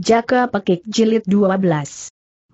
Jaka Pekik Jilid 12.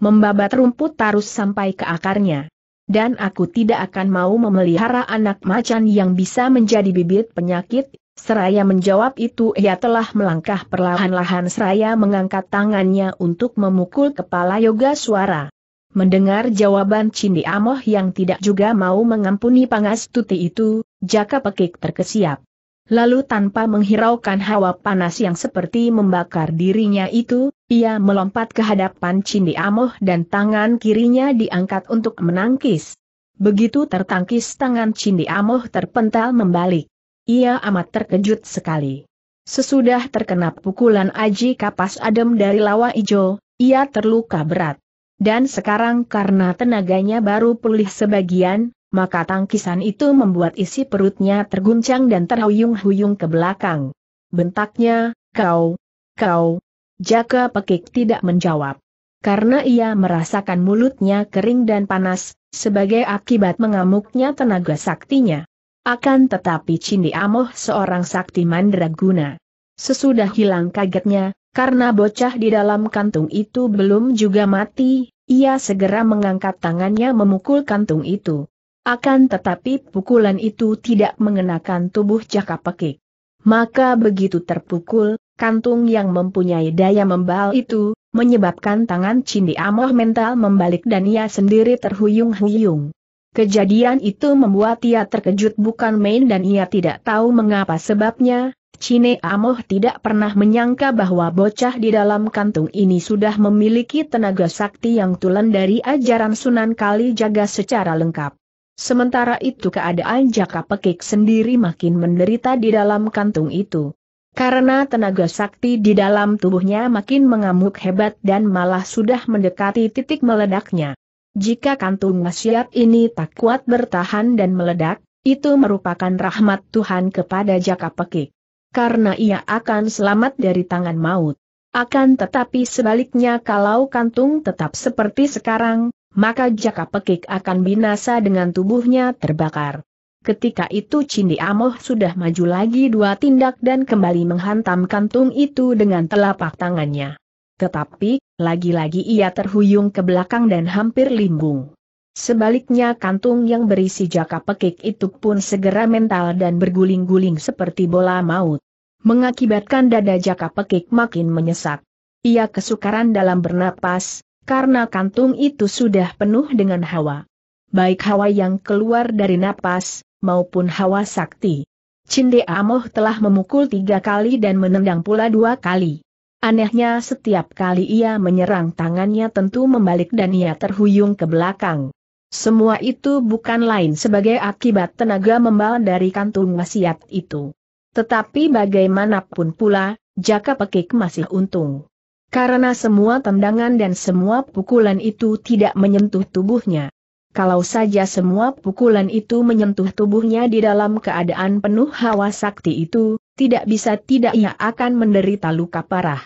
Membabat rumput tarus sampai ke akarnya. Dan aku tidak akan mau memelihara anak macan yang bisa menjadi bibit penyakit, seraya menjawab itu ia telah melangkah perlahan-lahan seraya mengangkat tangannya untuk memukul kepala yoga suara. Mendengar jawaban Cindi Amoh yang tidak juga mau mengampuni Pangas Tuti itu, Jaka Pekik terkesiap. Lalu tanpa menghiraukan hawa panas yang seperti membakar dirinya itu, ia melompat ke hadapan Cindi Amoh dan tangan kirinya diangkat untuk menangkis. Begitu tertangkis tangan Cindi Amoh terpental membalik. Ia amat terkejut sekali. Sesudah terkena pukulan Aji Kapas Adem dari Lawa Ijo, ia terluka berat. Dan sekarang karena tenaganya baru pulih sebagian, maka tangkisan itu membuat isi perutnya terguncang dan terhuyung-huyung ke belakang. Bentaknya, kau, kau, Jaka Pekik tidak menjawab. Karena ia merasakan mulutnya kering dan panas, sebagai akibat mengamuknya tenaga saktinya. Akan tetapi Cindi Amoh seorang sakti mandraguna. Sesudah hilang kagetnya, karena bocah di dalam kantung itu belum juga mati, ia segera mengangkat tangannya memukul kantung itu. Akan tetapi pukulan itu tidak mengenakan tubuh Jaka Pekik. Maka begitu terpukul, kantung yang mempunyai daya membal itu, menyebabkan tangan Cindi Amoh mental membalik dan ia sendiri terhuyung-huyung. Kejadian itu membuat ia terkejut bukan main dan ia tidak tahu mengapa sebabnya, Cine Amoh tidak pernah menyangka bahwa bocah di dalam kantung ini sudah memiliki tenaga sakti yang tulen dari ajaran Sunan Kali Jaga secara lengkap. Sementara itu keadaan Jaka Pekik sendiri makin menderita di dalam kantung itu. Karena tenaga sakti di dalam tubuhnya makin mengamuk hebat dan malah sudah mendekati titik meledaknya. Jika kantung wasiat ini tak kuat bertahan dan meledak, itu merupakan rahmat Tuhan kepada Jaka Pekik. Karena ia akan selamat dari tangan maut. Akan tetapi sebaliknya kalau kantung tetap seperti sekarang, maka Jaka Pekik akan binasa dengan tubuhnya terbakar. Ketika itu Cindi Amoh sudah maju lagi dua tindak dan kembali menghantam kantung itu dengan telapak tangannya. Tetapi, lagi-lagi ia terhuyung ke belakang dan hampir limbung. Sebaliknya kantung yang berisi jaka pekik itu pun segera mental dan berguling-guling seperti bola maut. Mengakibatkan dada jaka pekik makin menyesak. Ia kesukaran dalam bernapas, karena kantung itu sudah penuh dengan hawa. Baik hawa yang keluar dari napas, maupun hawa sakti. Cinde Amoh telah memukul tiga kali dan menendang pula dua kali. Anehnya setiap kali ia menyerang tangannya tentu membalik dan ia terhuyung ke belakang. Semua itu bukan lain sebagai akibat tenaga membal dari kantung wasiat itu. Tetapi bagaimanapun pula, Jaka Pekik masih untung. Karena semua tendangan dan semua pukulan itu tidak menyentuh tubuhnya. Kalau saja semua pukulan itu menyentuh tubuhnya di dalam keadaan penuh hawa sakti itu, tidak bisa tidak ia akan menderita luka parah.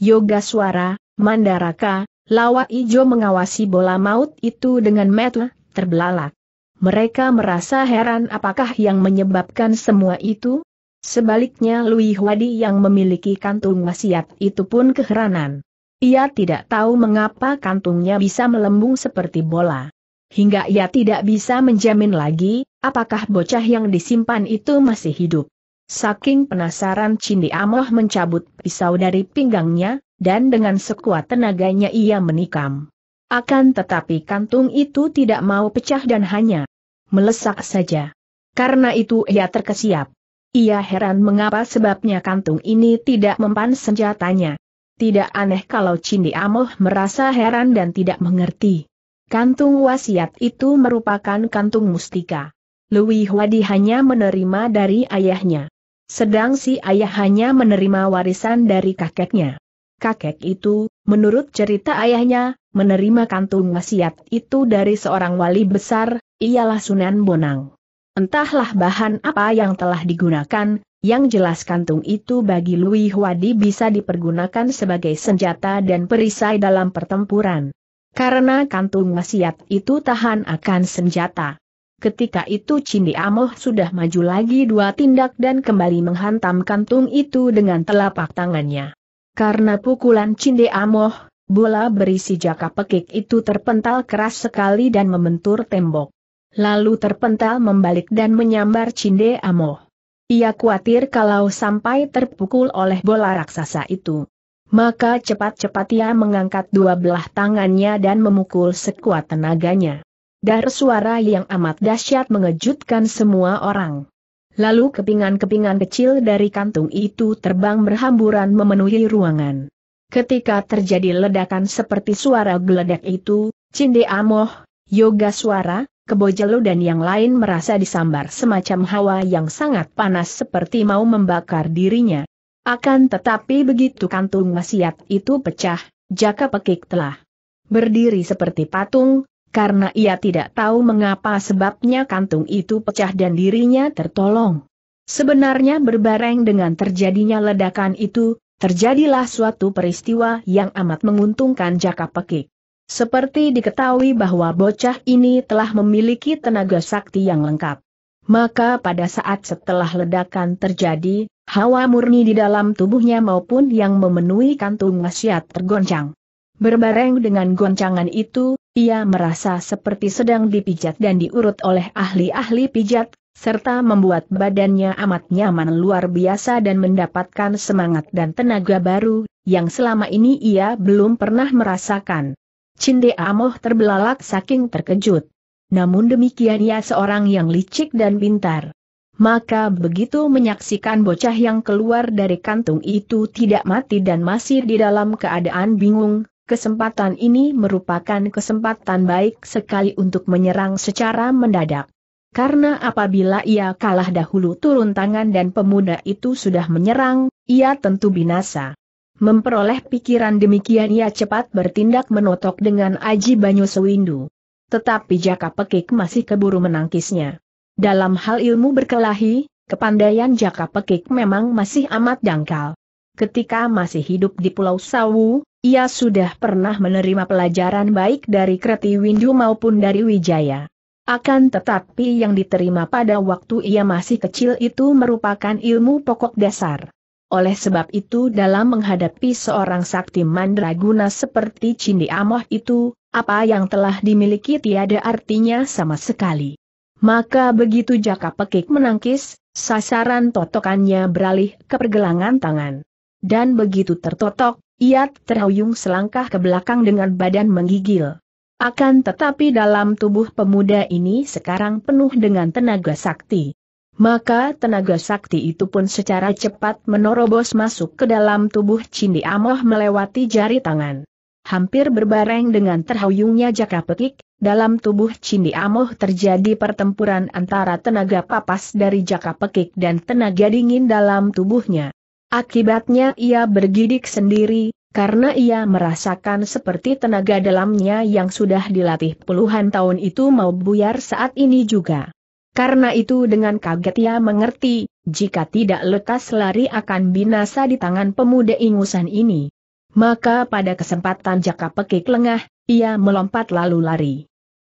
Yoga suara, Mandaraka, Lawa Ijo mengawasi bola maut itu dengan metu, terbelalak. Mereka merasa heran apakah yang menyebabkan semua itu, Sebaliknya Lui Huadi yang memiliki kantung wasiat itu pun keheranan. Ia tidak tahu mengapa kantungnya bisa melembung seperti bola. Hingga ia tidak bisa menjamin lagi, apakah bocah yang disimpan itu masih hidup. Saking penasaran Cindi Amoh mencabut pisau dari pinggangnya, dan dengan sekuat tenaganya ia menikam. Akan tetapi kantung itu tidak mau pecah dan hanya melesak saja. Karena itu ia terkesiap. Ia heran mengapa sebabnya kantung ini tidak mempan senjatanya. Tidak aneh kalau Cindi Amoh merasa heran dan tidak mengerti. Kantung wasiat itu merupakan kantung mustika. Louis Wadi hanya menerima dari ayahnya. Sedang si ayah hanya menerima warisan dari kakeknya. Kakek itu, menurut cerita ayahnya, menerima kantung wasiat itu dari seorang wali besar, ialah Sunan Bonang. Entahlah bahan apa yang telah digunakan, yang jelas kantung itu bagi Lui Huadi bisa dipergunakan sebagai senjata dan perisai dalam pertempuran. Karena kantung wasiat itu tahan akan senjata. Ketika itu Cindi Amoh sudah maju lagi dua tindak dan kembali menghantam kantung itu dengan telapak tangannya. Karena pukulan Cindi Amoh, bola berisi jaka pekik itu terpental keras sekali dan membentur tembok lalu terpental membalik dan menyambar Cinde Amo. Ia khawatir kalau sampai terpukul oleh bola raksasa itu. Maka cepat-cepat ia mengangkat dua belah tangannya dan memukul sekuat tenaganya. Dar suara yang amat dahsyat mengejutkan semua orang. Lalu kepingan-kepingan kecil dari kantung itu terbang berhamburan memenuhi ruangan. Ketika terjadi ledakan seperti suara geledek itu, Cinde Amoh, Yoga Suara, Kebojelo dan yang lain merasa disambar semacam hawa yang sangat panas seperti mau membakar dirinya. Akan tetapi begitu kantung wasiat itu pecah, Jaka Pekik telah berdiri seperti patung, karena ia tidak tahu mengapa sebabnya kantung itu pecah dan dirinya tertolong. Sebenarnya berbareng dengan terjadinya ledakan itu, terjadilah suatu peristiwa yang amat menguntungkan Jaka Pekik. Seperti diketahui bahwa bocah ini telah memiliki tenaga sakti yang lengkap. Maka pada saat setelah ledakan terjadi, hawa murni di dalam tubuhnya maupun yang memenuhi kantung wasiat tergoncang. Berbareng dengan goncangan itu, ia merasa seperti sedang dipijat dan diurut oleh ahli-ahli pijat, serta membuat badannya amat nyaman luar biasa dan mendapatkan semangat dan tenaga baru, yang selama ini ia belum pernah merasakan. Cinde Amoh terbelalak saking terkejut. Namun demikian ia seorang yang licik dan pintar. Maka begitu menyaksikan bocah yang keluar dari kantung itu tidak mati dan masih di dalam keadaan bingung, kesempatan ini merupakan kesempatan baik sekali untuk menyerang secara mendadak. Karena apabila ia kalah dahulu turun tangan dan pemuda itu sudah menyerang, ia tentu binasa. Memperoleh pikiran demikian ia cepat bertindak menotok dengan Aji Banyu Sewindu. Tetapi Jaka Pekik masih keburu menangkisnya. Dalam hal ilmu berkelahi, kepandaian Jaka Pekik memang masih amat dangkal. Ketika masih hidup di Pulau Sawu, ia sudah pernah menerima pelajaran baik dari Kreti Windu maupun dari Wijaya. Akan tetapi yang diterima pada waktu ia masih kecil itu merupakan ilmu pokok dasar. Oleh sebab itu dalam menghadapi seorang sakti mandraguna seperti Cindi Amoh itu, apa yang telah dimiliki tiada artinya sama sekali. Maka begitu jaka pekik menangkis, sasaran totokannya beralih ke pergelangan tangan. Dan begitu tertotok, ia terhuyung selangkah ke belakang dengan badan menggigil. Akan tetapi dalam tubuh pemuda ini sekarang penuh dengan tenaga sakti. Maka tenaga sakti itu pun secara cepat menerobos masuk ke dalam tubuh Cindi Amoh melewati jari tangan. Hampir berbareng dengan terhuyungnya jaka Petik, dalam tubuh Cindi Amoh terjadi pertempuran antara tenaga papas dari jaka Petik dan tenaga dingin dalam tubuhnya. Akibatnya ia bergidik sendiri, karena ia merasakan seperti tenaga dalamnya yang sudah dilatih puluhan tahun itu mau buyar saat ini juga. Karena itu dengan kaget ia mengerti, jika tidak lekas lari akan binasa di tangan pemuda ingusan ini. Maka pada kesempatan jaka pekik lengah, ia melompat lalu lari.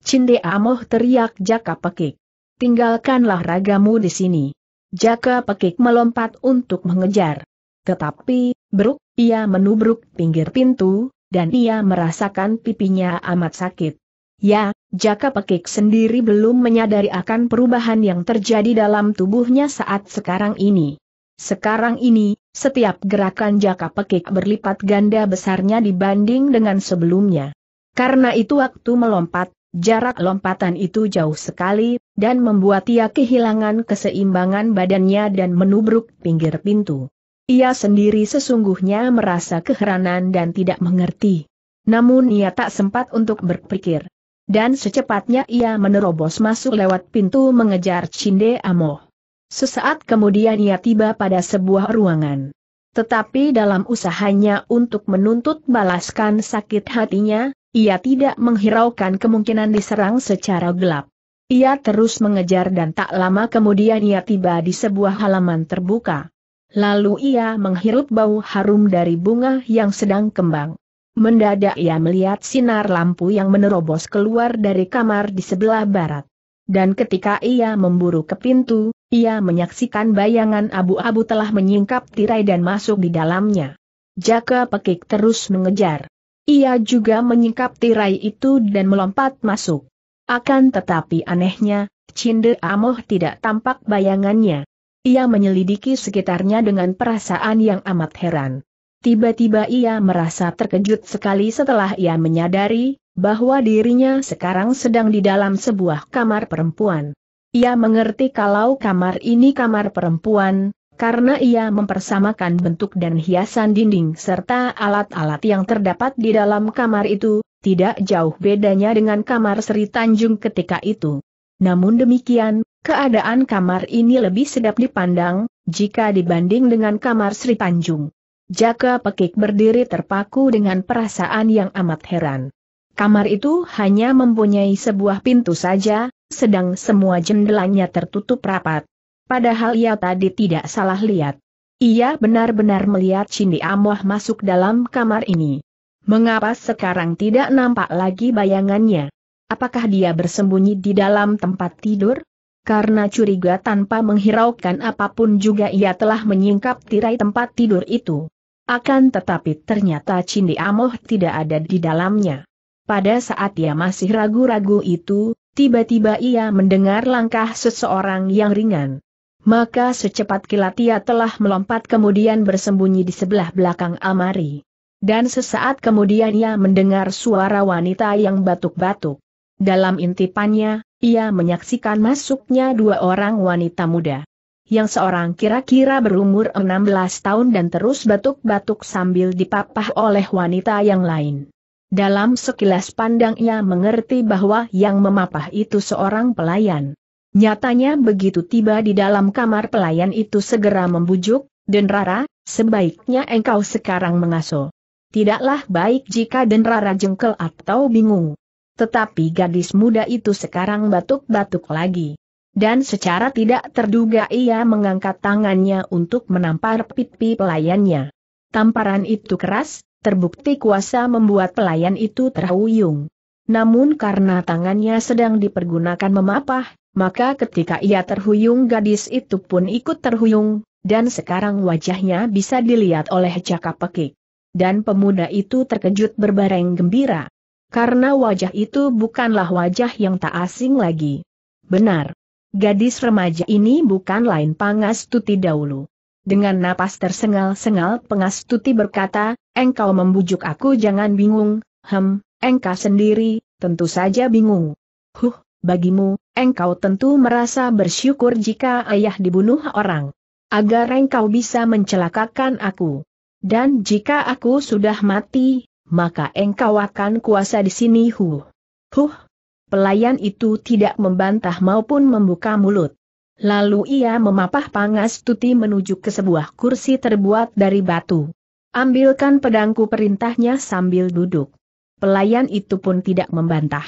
Cinde Amoh teriak jaka pekik. Tinggalkanlah ragamu di sini. Jaka pekik melompat untuk mengejar. Tetapi, beruk, ia menubruk pinggir pintu, dan ia merasakan pipinya amat sakit. Ya, Jaka Pekik sendiri belum menyadari akan perubahan yang terjadi dalam tubuhnya saat sekarang ini. Sekarang ini, setiap gerakan Jaka Pekik berlipat ganda besarnya dibanding dengan sebelumnya. Karena itu waktu melompat, jarak lompatan itu jauh sekali, dan membuat ia kehilangan keseimbangan badannya dan menubruk pinggir pintu. Ia sendiri sesungguhnya merasa keheranan dan tidak mengerti. Namun ia tak sempat untuk berpikir dan secepatnya ia menerobos masuk lewat pintu mengejar Cinde Amo. Sesaat kemudian ia tiba pada sebuah ruangan. Tetapi dalam usahanya untuk menuntut balaskan sakit hatinya, ia tidak menghiraukan kemungkinan diserang secara gelap. Ia terus mengejar dan tak lama kemudian ia tiba di sebuah halaman terbuka. Lalu ia menghirup bau harum dari bunga yang sedang kembang. Mendadak ia melihat sinar lampu yang menerobos keluar dari kamar di sebelah barat. Dan ketika ia memburu ke pintu, ia menyaksikan bayangan abu-abu telah menyingkap tirai dan masuk di dalamnya. Jaka Pekik terus mengejar. Ia juga menyingkap tirai itu dan melompat masuk. Akan tetapi anehnya, Cinde Amoh tidak tampak bayangannya. Ia menyelidiki sekitarnya dengan perasaan yang amat heran. Tiba-tiba ia merasa terkejut sekali setelah ia menyadari bahwa dirinya sekarang sedang di dalam sebuah kamar perempuan. Ia mengerti kalau kamar ini kamar perempuan, karena ia mempersamakan bentuk dan hiasan dinding serta alat-alat yang terdapat di dalam kamar itu, tidak jauh bedanya dengan kamar Sri Tanjung ketika itu. Namun demikian, keadaan kamar ini lebih sedap dipandang, jika dibanding dengan kamar Sri Tanjung. Jaka Pekik berdiri terpaku dengan perasaan yang amat heran. Kamar itu hanya mempunyai sebuah pintu saja, sedang semua jendelanya tertutup rapat. Padahal ia tadi tidak salah lihat. Ia benar-benar melihat Cindi Amoh masuk dalam kamar ini. Mengapa sekarang tidak nampak lagi bayangannya? Apakah dia bersembunyi di dalam tempat tidur? Karena curiga tanpa menghiraukan apapun juga ia telah menyingkap tirai tempat tidur itu. Akan tetapi ternyata Cindi Amoh tidak ada di dalamnya. Pada saat ia masih ragu-ragu itu, tiba-tiba ia mendengar langkah seseorang yang ringan. Maka secepat kilat ia telah melompat kemudian bersembunyi di sebelah belakang amari. Dan sesaat kemudian ia mendengar suara wanita yang batuk-batuk. Dalam intipannya, ia menyaksikan masuknya dua orang wanita muda yang seorang kira-kira berumur 16 tahun dan terus batuk-batuk sambil dipapah oleh wanita yang lain. Dalam sekilas pandang ia mengerti bahwa yang memapah itu seorang pelayan. Nyatanya begitu tiba di dalam kamar pelayan itu segera membujuk, Rara, sebaiknya engkau sekarang mengaso. Tidaklah baik jika Rara jengkel atau bingung. Tetapi gadis muda itu sekarang batuk-batuk lagi dan secara tidak terduga ia mengangkat tangannya untuk menampar pipi pelayannya. Tamparan itu keras, terbukti kuasa membuat pelayan itu terhuyung. Namun karena tangannya sedang dipergunakan memapah, maka ketika ia terhuyung gadis itu pun ikut terhuyung, dan sekarang wajahnya bisa dilihat oleh cakap pekik. Dan pemuda itu terkejut berbareng gembira. Karena wajah itu bukanlah wajah yang tak asing lagi. Benar, Gadis remaja ini bukan lain Pangastuti dahulu. Dengan napas tersengal-sengal Pangastuti berkata, engkau membujuk aku jangan bingung, hem, engkau sendiri, tentu saja bingung. Huh, bagimu, engkau tentu merasa bersyukur jika ayah dibunuh orang. Agar engkau bisa mencelakakan aku. Dan jika aku sudah mati, maka engkau akan kuasa di sini huh. Huh, Pelayan itu tidak membantah maupun membuka mulut. Lalu ia memapah pangas tuti menuju ke sebuah kursi terbuat dari batu. Ambilkan pedangku perintahnya sambil duduk. Pelayan itu pun tidak membantah.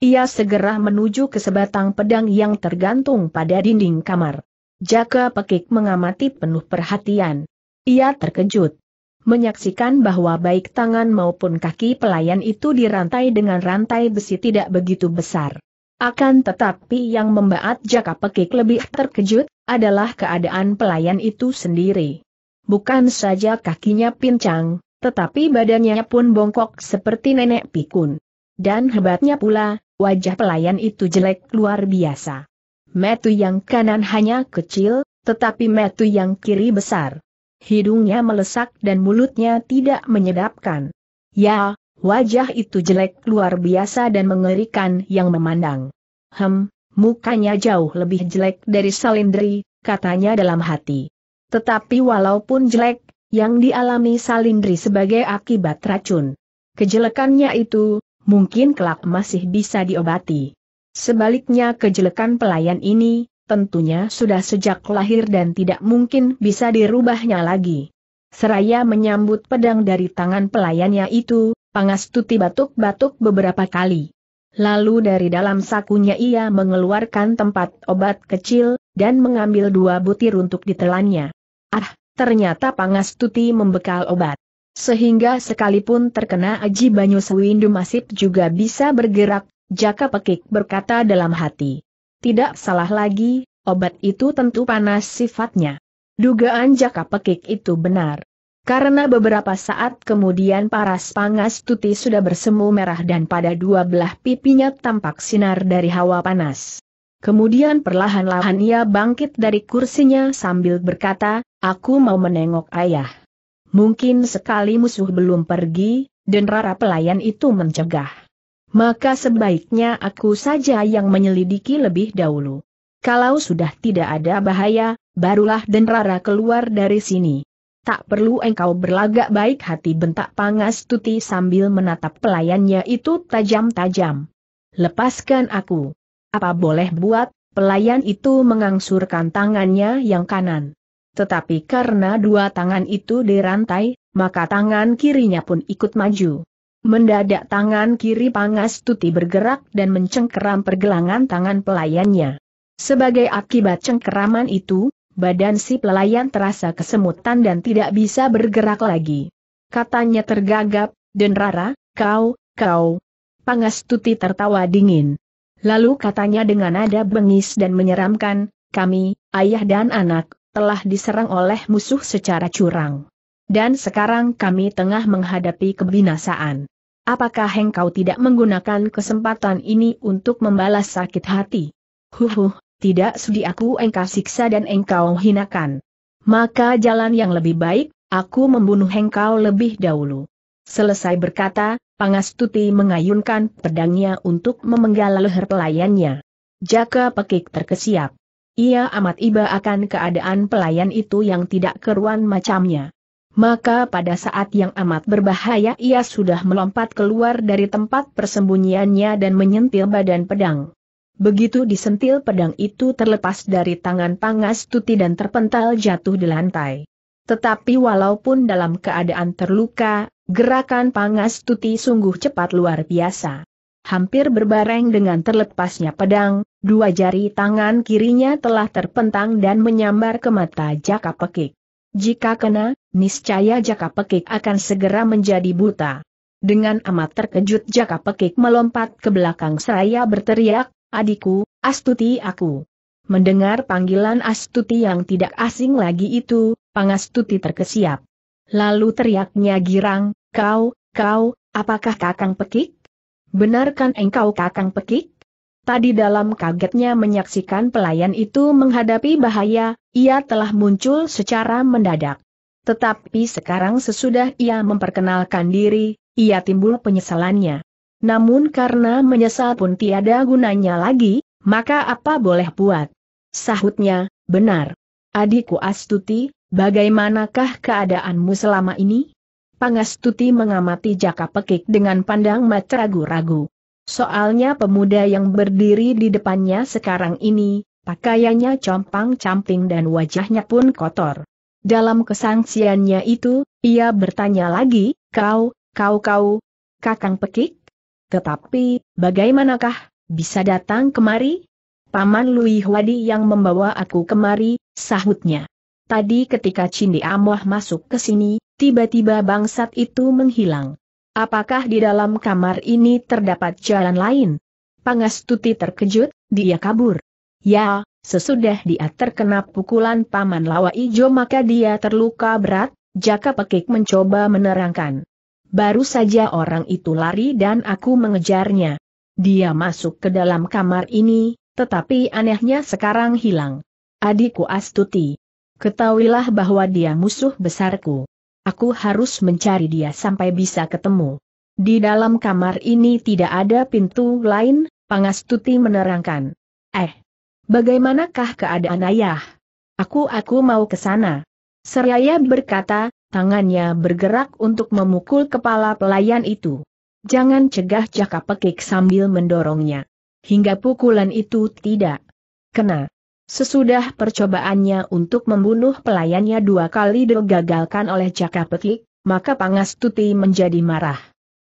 Ia segera menuju ke sebatang pedang yang tergantung pada dinding kamar. Jaka Pekik mengamati penuh perhatian. Ia terkejut menyaksikan bahwa baik tangan maupun kaki pelayan itu dirantai dengan rantai besi tidak begitu besar. Akan tetapi yang membaat jaka pekik lebih terkejut, adalah keadaan pelayan itu sendiri. Bukan saja kakinya pincang, tetapi badannya pun bongkok seperti nenek pikun. Dan hebatnya pula, wajah pelayan itu jelek luar biasa. Metu yang kanan hanya kecil, tetapi metu yang kiri besar hidungnya melesak dan mulutnya tidak menyedapkan. Ya, wajah itu jelek luar biasa dan mengerikan yang memandang. Hem, mukanya jauh lebih jelek dari Salindri, katanya dalam hati. Tetapi walaupun jelek, yang dialami Salindri sebagai akibat racun. Kejelekannya itu, mungkin kelak masih bisa diobati. Sebaliknya kejelekan pelayan ini, tentunya sudah sejak lahir dan tidak mungkin bisa dirubahnya lagi. Seraya menyambut pedang dari tangan pelayannya itu, Pangastuti batuk-batuk beberapa kali. Lalu dari dalam sakunya ia mengeluarkan tempat obat kecil, dan mengambil dua butir untuk ditelannya. Ah, ternyata Pangastuti membekal obat. Sehingga sekalipun terkena Aji Banyu Sewindu Masip juga bisa bergerak, Jaka Pekik berkata dalam hati. Tidak salah lagi, obat itu tentu panas sifatnya. Dugaan jaka pekik itu benar. Karena beberapa saat kemudian paras pangas tuti sudah bersemu merah dan pada dua belah pipinya tampak sinar dari hawa panas. Kemudian perlahan-lahan ia bangkit dari kursinya sambil berkata, aku mau menengok ayah. Mungkin sekali musuh belum pergi, dan rara pelayan itu mencegah maka sebaiknya aku saja yang menyelidiki lebih dahulu. Kalau sudah tidak ada bahaya, barulah Denrara keluar dari sini. Tak perlu engkau berlagak baik hati bentak pangas tuti sambil menatap pelayannya itu tajam-tajam. Lepaskan aku. Apa boleh buat, pelayan itu mengangsurkan tangannya yang kanan. Tetapi karena dua tangan itu dirantai, maka tangan kirinya pun ikut maju. Mendadak tangan kiri Pangas Tuti bergerak dan mencengkeram pergelangan tangan pelayannya. Sebagai akibat cengkeraman itu, badan si pelayan terasa kesemutan dan tidak bisa bergerak lagi. Katanya tergagap, dan Rara, kau, kau. Pangas Tuti tertawa dingin. Lalu katanya dengan nada bengis dan menyeramkan, kami, ayah dan anak, telah diserang oleh musuh secara curang. Dan sekarang kami tengah menghadapi kebinasaan. Apakah engkau tidak menggunakan kesempatan ini untuk membalas sakit hati? Huhuh, tidak sudi aku engkau siksa dan engkau hinakan. Maka jalan yang lebih baik, aku membunuh engkau lebih dahulu. Selesai berkata, Pangastuti mengayunkan pedangnya untuk memenggal leher pelayannya. Jaka pekik terkesiap. Ia amat iba akan keadaan pelayan itu yang tidak keruan macamnya maka pada saat yang amat berbahaya ia sudah melompat keluar dari tempat persembunyiannya dan menyentil badan pedang. Begitu disentil pedang itu terlepas dari tangan Pangas Tuti dan terpental jatuh di lantai. Tetapi walaupun dalam keadaan terluka, gerakan Pangas Tuti sungguh cepat luar biasa. Hampir berbareng dengan terlepasnya pedang, dua jari tangan kirinya telah terpentang dan menyambar ke mata Jaka Pekik. Jika kena, niscaya Jaka Pekik akan segera menjadi buta. Dengan amat terkejut Jaka Pekik melompat ke belakang seraya berteriak, adikku, astuti aku. Mendengar panggilan astuti yang tidak asing lagi itu, pangastuti terkesiap. Lalu teriaknya girang, kau, kau, apakah kakang Pekik? Benarkan engkau kakang Pekik? Tadi dalam kagetnya menyaksikan pelayan itu menghadapi bahaya, ia telah muncul secara mendadak. Tetapi sekarang sesudah ia memperkenalkan diri, ia timbul penyesalannya. Namun karena menyesal pun tiada gunanya lagi, maka apa boleh buat? Sahutnya, benar. Adikku Astuti, bagaimanakah keadaanmu selama ini? Pangastuti mengamati Jaka Pekik dengan pandang mata ragu-ragu. Soalnya pemuda yang berdiri di depannya sekarang ini, pakaiannya compang-camping dan wajahnya pun kotor. Dalam kesangsiannya itu, ia bertanya lagi, kau, kau kau, kakang pekik? Tetapi, bagaimanakah, bisa datang kemari? Paman Lui Hwadi yang membawa aku kemari, sahutnya. Tadi ketika Cindi Amoh masuk ke sini, tiba-tiba bangsat itu menghilang. Apakah di dalam kamar ini terdapat jalan lain? Pangastuti terkejut, dia kabur. Ya, sesudah dia terkena pukulan Paman Lawa Ijo maka dia terluka berat, Jaka Pekik mencoba menerangkan. Baru saja orang itu lari dan aku mengejarnya. Dia masuk ke dalam kamar ini, tetapi anehnya sekarang hilang. Adikku Astuti. Ketahuilah bahwa dia musuh besarku. Aku harus mencari dia sampai bisa ketemu. Di dalam kamar ini tidak ada pintu lain, Pangastuti menerangkan. Eh, bagaimanakah keadaan ayah? Aku aku mau ke sana. Seraya berkata, tangannya bergerak untuk memukul kepala pelayan itu. Jangan cegah Jaka pekik sambil mendorongnya. Hingga pukulan itu tidak kena. Sesudah percobaannya untuk membunuh pelayannya dua kali digagalkan oleh Jaka Pekik, maka Pangas Tuti menjadi marah.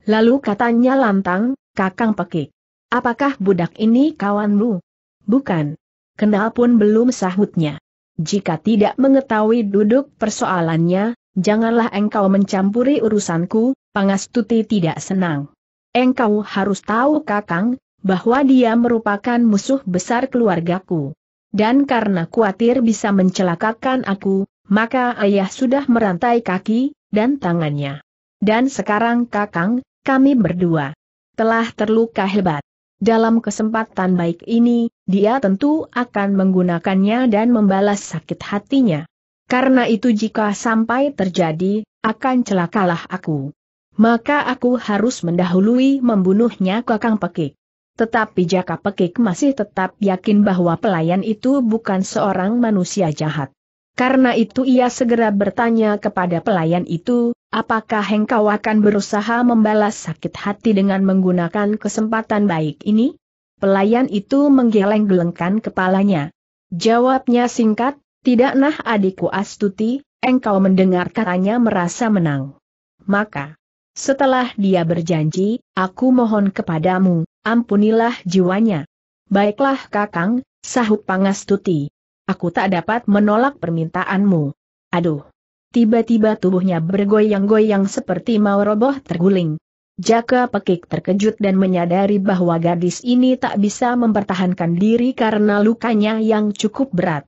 Lalu katanya lantang, Kakang Pekik, apakah budak ini kawanmu? Bukan. Kenal pun belum sahutnya. Jika tidak mengetahui duduk persoalannya, janganlah engkau mencampuri urusanku, Pangas Tuti tidak senang. Engkau harus tahu Kakang, bahwa dia merupakan musuh besar keluargaku. Dan karena khawatir bisa mencelakakan aku, maka ayah sudah merantai kaki dan tangannya. Dan sekarang kakang, kami berdua telah terluka hebat. Dalam kesempatan baik ini, dia tentu akan menggunakannya dan membalas sakit hatinya. Karena itu jika sampai terjadi, akan celakalah aku. Maka aku harus mendahului membunuhnya kakang pekik. Tetapi Jaka Pekik masih tetap yakin bahwa pelayan itu bukan seorang manusia jahat. Karena itu ia segera bertanya kepada pelayan itu, apakah engkau akan berusaha membalas sakit hati dengan menggunakan kesempatan baik ini? Pelayan itu menggeleng-gelengkan kepalanya. Jawabnya singkat, tidak nah adikku astuti, engkau mendengar katanya merasa menang. Maka, setelah dia berjanji, aku mohon kepadamu, ampunilah jiwanya. Baiklah kakang, sahut Pangastuti. Aku tak dapat menolak permintaanmu. Aduh. Tiba-tiba tubuhnya bergoyang-goyang seperti mau roboh terguling. Jaka Pekik terkejut dan menyadari bahwa gadis ini tak bisa mempertahankan diri karena lukanya yang cukup berat.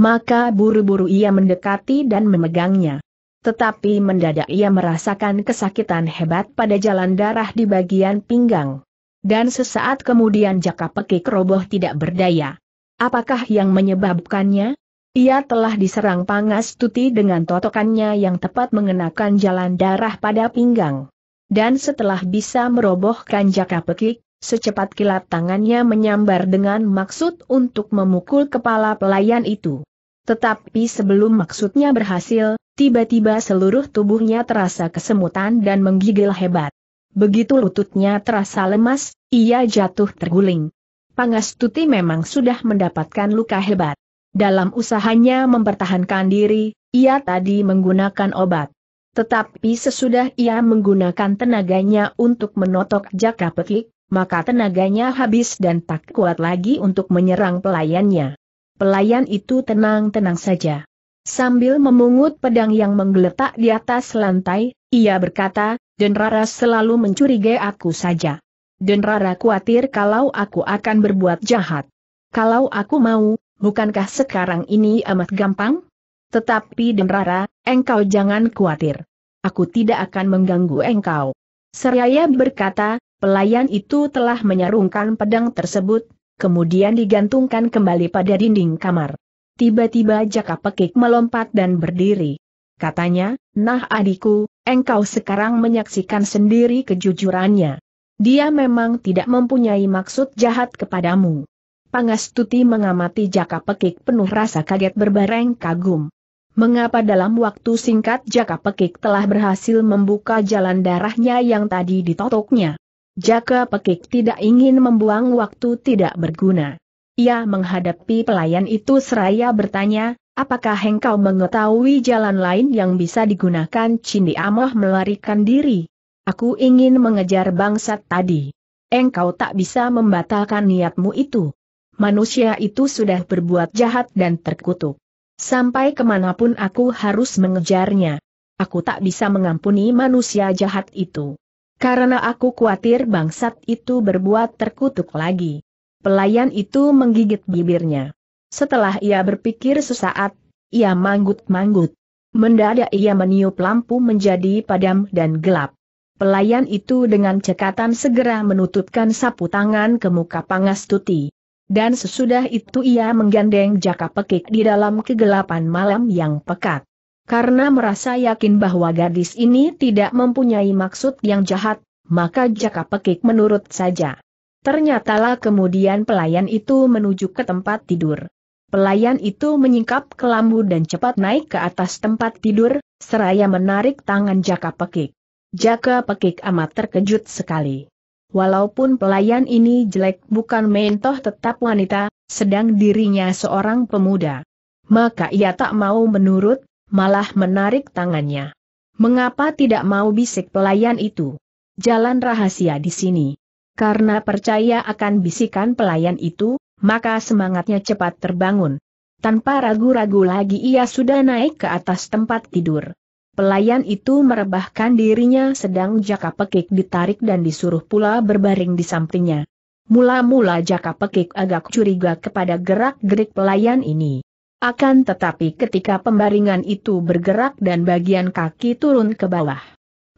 Maka buru-buru ia mendekati dan memegangnya. Tetapi mendadak ia merasakan kesakitan hebat pada jalan darah di bagian pinggang. Dan sesaat kemudian jaka pekik roboh tidak berdaya. Apakah yang menyebabkannya? Ia telah diserang Pangas Tuti dengan totokannya yang tepat mengenakan jalan darah pada pinggang. Dan setelah bisa merobohkan jaka pekik, secepat kilat tangannya menyambar dengan maksud untuk memukul kepala pelayan itu. Tetapi sebelum maksudnya berhasil, tiba-tiba seluruh tubuhnya terasa kesemutan dan menggigil hebat. Begitu lututnya terasa lemas, ia jatuh terguling. Pangastuti memang sudah mendapatkan luka hebat. Dalam usahanya mempertahankan diri, ia tadi menggunakan obat. Tetapi sesudah ia menggunakan tenaganya untuk menotok jaka petik, maka tenaganya habis dan tak kuat lagi untuk menyerang pelayannya. Pelayan itu tenang-tenang saja. Sambil memungut pedang yang menggeletak di atas lantai, ia berkata, dan Rara selalu mencurigai aku saja. Dan Rara khawatir kalau aku akan berbuat jahat. Kalau aku mau, bukankah sekarang ini amat gampang? Tetapi Den Rara, engkau jangan khawatir. Aku tidak akan mengganggu engkau. Seraya berkata, pelayan itu telah menyarungkan pedang tersebut, kemudian digantungkan kembali pada dinding kamar. Tiba-tiba Jaka Pekik melompat dan berdiri katanya, nah adikku, engkau sekarang menyaksikan sendiri kejujurannya. Dia memang tidak mempunyai maksud jahat kepadamu. Pangastuti mengamati Jaka Pekik penuh rasa kaget berbareng kagum. Mengapa dalam waktu singkat Jaka Pekik telah berhasil membuka jalan darahnya yang tadi ditotoknya? Jaka Pekik tidak ingin membuang waktu tidak berguna. Ia menghadapi pelayan itu seraya bertanya, Apakah engkau mengetahui jalan lain yang bisa digunakan Cindi Amoh melarikan diri? Aku ingin mengejar bangsat tadi. Engkau tak bisa membatalkan niatmu itu. Manusia itu sudah berbuat jahat dan terkutuk. Sampai kemanapun aku harus mengejarnya. Aku tak bisa mengampuni manusia jahat itu. Karena aku khawatir bangsat itu berbuat terkutuk lagi. Pelayan itu menggigit bibirnya. Setelah ia berpikir sesaat, ia manggut-manggut. Mendadak ia meniup lampu menjadi padam dan gelap. Pelayan itu dengan cekatan segera menutupkan sapu tangan ke muka Pangastuti. Dan sesudah itu ia menggandeng jaka pekik di dalam kegelapan malam yang pekat. Karena merasa yakin bahwa gadis ini tidak mempunyai maksud yang jahat, maka jaka pekik menurut saja. Ternyatalah kemudian pelayan itu menuju ke tempat tidur. Pelayan itu menyingkap kelambu dan cepat naik ke atas tempat tidur, seraya menarik tangan Jaka Pekik. Jaka Pekik amat terkejut sekali. Walaupun pelayan ini jelek bukan main toh tetap wanita, sedang dirinya seorang pemuda. Maka ia tak mau menurut, malah menarik tangannya. Mengapa tidak mau bisik pelayan itu? Jalan rahasia di sini. Karena percaya akan bisikan pelayan itu, maka semangatnya cepat terbangun. Tanpa ragu-ragu lagi ia sudah naik ke atas tempat tidur. Pelayan itu merebahkan dirinya sedang jaka pekik ditarik dan disuruh pula berbaring di sampingnya. Mula-mula jaka pekik agak curiga kepada gerak-gerik pelayan ini. Akan tetapi ketika pembaringan itu bergerak dan bagian kaki turun ke bawah.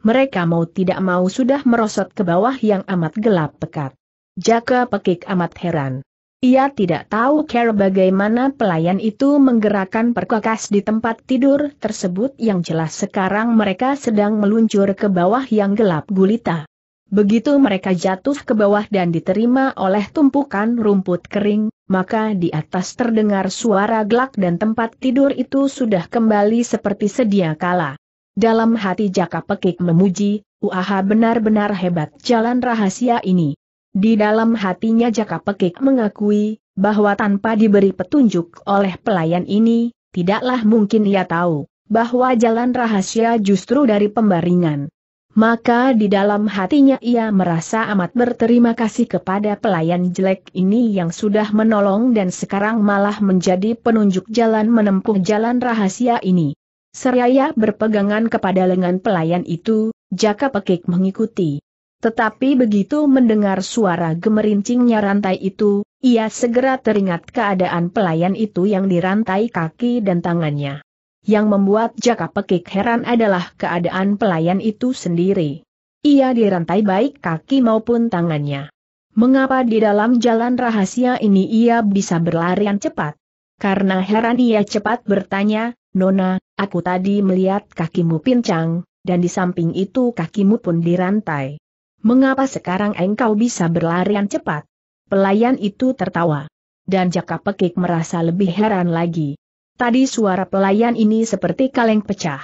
Mereka mau tidak mau sudah merosot ke bawah yang amat gelap pekat. Jaka pekik amat heran. Ia tidak tahu cara bagaimana pelayan itu menggerakkan perkakas di tempat tidur tersebut yang jelas sekarang mereka sedang meluncur ke bawah yang gelap gulita. Begitu mereka jatuh ke bawah dan diterima oleh tumpukan rumput kering, maka di atas terdengar suara gelak dan tempat tidur itu sudah kembali seperti sedia kala. Dalam hati Jaka Pekik memuji, Uaha benar-benar hebat jalan rahasia ini. Di dalam hatinya Jaka Pekik mengakui, bahwa tanpa diberi petunjuk oleh pelayan ini, tidaklah mungkin ia tahu, bahwa jalan rahasia justru dari pembaringan. Maka di dalam hatinya ia merasa amat berterima kasih kepada pelayan jelek ini yang sudah menolong dan sekarang malah menjadi penunjuk jalan menempuh jalan rahasia ini. Seraya berpegangan kepada lengan pelayan itu, Jaka Pekik mengikuti. Tetapi begitu mendengar suara gemerincingnya rantai itu, ia segera teringat keadaan pelayan itu yang dirantai kaki dan tangannya. Yang membuat Jaka Pekik heran adalah keadaan pelayan itu sendiri. Ia dirantai baik kaki maupun tangannya. Mengapa di dalam jalan rahasia ini ia bisa berlarian cepat? Karena heran ia cepat bertanya, Nona, aku tadi melihat kakimu pincang, dan di samping itu kakimu pun dirantai. Mengapa sekarang engkau bisa berlarian cepat? Pelayan itu tertawa. Dan Jaka Pekik merasa lebih heran lagi. Tadi suara pelayan ini seperti kaleng pecah.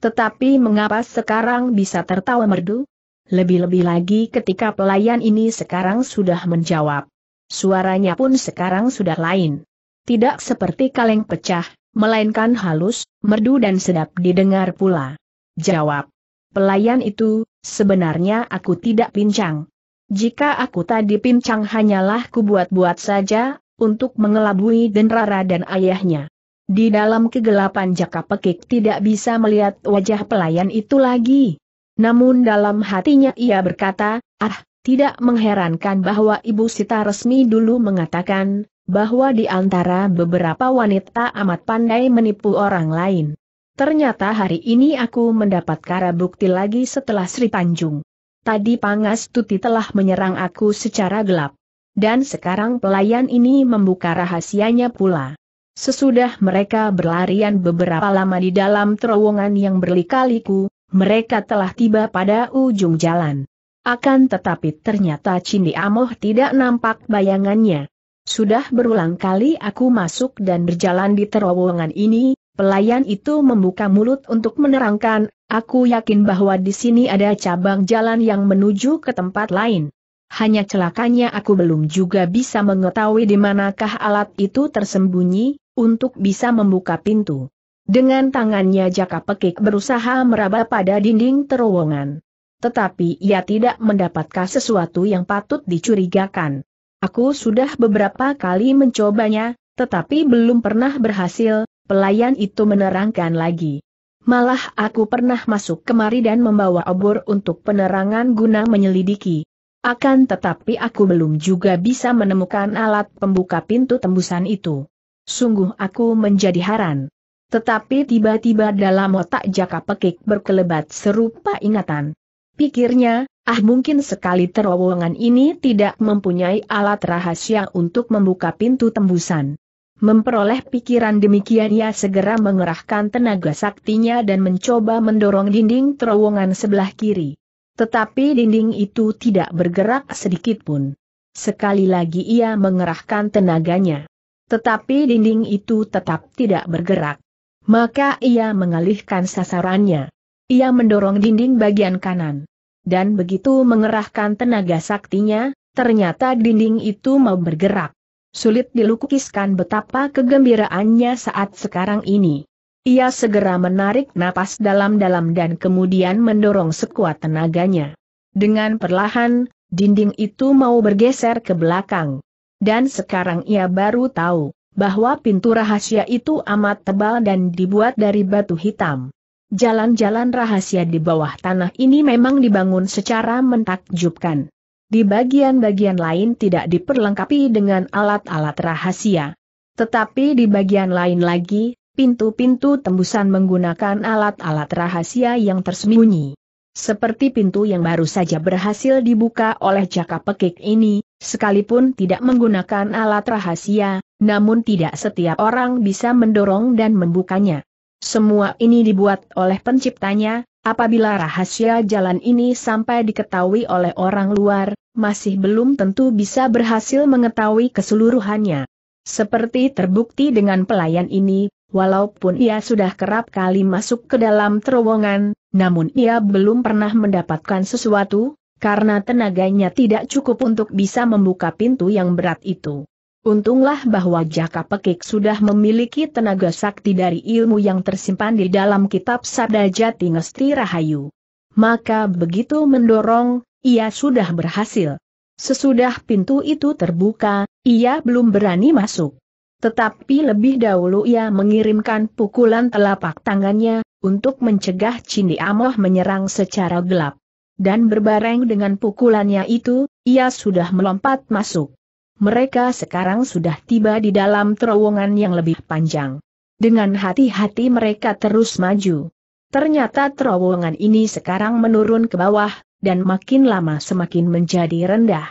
Tetapi mengapa sekarang bisa tertawa merdu? Lebih-lebih lagi ketika pelayan ini sekarang sudah menjawab. Suaranya pun sekarang sudah lain. Tidak seperti kaleng pecah, melainkan halus, merdu dan sedap didengar pula. Jawab. Pelayan itu, Sebenarnya aku tidak pincang. Jika aku tadi pincang hanyalah kubuat-buat saja, untuk mengelabui Denrara dan ayahnya. Di dalam kegelapan jaka pekik tidak bisa melihat wajah pelayan itu lagi. Namun dalam hatinya ia berkata, ah, tidak mengherankan bahwa Ibu Sita resmi dulu mengatakan, bahwa di antara beberapa wanita amat pandai menipu orang lain. Ternyata hari ini aku mendapat kara bukti lagi setelah Sri Tanjung. Tadi Pangas Tuti telah menyerang aku secara gelap. Dan sekarang pelayan ini membuka rahasianya pula. Sesudah mereka berlarian beberapa lama di dalam terowongan yang berlikaliku, mereka telah tiba pada ujung jalan. Akan tetapi ternyata Cindi Amoh tidak nampak bayangannya. Sudah berulang kali aku masuk dan berjalan di terowongan ini, Pelayan itu membuka mulut untuk menerangkan, aku yakin bahwa di sini ada cabang jalan yang menuju ke tempat lain. Hanya celakanya aku belum juga bisa mengetahui di manakah alat itu tersembunyi, untuk bisa membuka pintu. Dengan tangannya Jaka Pekik berusaha meraba pada dinding terowongan. Tetapi ia tidak mendapatkan sesuatu yang patut dicurigakan. Aku sudah beberapa kali mencobanya, tetapi belum pernah berhasil, Pelayan itu menerangkan lagi. Malah aku pernah masuk kemari dan membawa obor untuk penerangan guna menyelidiki. Akan tetapi aku belum juga bisa menemukan alat pembuka pintu tembusan itu. Sungguh aku menjadi heran. Tetapi tiba-tiba dalam otak jaka pekik berkelebat serupa ingatan. Pikirnya, ah mungkin sekali terowongan ini tidak mempunyai alat rahasia untuk membuka pintu tembusan. Memperoleh pikiran demikian ia segera mengerahkan tenaga saktinya dan mencoba mendorong dinding terowongan sebelah kiri. Tetapi dinding itu tidak bergerak sedikit pun. Sekali lagi ia mengerahkan tenaganya. Tetapi dinding itu tetap tidak bergerak. Maka ia mengalihkan sasarannya. Ia mendorong dinding bagian kanan. Dan begitu mengerahkan tenaga saktinya, ternyata dinding itu mau bergerak sulit dilukiskan betapa kegembiraannya saat sekarang ini. Ia segera menarik napas dalam-dalam dan kemudian mendorong sekuat tenaganya. Dengan perlahan, dinding itu mau bergeser ke belakang. Dan sekarang ia baru tahu, bahwa pintu rahasia itu amat tebal dan dibuat dari batu hitam. Jalan-jalan rahasia di bawah tanah ini memang dibangun secara mentakjubkan di bagian-bagian lain tidak diperlengkapi dengan alat-alat rahasia. Tetapi di bagian lain lagi, pintu-pintu tembusan menggunakan alat-alat rahasia yang tersembunyi. Seperti pintu yang baru saja berhasil dibuka oleh jaka pekik ini, sekalipun tidak menggunakan alat rahasia, namun tidak setiap orang bisa mendorong dan membukanya. Semua ini dibuat oleh penciptanya, apabila rahasia jalan ini sampai diketahui oleh orang luar, masih belum tentu bisa berhasil mengetahui keseluruhannya. Seperti terbukti dengan pelayan ini, walaupun ia sudah kerap kali masuk ke dalam terowongan, namun ia belum pernah mendapatkan sesuatu, karena tenaganya tidak cukup untuk bisa membuka pintu yang berat itu. Untunglah bahwa Jaka Pekik sudah memiliki tenaga sakti dari ilmu yang tersimpan di dalam kitab Sabda Jati Ngesti Rahayu. Maka begitu mendorong, ia sudah berhasil. Sesudah pintu itu terbuka, ia belum berani masuk. Tetapi lebih dahulu ia mengirimkan pukulan telapak tangannya, untuk mencegah Cindi Amoh menyerang secara gelap. Dan berbareng dengan pukulannya itu, ia sudah melompat masuk. Mereka sekarang sudah tiba di dalam terowongan yang lebih panjang. Dengan hati-hati mereka terus maju. Ternyata terowongan ini sekarang menurun ke bawah, dan makin lama semakin menjadi rendah.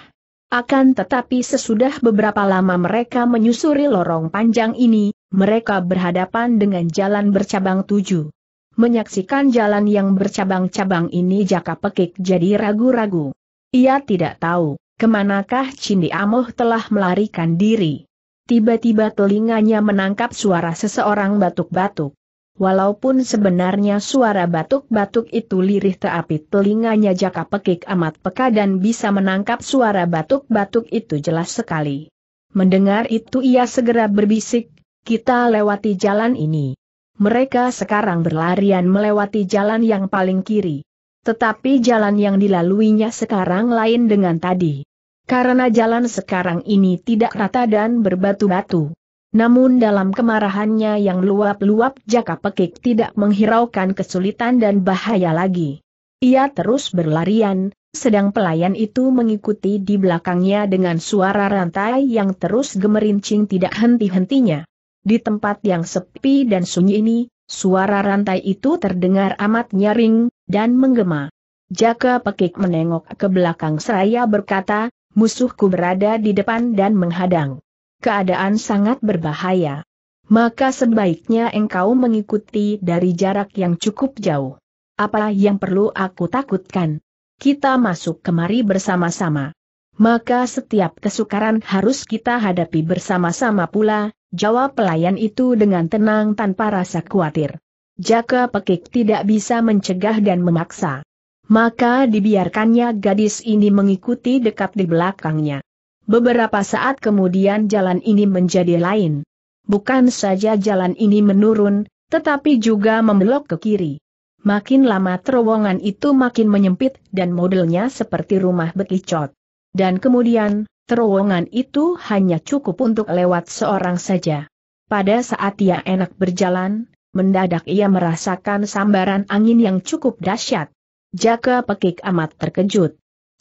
Akan tetapi sesudah beberapa lama mereka menyusuri lorong panjang ini, mereka berhadapan dengan jalan bercabang tujuh. Menyaksikan jalan yang bercabang-cabang ini jaka pekik jadi ragu-ragu. Ia tidak tahu, kemanakah Cindi Amoh telah melarikan diri. Tiba-tiba telinganya menangkap suara seseorang batuk-batuk. Walaupun sebenarnya suara batuk-batuk itu lirih tetapi telinganya jaka pekik amat peka dan bisa menangkap suara batuk-batuk itu jelas sekali. Mendengar itu ia segera berbisik, kita lewati jalan ini. Mereka sekarang berlarian melewati jalan yang paling kiri. Tetapi jalan yang dilaluinya sekarang lain dengan tadi. Karena jalan sekarang ini tidak rata dan berbatu-batu. Namun dalam kemarahannya yang luap-luap jaka pekik tidak menghiraukan kesulitan dan bahaya lagi. Ia terus berlarian, sedang pelayan itu mengikuti di belakangnya dengan suara rantai yang terus gemerincing tidak henti-hentinya. Di tempat yang sepi dan sunyi ini, suara rantai itu terdengar amat nyaring, dan menggema. Jaka pekik menengok ke belakang seraya berkata, musuhku berada di depan dan menghadang keadaan sangat berbahaya. Maka sebaiknya engkau mengikuti dari jarak yang cukup jauh. Apa yang perlu aku takutkan? Kita masuk kemari bersama-sama. Maka setiap kesukaran harus kita hadapi bersama-sama pula, jawab pelayan itu dengan tenang tanpa rasa khawatir. Jaka Pekik tidak bisa mencegah dan memaksa. Maka dibiarkannya gadis ini mengikuti dekat di belakangnya. Beberapa saat kemudian jalan ini menjadi lain. Bukan saja jalan ini menurun, tetapi juga membelok ke kiri. Makin lama terowongan itu makin menyempit dan modelnya seperti rumah bekicot. Dan kemudian, terowongan itu hanya cukup untuk lewat seorang saja. Pada saat ia enak berjalan, mendadak ia merasakan sambaran angin yang cukup dahsyat. Jaka pekik amat terkejut.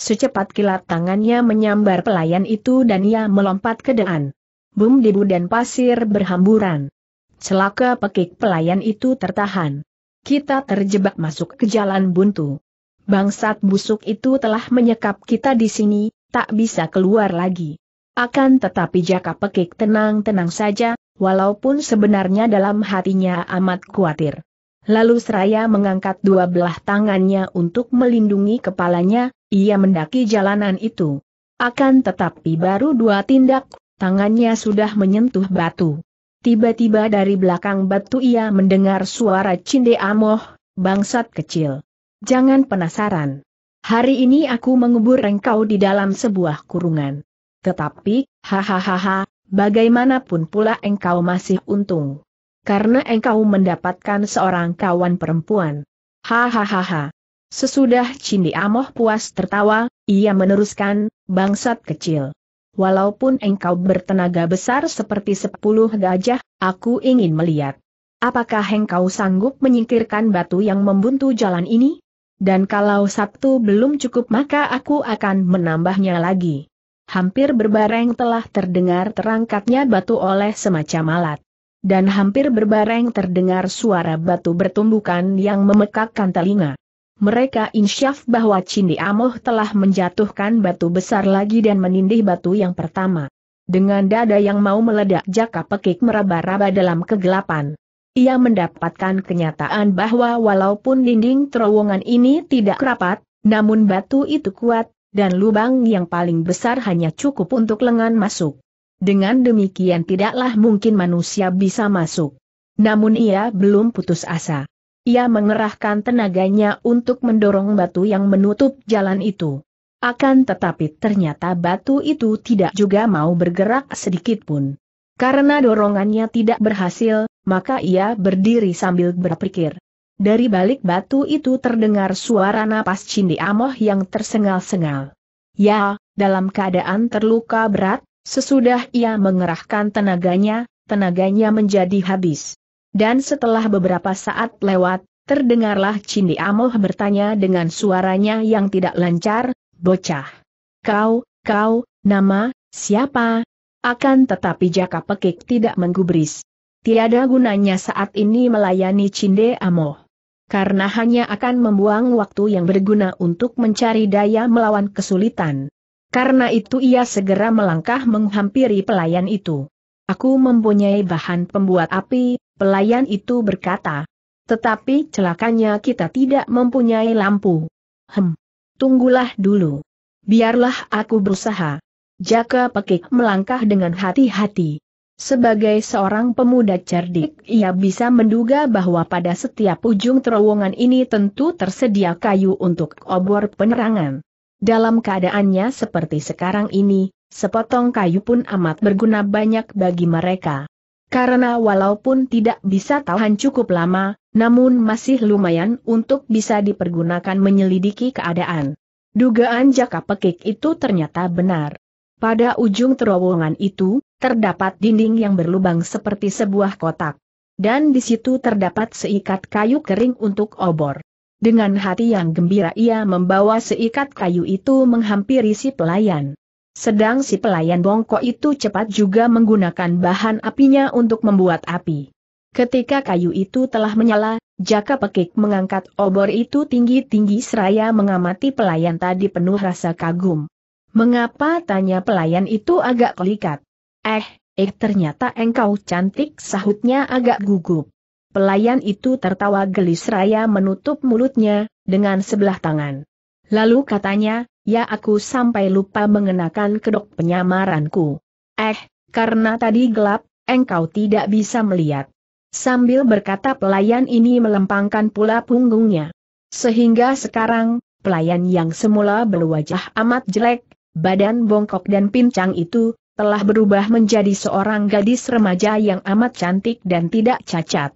Secepat kilat tangannya menyambar pelayan itu dan ia melompat ke depan. Bum debu dan pasir berhamburan. Celaka pekik pelayan itu tertahan. Kita terjebak masuk ke jalan buntu. Bangsat busuk itu telah menyekap kita di sini, tak bisa keluar lagi. Akan tetapi Jaka Pekik tenang-tenang saja, walaupun sebenarnya dalam hatinya amat khawatir. Lalu seraya mengangkat dua belah tangannya untuk melindungi kepalanya, ia mendaki jalanan itu. Akan tetapi baru dua tindak, tangannya sudah menyentuh batu. Tiba-tiba dari belakang batu ia mendengar suara Cinde Amoh, bangsat kecil. Jangan penasaran. Hari ini aku mengubur engkau di dalam sebuah kurungan. Tetapi, hahaha, bagaimanapun pula engkau masih untung karena engkau mendapatkan seorang kawan perempuan. Hahaha. Sesudah Cindi Amoh puas tertawa, ia meneruskan, bangsat kecil. Walaupun engkau bertenaga besar seperti sepuluh gajah, aku ingin melihat. Apakah engkau sanggup menyingkirkan batu yang membuntu jalan ini? Dan kalau Sabtu belum cukup maka aku akan menambahnya lagi. Hampir berbareng telah terdengar terangkatnya batu oleh semacam alat dan hampir berbareng terdengar suara batu bertumbukan yang memekakkan telinga. Mereka insyaf bahwa Cindi Amoh telah menjatuhkan batu besar lagi dan menindih batu yang pertama. Dengan dada yang mau meledak jaka pekik meraba-raba dalam kegelapan. Ia mendapatkan kenyataan bahwa walaupun dinding terowongan ini tidak rapat, namun batu itu kuat, dan lubang yang paling besar hanya cukup untuk lengan masuk. Dengan demikian tidaklah mungkin manusia bisa masuk. Namun ia belum putus asa. Ia mengerahkan tenaganya untuk mendorong batu yang menutup jalan itu. Akan tetapi ternyata batu itu tidak juga mau bergerak sedikit pun. Karena dorongannya tidak berhasil, maka ia berdiri sambil berpikir. Dari balik batu itu terdengar suara napas Cindi Amoh yang tersengal-sengal. Ya, dalam keadaan terluka berat, Sesudah ia mengerahkan tenaganya, tenaganya menjadi habis. Dan setelah beberapa saat lewat, terdengarlah Cindi Amoh bertanya dengan suaranya yang tidak lancar, bocah. Kau, kau, nama, siapa? Akan tetapi Jaka Pekik tidak menggubris. Tiada gunanya saat ini melayani Cinde Amoh. Karena hanya akan membuang waktu yang berguna untuk mencari daya melawan kesulitan. Karena itu ia segera melangkah menghampiri pelayan itu. Aku mempunyai bahan pembuat api, pelayan itu berkata. Tetapi celakanya kita tidak mempunyai lampu. Hem. Tunggulah dulu. Biarlah aku berusaha. Jaka Pekik melangkah dengan hati-hati. Sebagai seorang pemuda cerdik, ia bisa menduga bahwa pada setiap ujung terowongan ini tentu tersedia kayu untuk obor penerangan. Dalam keadaannya seperti sekarang ini, sepotong kayu pun amat berguna banyak bagi mereka. Karena walaupun tidak bisa tahan cukup lama, namun masih lumayan untuk bisa dipergunakan menyelidiki keadaan. Dugaan jaka pekik itu ternyata benar. Pada ujung terowongan itu, terdapat dinding yang berlubang seperti sebuah kotak. Dan di situ terdapat seikat kayu kering untuk obor. Dengan hati yang gembira ia membawa seikat kayu itu menghampiri si pelayan. Sedang si pelayan bongkok itu cepat juga menggunakan bahan apinya untuk membuat api. Ketika kayu itu telah menyala, Jaka Pekik mengangkat obor itu tinggi-tinggi seraya mengamati pelayan tadi penuh rasa kagum. Mengapa tanya pelayan itu agak kelikat? Eh, eh ternyata engkau cantik sahutnya agak gugup. Pelayan itu tertawa gelis raya menutup mulutnya, dengan sebelah tangan. Lalu katanya, ya aku sampai lupa mengenakan kedok penyamaranku. Eh, karena tadi gelap, engkau tidak bisa melihat. Sambil berkata pelayan ini melempangkan pula punggungnya. Sehingga sekarang, pelayan yang semula berwajah amat jelek, badan bongkok dan pincang itu, telah berubah menjadi seorang gadis remaja yang amat cantik dan tidak cacat.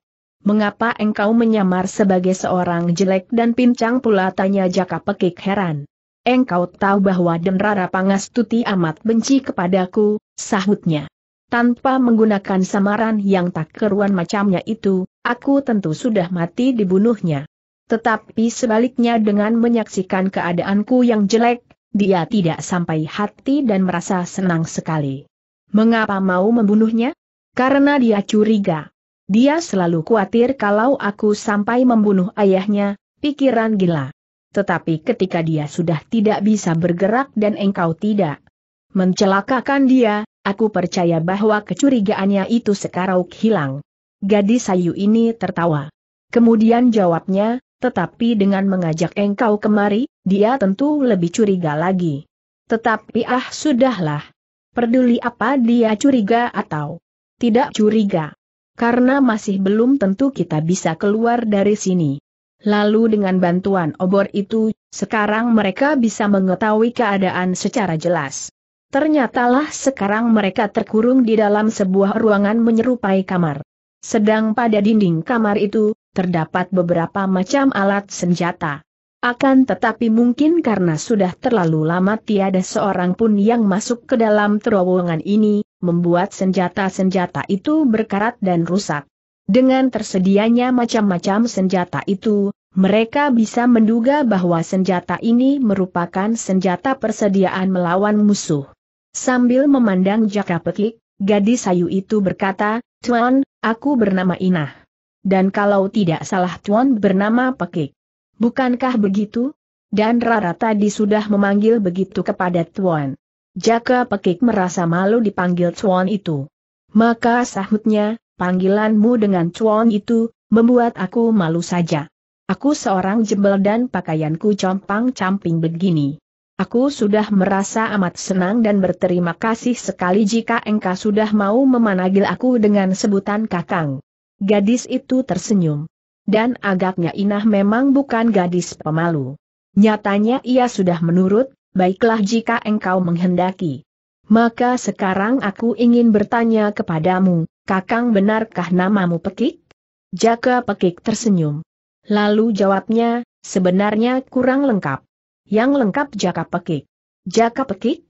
Mengapa engkau menyamar sebagai seorang jelek dan pincang pula tanya Jaka Pekik heran. Engkau tahu bahwa Denrara Pangastuti amat benci kepadaku, sahutnya. Tanpa menggunakan samaran yang tak keruan macamnya itu, aku tentu sudah mati dibunuhnya. Tetapi sebaliknya dengan menyaksikan keadaanku yang jelek, dia tidak sampai hati dan merasa senang sekali. Mengapa mau membunuhnya? Karena dia curiga dia selalu khawatir kalau aku sampai membunuh ayahnya, pikiran gila. Tetapi ketika dia sudah tidak bisa bergerak dan engkau tidak mencelakakan dia, aku percaya bahwa kecurigaannya itu sekarang hilang. Gadis sayu ini tertawa. Kemudian jawabnya, tetapi dengan mengajak engkau kemari, dia tentu lebih curiga lagi. Tetapi ah sudahlah. Peduli apa dia curiga atau tidak curiga karena masih belum tentu kita bisa keluar dari sini. Lalu dengan bantuan obor itu, sekarang mereka bisa mengetahui keadaan secara jelas. Ternyatalah sekarang mereka terkurung di dalam sebuah ruangan menyerupai kamar. Sedang pada dinding kamar itu, terdapat beberapa macam alat senjata. Akan tetapi mungkin karena sudah terlalu lama tiada seorang pun yang masuk ke dalam terowongan ini, membuat senjata-senjata itu berkarat dan rusak. Dengan tersedianya macam-macam senjata itu, mereka bisa menduga bahwa senjata ini merupakan senjata persediaan melawan musuh. Sambil memandang jaka petik, gadis sayu itu berkata, Tuan, aku bernama Inah. Dan kalau tidak salah Tuan bernama Pekik. Bukankah begitu? Dan Rara tadi sudah memanggil begitu kepada Tuan. Jaka Pekik merasa malu dipanggil cuan itu. Maka sahutnya, panggilanmu dengan cuan itu, membuat aku malu saja. Aku seorang jebel dan pakaianku compang-camping begini. Aku sudah merasa amat senang dan berterima kasih sekali jika engkau sudah mau memanggil aku dengan sebutan kakang. Gadis itu tersenyum. Dan agaknya Inah memang bukan gadis pemalu. Nyatanya ia sudah menurut baiklah jika engkau menghendaki. Maka sekarang aku ingin bertanya kepadamu, Kakang benarkah namamu Pekik? Jaka Pekik tersenyum. Lalu jawabnya, sebenarnya kurang lengkap. Yang lengkap Jaka Pekik. Jaka Pekik?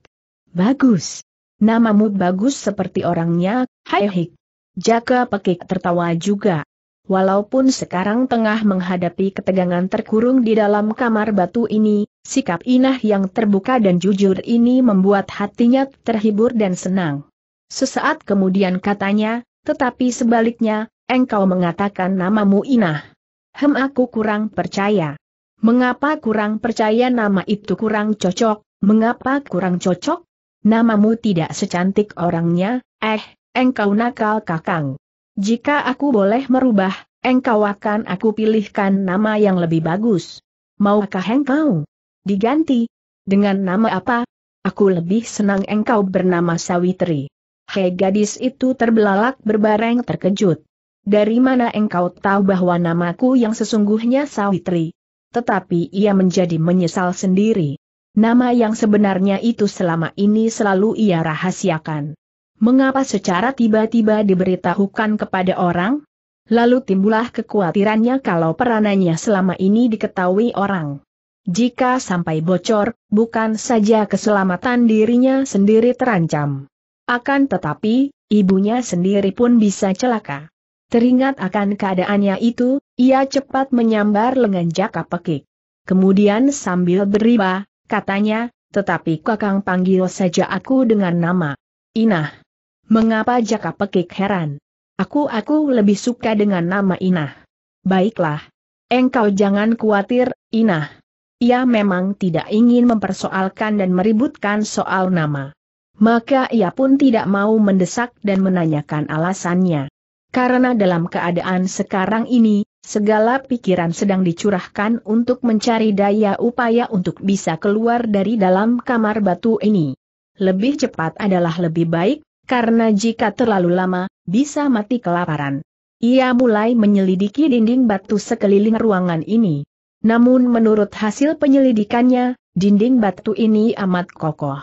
Bagus. Namamu bagus seperti orangnya, hai Jaka Pekik tertawa juga. Walaupun sekarang tengah menghadapi ketegangan terkurung di dalam kamar batu ini, Sikap Inah yang terbuka dan jujur ini membuat hatinya terhibur dan senang. Sesaat kemudian katanya, tetapi sebaliknya, engkau mengatakan namamu Inah. Hem aku kurang percaya. Mengapa kurang percaya nama itu kurang cocok, mengapa kurang cocok? Namamu tidak secantik orangnya, eh, engkau nakal kakang. Jika aku boleh merubah, engkau akan aku pilihkan nama yang lebih bagus. Maukah engkau? Diganti. Dengan nama apa? Aku lebih senang engkau bernama Sawitri. Hei gadis itu terbelalak berbareng terkejut. Dari mana engkau tahu bahwa namaku yang sesungguhnya Sawitri? Tetapi ia menjadi menyesal sendiri. Nama yang sebenarnya itu selama ini selalu ia rahasiakan. Mengapa secara tiba-tiba diberitahukan kepada orang? Lalu timbulah kekhawatirannya kalau peranannya selama ini diketahui orang. Jika sampai bocor, bukan saja keselamatan dirinya sendiri terancam. Akan tetapi, ibunya sendiri pun bisa celaka. Teringat akan keadaannya itu, ia cepat menyambar lengan jaka pekik. Kemudian sambil beriba, katanya, tetapi kakang panggil saja aku dengan nama. Inah. Mengapa jaka pekik heran? Aku-aku lebih suka dengan nama Inah. Baiklah. Engkau jangan khawatir, Inah. Ia memang tidak ingin mempersoalkan dan meributkan soal nama. Maka ia pun tidak mau mendesak dan menanyakan alasannya. Karena dalam keadaan sekarang ini, segala pikiran sedang dicurahkan untuk mencari daya upaya untuk bisa keluar dari dalam kamar batu ini. Lebih cepat adalah lebih baik, karena jika terlalu lama, bisa mati kelaparan. Ia mulai menyelidiki dinding batu sekeliling ruangan ini. Namun menurut hasil penyelidikannya, dinding batu ini amat kokoh.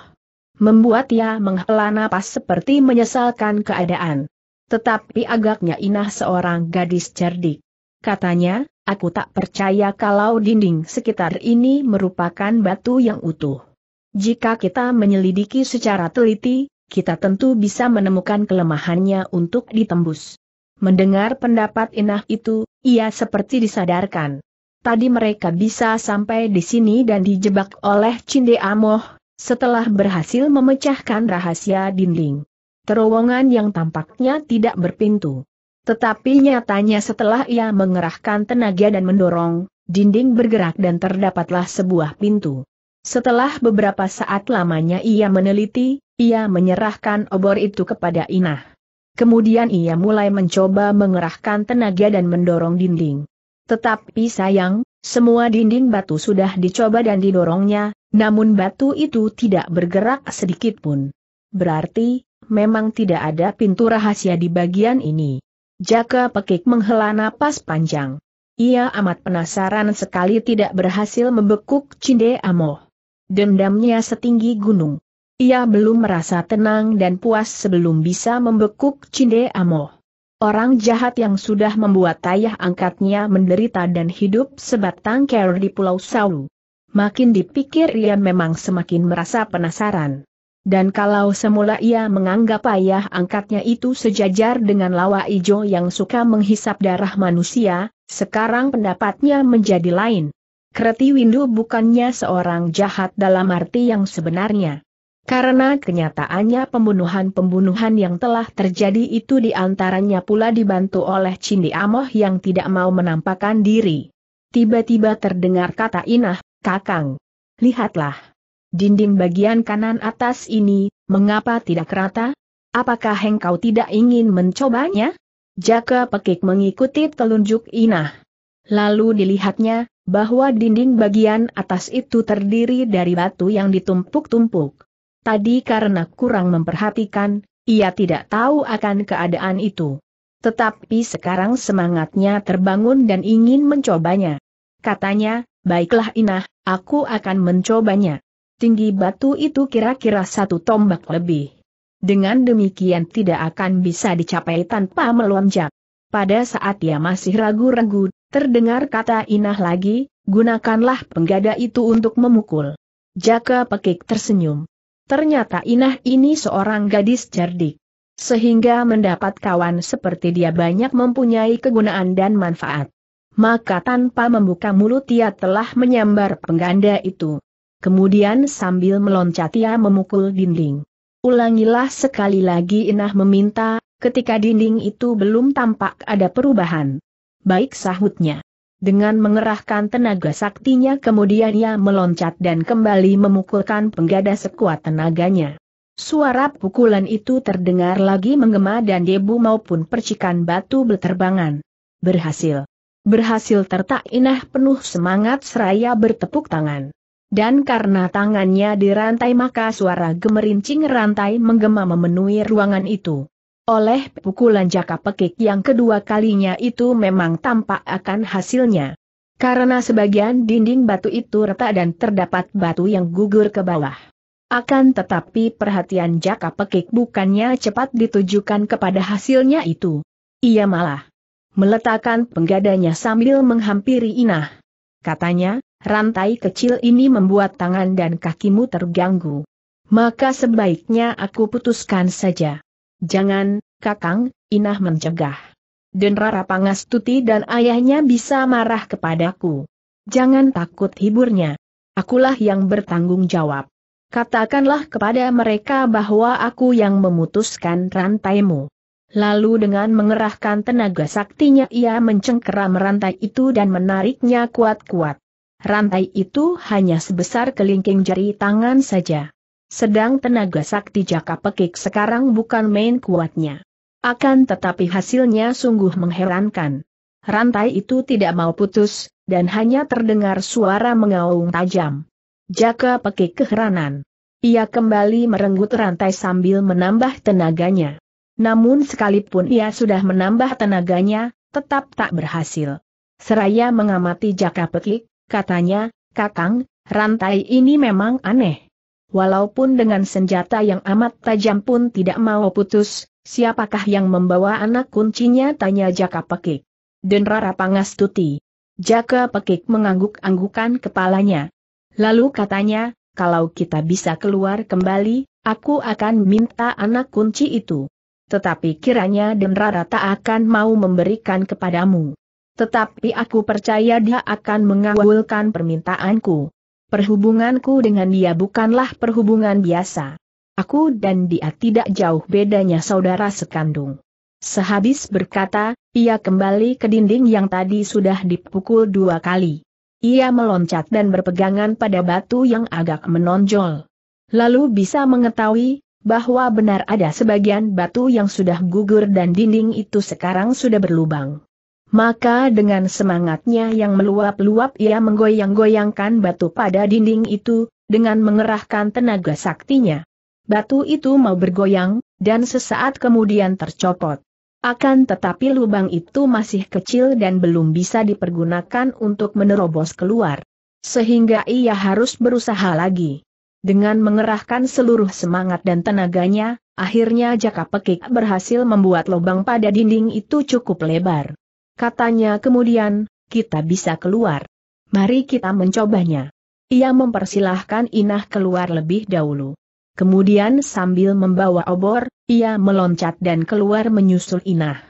Membuat ia menghela napas seperti menyesalkan keadaan. Tetapi agaknya Inah seorang gadis cerdik. Katanya, aku tak percaya kalau dinding sekitar ini merupakan batu yang utuh. Jika kita menyelidiki secara teliti, kita tentu bisa menemukan kelemahannya untuk ditembus. Mendengar pendapat Inah itu, ia seperti disadarkan. Tadi mereka bisa sampai di sini dan dijebak oleh Cinde Amoh, setelah berhasil memecahkan rahasia dinding. Terowongan yang tampaknya tidak berpintu. Tetapi nyatanya setelah ia mengerahkan tenaga dan mendorong, dinding bergerak dan terdapatlah sebuah pintu. Setelah beberapa saat lamanya ia meneliti, ia menyerahkan obor itu kepada Inah. Kemudian ia mulai mencoba mengerahkan tenaga dan mendorong dinding. Tetapi sayang, semua dinding batu sudah dicoba dan didorongnya, namun batu itu tidak bergerak sedikit pun. Berarti, memang tidak ada pintu rahasia di bagian ini. Jaka Pekik menghela napas panjang. Ia amat penasaran sekali tidak berhasil membekuk Cinde Amoh. Dendamnya setinggi gunung. Ia belum merasa tenang dan puas sebelum bisa membekuk Cinde Amoh. Orang jahat yang sudah membuat ayah angkatnya menderita dan hidup sebatang ker di Pulau Sawu. Makin dipikir ia memang semakin merasa penasaran. Dan kalau semula ia menganggap ayah angkatnya itu sejajar dengan lawa ijo yang suka menghisap darah manusia, sekarang pendapatnya menjadi lain. Kreti Windu bukannya seorang jahat dalam arti yang sebenarnya. Karena kenyataannya pembunuhan-pembunuhan yang telah terjadi itu diantaranya pula dibantu oleh Cindi Amoh yang tidak mau menampakkan diri. Tiba-tiba terdengar kata Inah, Kakang. Lihatlah. Dinding bagian kanan atas ini, mengapa tidak rata? Apakah engkau tidak ingin mencobanya? Jaka pekik mengikuti telunjuk Inah. Lalu dilihatnya, bahwa dinding bagian atas itu terdiri dari batu yang ditumpuk-tumpuk. Tadi karena kurang memperhatikan, ia tidak tahu akan keadaan itu. Tetapi sekarang semangatnya terbangun dan ingin mencobanya. Katanya, baiklah Inah, aku akan mencobanya. Tinggi batu itu kira-kira satu tombak lebih. Dengan demikian tidak akan bisa dicapai tanpa melonjak. Pada saat ia masih ragu-ragu, terdengar kata Inah lagi, gunakanlah penggada itu untuk memukul. Jaka pekik tersenyum. Ternyata Inah ini seorang gadis cerdik. Sehingga mendapat kawan seperti dia banyak mempunyai kegunaan dan manfaat. Maka tanpa membuka mulut ia telah menyambar pengganda itu. Kemudian sambil meloncat ia memukul dinding. Ulangilah sekali lagi Inah meminta, ketika dinding itu belum tampak ada perubahan. Baik sahutnya. Dengan mengerahkan tenaga saktinya kemudian ia meloncat dan kembali memukulkan penggada sekuat tenaganya. Suara pukulan itu terdengar lagi menggema dan debu maupun percikan batu berterbangan. Berhasil. Berhasil tertak inah penuh semangat seraya bertepuk tangan. Dan karena tangannya dirantai maka suara gemerincing rantai menggema memenuhi ruangan itu. Oleh pukulan jaka pekik yang kedua kalinya itu memang tampak akan hasilnya. Karena sebagian dinding batu itu retak dan terdapat batu yang gugur ke bawah. Akan tetapi perhatian jaka pekik bukannya cepat ditujukan kepada hasilnya itu. Ia malah meletakkan penggadanya sambil menghampiri Inah. Katanya, rantai kecil ini membuat tangan dan kakimu terganggu. Maka sebaiknya aku putuskan saja. Jangan, Kakang, Inah mencegah. Rara Pangastuti dan ayahnya bisa marah kepadaku. Jangan takut hiburnya. Akulah yang bertanggung jawab. Katakanlah kepada mereka bahwa aku yang memutuskan rantaimu. Lalu dengan mengerahkan tenaga saktinya ia mencengkeram rantai itu dan menariknya kuat-kuat. Rantai itu hanya sebesar kelingking jari tangan saja. Sedang tenaga sakti jaka pekik sekarang bukan main kuatnya. Akan tetapi hasilnya sungguh mengherankan. Rantai itu tidak mau putus, dan hanya terdengar suara mengaung tajam. Jaka pekik keheranan. Ia kembali merenggut rantai sambil menambah tenaganya. Namun sekalipun ia sudah menambah tenaganya, tetap tak berhasil. Seraya mengamati jaka pekik, katanya, Kakang, rantai ini memang aneh walaupun dengan senjata yang amat tajam pun tidak mau putus, siapakah yang membawa anak kuncinya tanya Jaka Pekik. Denrara Pangastuti. Jaka Pekik mengangguk-anggukan kepalanya. Lalu katanya, kalau kita bisa keluar kembali, aku akan minta anak kunci itu. Tetapi kiranya Denrara tak akan mau memberikan kepadamu. Tetapi aku percaya dia akan mengabulkan permintaanku. Perhubunganku dengan dia bukanlah perhubungan biasa. Aku dan dia tidak jauh bedanya saudara sekandung. Sehabis berkata, ia kembali ke dinding yang tadi sudah dipukul dua kali. Ia meloncat dan berpegangan pada batu yang agak menonjol. Lalu bisa mengetahui, bahwa benar ada sebagian batu yang sudah gugur dan dinding itu sekarang sudah berlubang. Maka dengan semangatnya yang meluap-luap ia menggoyang-goyangkan batu pada dinding itu, dengan mengerahkan tenaga saktinya. Batu itu mau bergoyang, dan sesaat kemudian tercopot. Akan tetapi lubang itu masih kecil dan belum bisa dipergunakan untuk menerobos keluar. Sehingga ia harus berusaha lagi. Dengan mengerahkan seluruh semangat dan tenaganya, akhirnya Jaka Pekik berhasil membuat lubang pada dinding itu cukup lebar katanya kemudian, kita bisa keluar. Mari kita mencobanya. Ia mempersilahkan Inah keluar lebih dahulu. Kemudian sambil membawa obor, ia meloncat dan keluar menyusul Inah.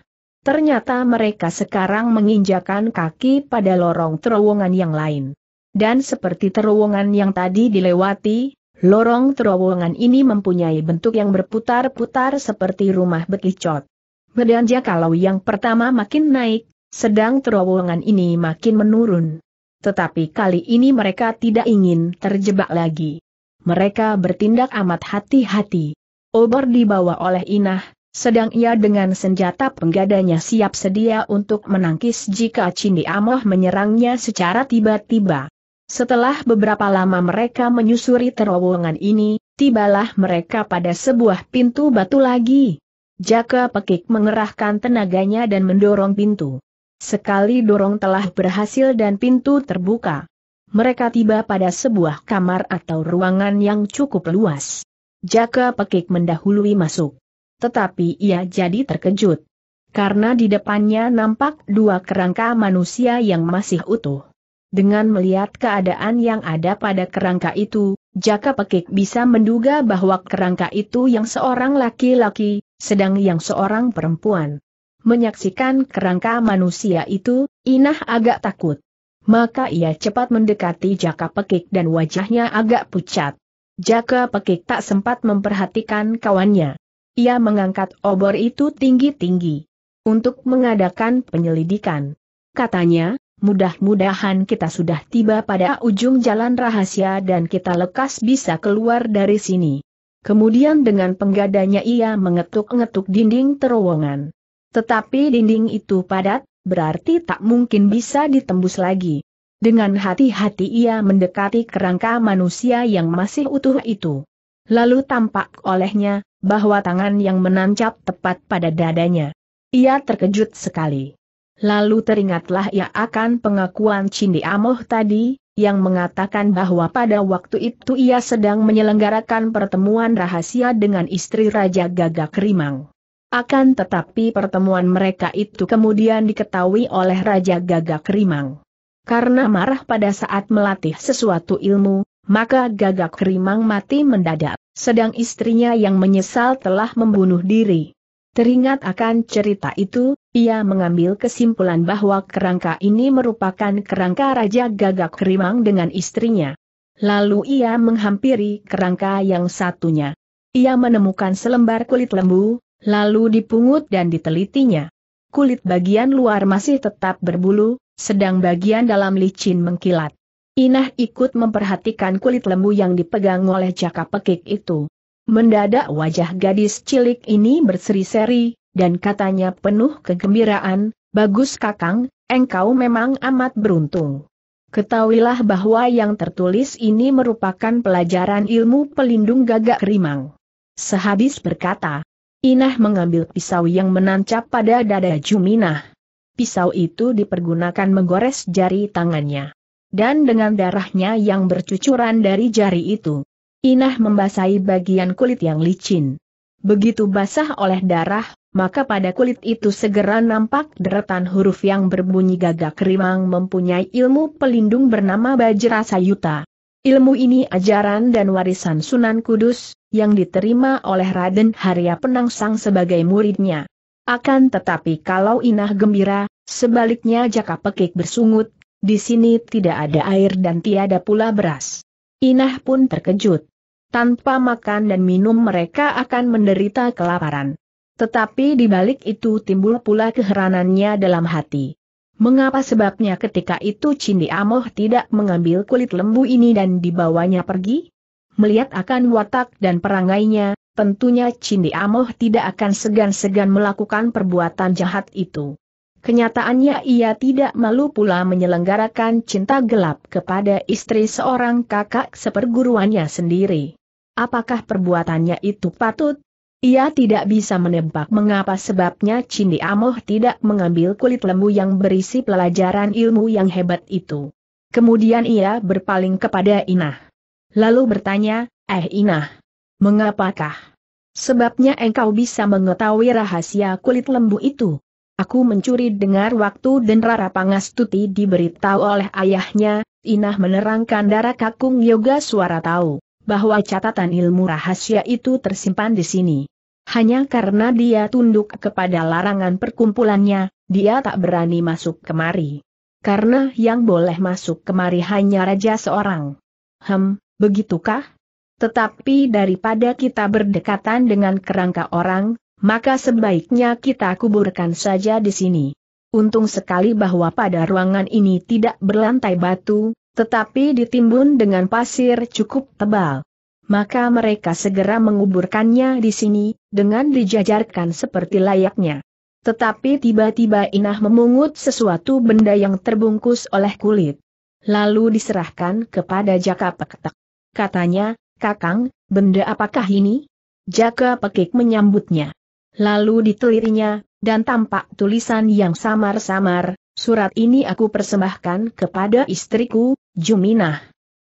Ternyata mereka sekarang menginjakan kaki pada lorong terowongan yang lain. Dan seperti terowongan yang tadi dilewati, lorong terowongan ini mempunyai bentuk yang berputar-putar seperti rumah bekicot. Bedanya kalau yang pertama makin naik, sedang terowongan ini makin menurun. Tetapi kali ini mereka tidak ingin terjebak lagi. Mereka bertindak amat hati-hati. Obor dibawa oleh Inah, sedang ia dengan senjata penggadanya siap sedia untuk menangkis jika Cindi Amoh menyerangnya secara tiba-tiba. Setelah beberapa lama mereka menyusuri terowongan ini, tibalah mereka pada sebuah pintu batu lagi. Jaka Pekik mengerahkan tenaganya dan mendorong pintu. Sekali dorong telah berhasil dan pintu terbuka. Mereka tiba pada sebuah kamar atau ruangan yang cukup luas. Jaka Pekik mendahului masuk. Tetapi ia jadi terkejut. Karena di depannya nampak dua kerangka manusia yang masih utuh. Dengan melihat keadaan yang ada pada kerangka itu, Jaka Pekik bisa menduga bahwa kerangka itu yang seorang laki-laki, sedang yang seorang perempuan. Menyaksikan kerangka manusia itu, Inah agak takut. Maka ia cepat mendekati Jaka Pekik dan wajahnya agak pucat. Jaka Pekik tak sempat memperhatikan kawannya. Ia mengangkat obor itu tinggi-tinggi. Untuk mengadakan penyelidikan. Katanya, mudah-mudahan kita sudah tiba pada ujung jalan rahasia dan kita lekas bisa keluar dari sini. Kemudian dengan penggadanya ia mengetuk-ngetuk dinding terowongan. Tetapi dinding itu padat, berarti tak mungkin bisa ditembus lagi. Dengan hati-hati ia mendekati kerangka manusia yang masih utuh itu. Lalu tampak olehnya, bahwa tangan yang menancap tepat pada dadanya. Ia terkejut sekali. Lalu teringatlah ia akan pengakuan Cindi Amoh tadi, yang mengatakan bahwa pada waktu itu ia sedang menyelenggarakan pertemuan rahasia dengan istri Raja Gagak Rimang. Akan tetapi pertemuan mereka itu kemudian diketahui oleh Raja Gagak Rimang. Karena marah pada saat melatih sesuatu ilmu, maka Gagak Rimang mati mendadak, sedang istrinya yang menyesal telah membunuh diri. Teringat akan cerita itu, ia mengambil kesimpulan bahwa kerangka ini merupakan kerangka Raja Gagak Rimang dengan istrinya. Lalu ia menghampiri kerangka yang satunya. Ia menemukan selembar kulit lembu, lalu dipungut dan ditelitinya. Kulit bagian luar masih tetap berbulu, sedang bagian dalam licin mengkilat. Inah ikut memperhatikan kulit lembu yang dipegang oleh jaka pekik itu. Mendadak wajah gadis cilik ini berseri-seri, dan katanya penuh kegembiraan, Bagus kakang, engkau memang amat beruntung. Ketahuilah bahwa yang tertulis ini merupakan pelajaran ilmu pelindung gagak rimang. Sehabis berkata, Inah mengambil pisau yang menancap pada dada Juminah. Pisau itu dipergunakan menggores jari tangannya. Dan dengan darahnya yang bercucuran dari jari itu, Inah membasahi bagian kulit yang licin. Begitu basah oleh darah, maka pada kulit itu segera nampak deretan huruf yang berbunyi gagak rimang mempunyai ilmu pelindung bernama Bajra Sayuta. Ilmu ini ajaran dan warisan Sunan Kudus, yang diterima oleh Raden Harya Penangsang sebagai muridnya. Akan tetapi kalau Inah gembira, sebaliknya Jaka Pekik bersungut, di sini tidak ada air dan tiada pula beras. Inah pun terkejut. Tanpa makan dan minum mereka akan menderita kelaparan. Tetapi di balik itu timbul pula keheranannya dalam hati. Mengapa sebabnya ketika itu Cindi Amoh tidak mengambil kulit lembu ini dan dibawanya pergi? Melihat akan watak dan perangainya, tentunya Cindi Amoh tidak akan segan-segan melakukan perbuatan jahat itu. Kenyataannya ia tidak malu pula menyelenggarakan cinta gelap kepada istri seorang kakak seperguruannya sendiri. Apakah perbuatannya itu patut? Ia tidak bisa menebak mengapa sebabnya Cindi Amoh tidak mengambil kulit lembu yang berisi pelajaran ilmu yang hebat itu. Kemudian ia berpaling kepada Inah. Lalu bertanya, eh Inah, mengapakah? Sebabnya engkau bisa mengetahui rahasia kulit lembu itu. Aku mencuri dengar waktu dan Rara Pangastuti diberitahu oleh ayahnya, Inah menerangkan darah kakung yoga suara tahu, bahwa catatan ilmu rahasia itu tersimpan di sini. Hanya karena dia tunduk kepada larangan perkumpulannya, dia tak berani masuk kemari. Karena yang boleh masuk kemari hanya raja seorang. Hem, begitukah? Tetapi daripada kita berdekatan dengan kerangka orang, maka sebaiknya kita kuburkan saja di sini. Untung sekali bahwa pada ruangan ini tidak berlantai batu, tetapi ditimbun dengan pasir cukup tebal maka mereka segera menguburkannya di sini, dengan dijajarkan seperti layaknya. Tetapi tiba-tiba Inah memungut sesuatu benda yang terbungkus oleh kulit. Lalu diserahkan kepada Jaka Pekek. Katanya, Kakang, benda apakah ini? Jaka Pekik menyambutnya. Lalu ditelirinya dan tampak tulisan yang samar-samar, surat ini aku persembahkan kepada istriku, Juminah.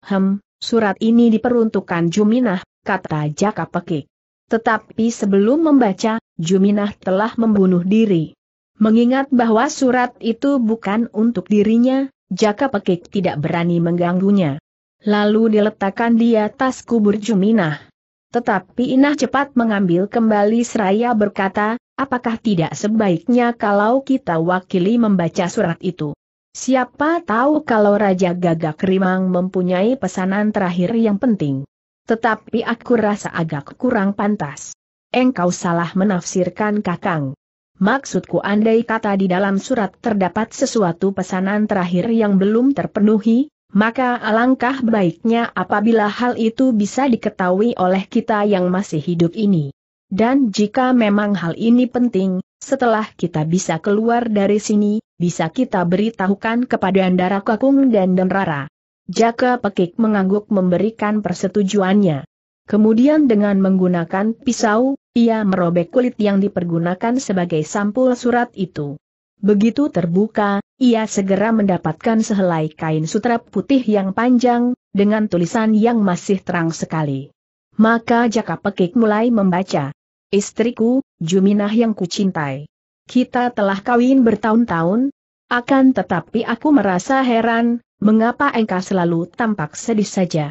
Hem, Surat ini diperuntukkan Juminah, kata Jaka Pekik. Tetapi sebelum membaca, Juminah telah membunuh diri. Mengingat bahwa surat itu bukan untuk dirinya, Jaka Pekik tidak berani mengganggunya. Lalu diletakkan di atas kubur Juminah. Tetapi Inah cepat mengambil kembali seraya berkata, apakah tidak sebaiknya kalau kita wakili membaca surat itu? Siapa tahu kalau Raja Gagak Rimang mempunyai pesanan terakhir yang penting. Tetapi aku rasa agak kurang pantas. Engkau salah menafsirkan Kakang. Maksudku andai kata di dalam surat terdapat sesuatu pesanan terakhir yang belum terpenuhi, maka alangkah baiknya apabila hal itu bisa diketahui oleh kita yang masih hidup ini. Dan jika memang hal ini penting, setelah kita bisa keluar dari sini, bisa kita beritahukan kepada Andara Kakung dan Demrara. Jaka Pekik mengangguk memberikan persetujuannya. Kemudian dengan menggunakan pisau, ia merobek kulit yang dipergunakan sebagai sampul surat itu. Begitu terbuka, ia segera mendapatkan sehelai kain sutra putih yang panjang, dengan tulisan yang masih terang sekali. Maka Jaka Pekik mulai membaca. Istriku, Juminah yang kucintai. Kita telah kawin bertahun-tahun, akan tetapi aku merasa heran, mengapa engkau selalu tampak sedih saja.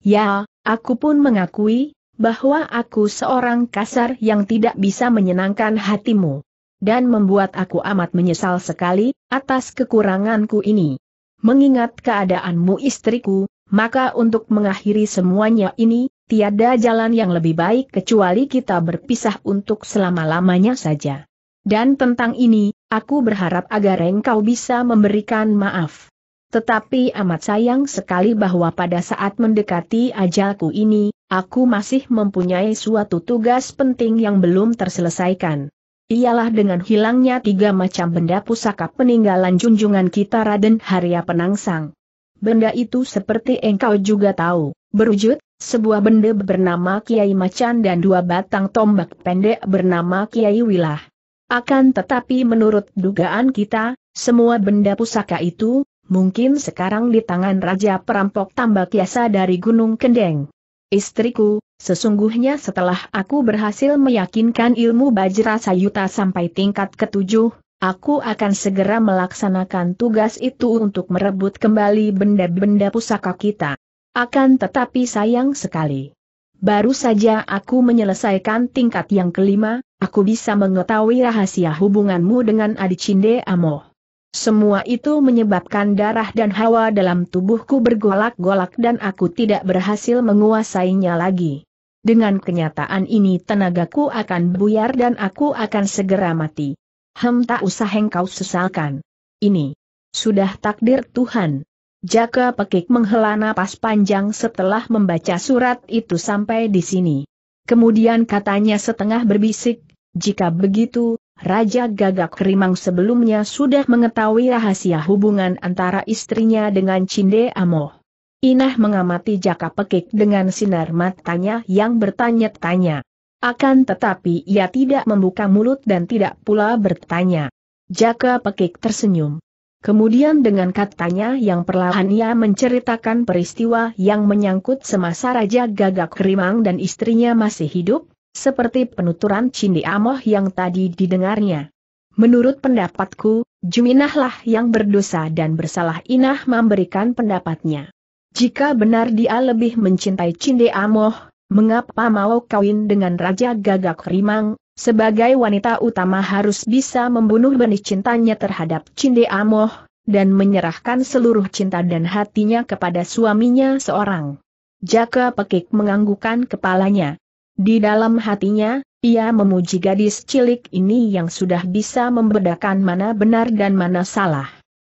Ya, aku pun mengakui, bahwa aku seorang kasar yang tidak bisa menyenangkan hatimu. Dan membuat aku amat menyesal sekali, atas kekuranganku ini. Mengingat keadaanmu istriku, maka untuk mengakhiri semuanya ini, tiada jalan yang lebih baik kecuali kita berpisah untuk selama-lamanya saja. Dan tentang ini, aku berharap agar engkau bisa memberikan maaf. Tetapi amat sayang sekali bahwa pada saat mendekati ajalku ini, aku masih mempunyai suatu tugas penting yang belum terselesaikan. Ialah dengan hilangnya tiga macam benda pusaka peninggalan junjungan kita Raden Harya Penangsang. Benda itu seperti engkau juga tahu, berwujud, sebuah benda bernama Kiai Macan dan dua batang tombak pendek bernama Kiai Wilah. Akan tetapi menurut dugaan kita, semua benda pusaka itu, mungkin sekarang di tangan Raja Perampok Tambak Yasa dari Gunung Kendeng. Istriku, sesungguhnya setelah aku berhasil meyakinkan ilmu Bajra Sayuta sampai tingkat ketujuh, aku akan segera melaksanakan tugas itu untuk merebut kembali benda-benda pusaka kita. Akan tetapi sayang sekali. Baru saja aku menyelesaikan tingkat yang kelima, aku bisa mengetahui rahasia hubunganmu dengan Cinde Amo. Semua itu menyebabkan darah dan hawa dalam tubuhku bergolak-golak dan aku tidak berhasil menguasainya lagi. Dengan kenyataan ini tenagaku akan buyar dan aku akan segera mati. Hem tak usah engkau sesalkan. Ini. Sudah takdir Tuhan. Jaka Pekik menghela napas panjang setelah membaca surat itu sampai di sini. Kemudian katanya setengah berbisik, jika begitu, Raja Gagak Kerimang sebelumnya sudah mengetahui rahasia hubungan antara istrinya dengan Cinde Amo." Inah mengamati Jaka Pekik dengan sinar matanya yang bertanya-tanya. Akan tetapi ia tidak membuka mulut dan tidak pula bertanya. Jaka Pekik tersenyum. Kemudian dengan katanya yang perlahan ia menceritakan peristiwa yang menyangkut semasa Raja Gagak Kerimang dan istrinya masih hidup, seperti penuturan Cindi Amoh yang tadi didengarnya. Menurut pendapatku, Juminahlah yang berdosa dan bersalah Inah memberikan pendapatnya. Jika benar dia lebih mencintai Cinde Amoh, mengapa mau kawin dengan Raja Gagak Rimang, sebagai wanita utama harus bisa membunuh benih cintanya terhadap Cinde Amoh, dan menyerahkan seluruh cinta dan hatinya kepada suaminya seorang. Jaka Pekik menganggukan kepalanya. Di dalam hatinya, ia memuji gadis cilik ini yang sudah bisa membedakan mana benar dan mana salah.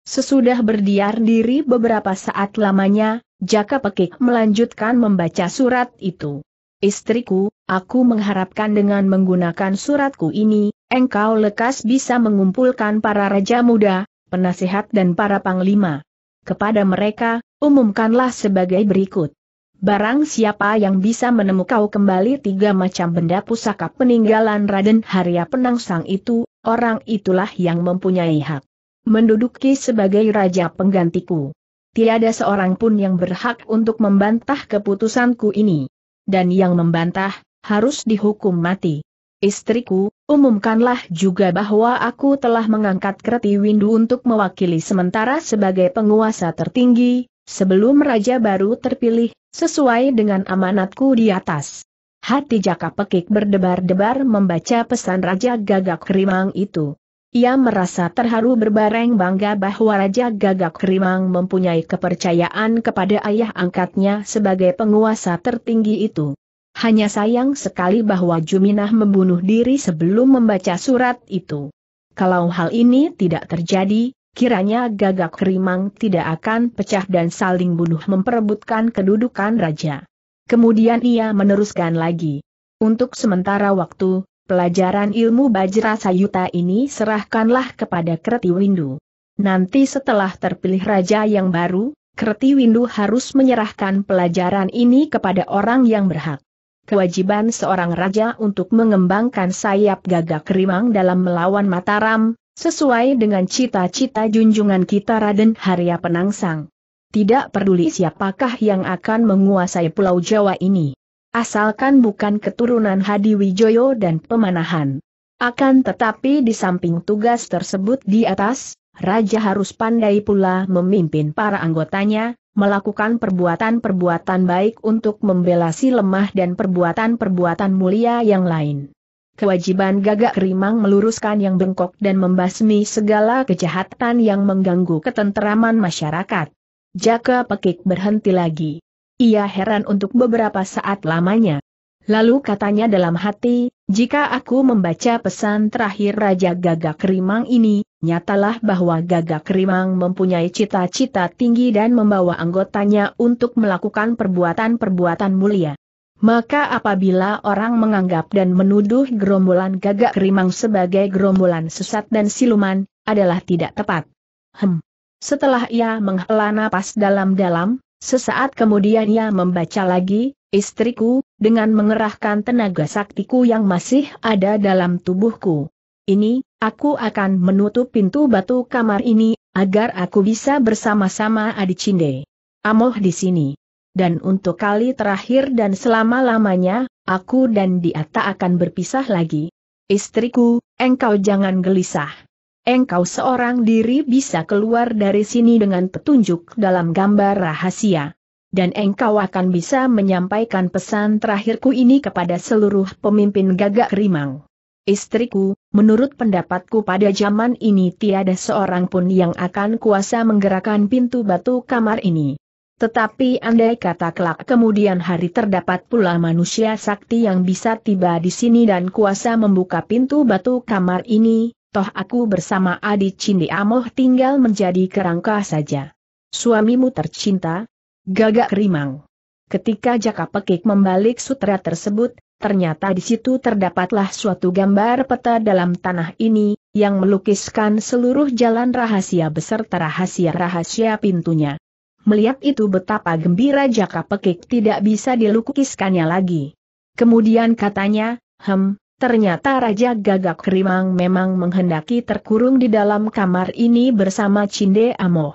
Sesudah berdiar diri beberapa saat lamanya, Jaka Pekik melanjutkan membaca surat itu. Istriku, aku mengharapkan dengan menggunakan suratku ini, engkau lekas bisa mengumpulkan para raja muda, penasihat dan para panglima. Kepada mereka, umumkanlah sebagai berikut. Barang siapa yang bisa menemukan kembali tiga macam benda pusaka peninggalan Raden Harya Penangsang itu, orang itulah yang mempunyai hak menduduki sebagai raja penggantiku. Tiada seorang pun yang berhak untuk membantah keputusanku ini dan yang membantah, harus dihukum mati. Istriku, umumkanlah juga bahwa aku telah mengangkat Kreti Windu untuk mewakili sementara sebagai penguasa tertinggi, sebelum raja baru terpilih, sesuai dengan amanatku di atas. Hati Jaka Pekik berdebar-debar membaca pesan Raja Gagak Rimang itu. Ia merasa terharu berbareng bangga bahwa Raja Gagak Rimang mempunyai kepercayaan kepada ayah angkatnya sebagai penguasa tertinggi itu. Hanya sayang sekali bahwa Juminah membunuh diri sebelum membaca surat itu. Kalau hal ini tidak terjadi, kiranya Gagak Rimang tidak akan pecah dan saling bunuh memperebutkan kedudukan raja. Kemudian ia meneruskan lagi. Untuk sementara waktu, pelajaran ilmu Bajra Sayuta ini serahkanlah kepada Kerti Windu. Nanti setelah terpilih raja yang baru, Kerti Windu harus menyerahkan pelajaran ini kepada orang yang berhak. Kewajiban seorang raja untuk mengembangkan sayap gagak rimang dalam melawan Mataram, sesuai dengan cita-cita junjungan kita Raden Harya Penangsang. Tidak peduli siapakah yang akan menguasai Pulau Jawa ini. Asalkan bukan keturunan Hadi Wijoyo dan pemanahan. Akan tetapi di samping tugas tersebut di atas, Raja harus pandai pula memimpin para anggotanya, melakukan perbuatan-perbuatan baik untuk membela lemah dan perbuatan-perbuatan mulia yang lain. Kewajiban gagak rimang meluruskan yang bengkok dan membasmi segala kejahatan yang mengganggu ketenteraman masyarakat. Jaka Pekik berhenti lagi. Ia heran untuk beberapa saat lamanya. Lalu katanya dalam hati, jika aku membaca pesan terakhir Raja Gagak Rimang ini, nyatalah bahwa Gagak Rimang mempunyai cita-cita tinggi dan membawa anggotanya untuk melakukan perbuatan-perbuatan mulia. Maka apabila orang menganggap dan menuduh gerombolan Gagak Rimang sebagai gerombolan sesat dan siluman, adalah tidak tepat. Hem. Setelah ia menghela napas dalam-dalam, Sesaat kemudian ia membaca lagi, istriku, dengan mengerahkan tenaga saktiku yang masih ada dalam tubuhku. Ini, aku akan menutup pintu batu kamar ini, agar aku bisa bersama-sama Cinde. Amoh di sini. Dan untuk kali terakhir dan selama-lamanya, aku dan dia akan berpisah lagi. Istriku, engkau jangan gelisah. Engkau seorang diri bisa keluar dari sini dengan petunjuk dalam gambar rahasia. Dan engkau akan bisa menyampaikan pesan terakhirku ini kepada seluruh pemimpin gagak rimang. Istriku, menurut pendapatku pada zaman ini tiada seorang pun yang akan kuasa menggerakkan pintu batu kamar ini. Tetapi andai kata kelak kemudian hari terdapat pula manusia sakti yang bisa tiba di sini dan kuasa membuka pintu batu kamar ini, toh aku bersama Adi Cindi Amoh tinggal menjadi kerangka saja. Suamimu tercinta, gagak rimang. Ketika Jaka Pekik membalik sutra tersebut, ternyata di situ terdapatlah suatu gambar peta dalam tanah ini, yang melukiskan seluruh jalan rahasia beserta rahasia-rahasia pintunya. Melihat itu betapa gembira Jaka Pekik tidak bisa dilukiskannya lagi. Kemudian katanya, hem, Ternyata Raja Gagak Kerimang memang menghendaki terkurung di dalam kamar ini bersama Cinde Amoh.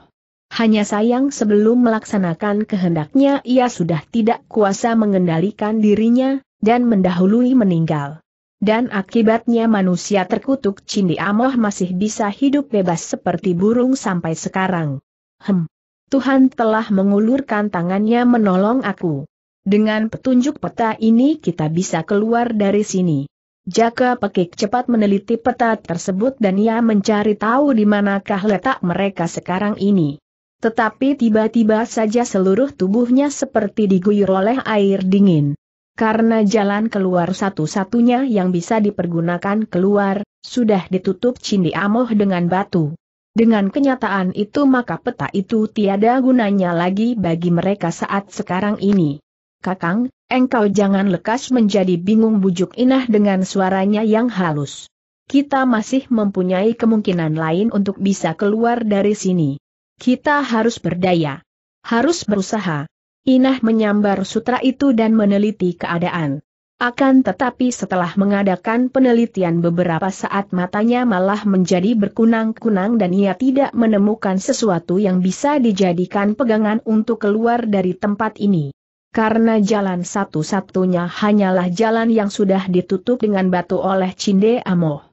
Hanya sayang sebelum melaksanakan kehendaknya ia sudah tidak kuasa mengendalikan dirinya, dan mendahului meninggal. Dan akibatnya manusia terkutuk Cindi Amoh masih bisa hidup bebas seperti burung sampai sekarang. Hem. Tuhan telah mengulurkan tangannya menolong aku. Dengan petunjuk peta ini kita bisa keluar dari sini. Jaka Pekik cepat meneliti peta tersebut dan ia mencari tahu di manakah letak mereka sekarang ini. Tetapi tiba-tiba saja seluruh tubuhnya seperti diguyur oleh air dingin. Karena jalan keluar satu-satunya yang bisa dipergunakan keluar, sudah ditutup Cindi Amoh dengan batu. Dengan kenyataan itu maka peta itu tiada gunanya lagi bagi mereka saat sekarang ini. Kakang, Engkau jangan lekas menjadi bingung bujuk Inah dengan suaranya yang halus. Kita masih mempunyai kemungkinan lain untuk bisa keluar dari sini. Kita harus berdaya. Harus berusaha. Inah menyambar sutra itu dan meneliti keadaan. Akan tetapi setelah mengadakan penelitian beberapa saat matanya malah menjadi berkunang-kunang dan ia tidak menemukan sesuatu yang bisa dijadikan pegangan untuk keluar dari tempat ini karena jalan satu-satunya hanyalah jalan yang sudah ditutup dengan batu oleh Cinde Amoh.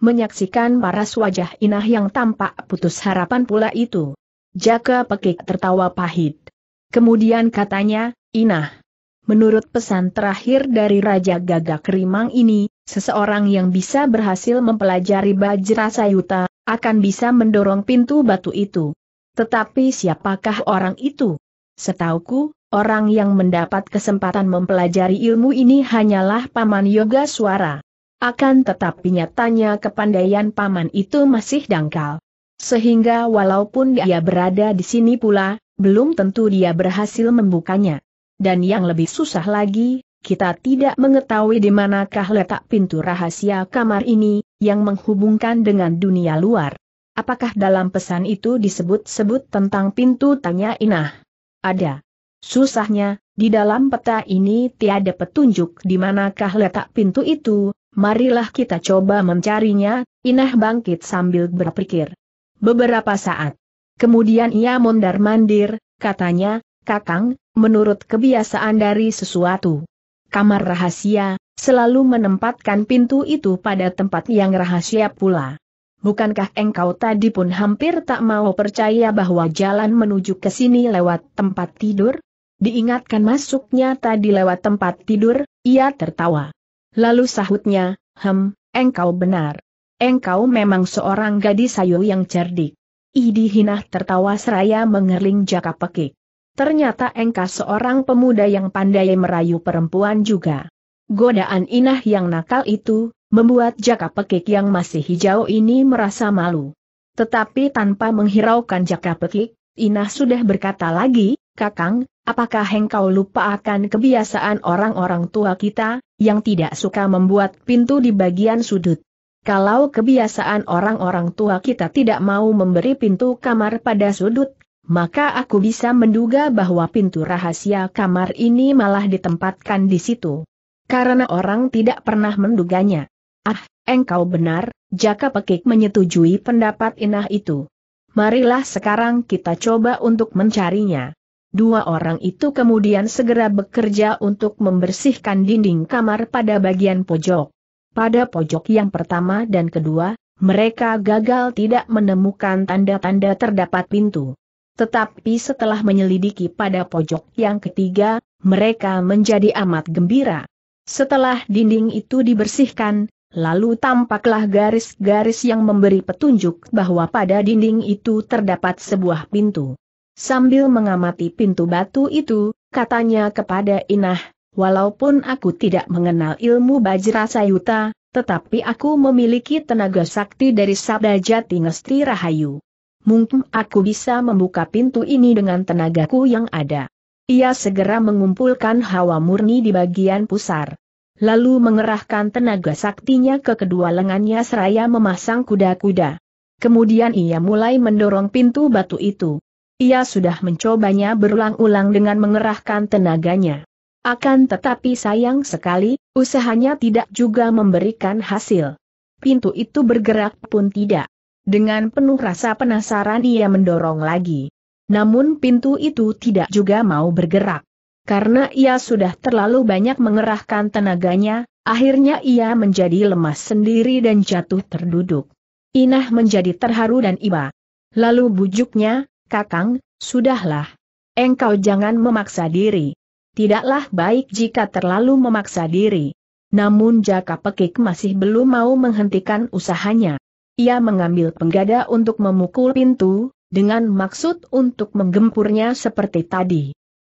Menyaksikan paras wajah Inah yang tampak putus harapan pula itu. Jaka pekik tertawa pahit. Kemudian katanya, Inah. Menurut pesan terakhir dari Raja Gagak Rimang ini, seseorang yang bisa berhasil mempelajari Sayuta akan bisa mendorong pintu batu itu. Tetapi siapakah orang itu? Setauku, Orang yang mendapat kesempatan mempelajari ilmu ini hanyalah Paman Yoga Suara. Akan tetapi nyatanya kepandaian Paman itu masih dangkal. Sehingga walaupun dia berada di sini pula, belum tentu dia berhasil membukanya. Dan yang lebih susah lagi, kita tidak mengetahui di manakah letak pintu rahasia kamar ini, yang menghubungkan dengan dunia luar. Apakah dalam pesan itu disebut-sebut tentang pintu tanya Inah? Ada. Susahnya, di dalam peta ini tiada petunjuk di manakah letak pintu itu, marilah kita coba mencarinya, Inah bangkit sambil berpikir. Beberapa saat. Kemudian ia mondar-mandir, katanya, Kakang, menurut kebiasaan dari sesuatu. Kamar rahasia, selalu menempatkan pintu itu pada tempat yang rahasia pula. Bukankah engkau tadi pun hampir tak mau percaya bahwa jalan menuju ke sini lewat tempat tidur? Diingatkan masuknya tadi lewat tempat tidur, ia tertawa. Lalu sahutnya, hem, engkau benar. Engkau memang seorang gadis sayu yang cerdik. Idi Hinah tertawa seraya mengerling jaka pekik. Ternyata engkau seorang pemuda yang pandai merayu perempuan juga. Godaan Inah yang nakal itu, membuat jaka pekik yang masih hijau ini merasa malu. Tetapi tanpa menghiraukan jaka pekik, Inah sudah berkata lagi, Kakang, apakah engkau lupa akan kebiasaan orang-orang tua kita, yang tidak suka membuat pintu di bagian sudut? Kalau kebiasaan orang-orang tua kita tidak mau memberi pintu kamar pada sudut, maka aku bisa menduga bahwa pintu rahasia kamar ini malah ditempatkan di situ. Karena orang tidak pernah menduganya. Ah, engkau benar, Jaka Pekik menyetujui pendapat Inah itu. Marilah sekarang kita coba untuk mencarinya. Dua orang itu kemudian segera bekerja untuk membersihkan dinding kamar pada bagian pojok. Pada pojok yang pertama dan kedua, mereka gagal tidak menemukan tanda-tanda terdapat pintu. Tetapi setelah menyelidiki pada pojok yang ketiga, mereka menjadi amat gembira. Setelah dinding itu dibersihkan, lalu tampaklah garis-garis yang memberi petunjuk bahwa pada dinding itu terdapat sebuah pintu. Sambil mengamati pintu batu itu, katanya kepada Inah, walaupun aku tidak mengenal ilmu bajra Sayuta, tetapi aku memiliki tenaga sakti dari Sabda Jati Ngesti Rahayu. Mungkin aku bisa membuka pintu ini dengan tenagaku yang ada. Ia segera mengumpulkan hawa murni di bagian pusar. Lalu mengerahkan tenaga saktinya ke kedua lengannya seraya memasang kuda-kuda. Kemudian ia mulai mendorong pintu batu itu. Ia sudah mencobanya berulang-ulang dengan mengerahkan tenaganya. Akan tetapi sayang sekali, usahanya tidak juga memberikan hasil. Pintu itu bergerak pun tidak. Dengan penuh rasa penasaran ia mendorong lagi. Namun pintu itu tidak juga mau bergerak. Karena ia sudah terlalu banyak mengerahkan tenaganya, akhirnya ia menjadi lemas sendiri dan jatuh terduduk. Inah menjadi terharu dan iba. Lalu bujuknya, Kakang, sudahlah. Engkau jangan memaksa diri. Tidaklah baik jika terlalu memaksa diri. Namun Jaka Pekik masih belum mau menghentikan usahanya. Ia mengambil penggada untuk memukul pintu, dengan maksud untuk menggempurnya seperti tadi.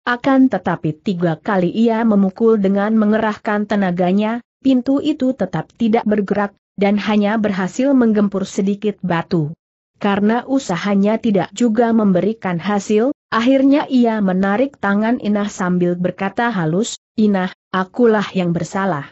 Akan tetapi tiga kali ia memukul dengan mengerahkan tenaganya, pintu itu tetap tidak bergerak, dan hanya berhasil menggempur sedikit batu karena usahanya tidak juga memberikan hasil, akhirnya ia menarik tangan Inah sambil berkata halus, Inah, akulah yang bersalah.